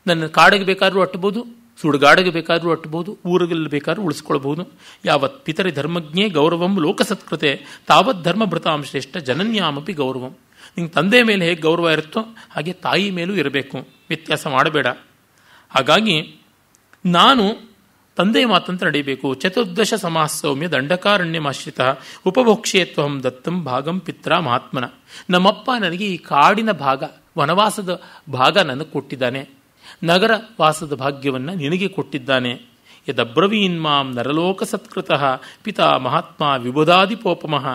ನನ್ನ ಕಾಡಿಗೆ ಬೇಕಾದರೂ ಅಟ್ಬೋದು ಸುಡುಗಾಡಿಗೆ ಬೇಕಾದರೂ ಅಟ್ಬೋದು ಊರಲ್ಲಿ ಬೇಕಾದರೂ ಉಳಿಸ್ಕೊಳ್ಬೋದು ಯಾವತ್ ಪಿತರಿ ಧರ್ಮಜ್ಞೆ ಗೌರವಂ ಲೋಕಸತ್ಕೃತೆ ತಾವತ್ ಧರ್ಮ ಭೃತಾಂ ಶ್ರೇಷ್ಠ ಜನನ್ಯಾಮಪಿ ಗೌರವಂ ನಿಂಗೆ ತಂದೆ ಮೇಲೆ ಹೇಗೆ ಗೌರವ ಇರುತ್ತೋ ಹಾಗೆ ತಾಯಿ ಮೇಲೂ ಇರಬೇಕು ವ್ಯತ್ಯಾಸ ಮಾಡಬೇಡ ಹಾಗಾಗಿ ನಾನು ತಂದೆ ಮಾತಂತ ನಡೀಬೇಕು ಚತುರ್ದಶ ಸಮಾಸೌಮ್ಯ ದಂಡಕಾರಣ್ಯಮಾಶ್ರಿತ ಉಪಭೋಕ್ಷೇತ್ವಂ ದತ್ತಂ ಭಾಗಂ ಪಿತ್ರ ಮಹಾತ್ಮನ ನಮ್ಮಪ್ಪ ನನಗೆ ಈ ಕಾಡಿನ ಭಾಗ ವನವಾಸದ ಭಾಗ ನನಗೆ ಕೊಟ್ಟಿದ್ದಾನೆ ನಗರ ವಾಸದ ಭಾಗ್ಯವನ್ನು ನಿನಗೆ ಕೊಟ್ಟಿದ್ದಾನೆ ಯದಬ್ರವೀನ್ಮಾಂ ನರಲೋಕ ಸತ್ಕೃತಃ ಪಿತಾ ಮಹಾತ್ಮ ಪೋಪಮಃ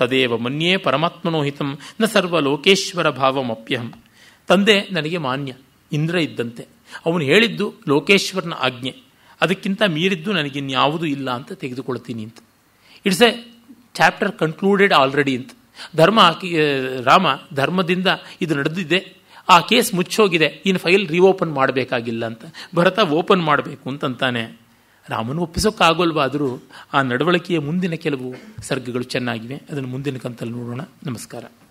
ತದೇವ ಮನ್ಯೇ ಪರಮಾತ್ಮನೋಹಿತಂ ನ ಸರ್ವಲೋಕೇಶ್ವರ ಭಾವಮಪ್ಯಹಂ ತಂದೆ ನನಗೆ ಮಾನ್ಯ ಇಂದ್ರ ಇದ್ದಂತೆ ಅವನು ಹೇಳಿದ್ದು ಲೋಕೇಶ್ವರನ ಆಜ್ಞೆ ಅದಕ್ಕಿಂತ ಮೀರಿದ್ದು ನನಗಿನ್ಯಾವುದೂ ಇಲ್ಲ ಅಂತ ತೆಗೆದುಕೊಳ್ತೀನಿ ಅಂತ it's a chapter concluded already ಅಂತ ಧರ್ಮ ರಾಮ ಧರ್ಮದಿಂದ ಇದು ನಡೆದಿದೆ ಆ ಕೇಸ್ ಮುಚ್ಚೋಗಿದೆ ಇನ್ನು ಫೈಲ್ ಓಪನ್ ಮಾಡಬೇಕಾಗಿಲ್ಲ ಅಂತ ಭರತ ಓಪನ್ ಮಾಡಬೇಕು ಅಂತಂತಾನೆ ರಾಮನು ಒಪ್ಪಿಸೋಕ್ಕಾಗೋಲ್ವಾದರೂ ಆ ನಡವಳಿಕೆಯ ಮುಂದಿನ ಕೆಲವು ಸರ್ಗಗಳು ಚೆನ್ನಾಗಿವೆ ಅದನ್ನು ಮುಂದಿನ ಕಂತಲ್ಲಿ ನೋಡೋಣ ನಮಸ್ಕಾರ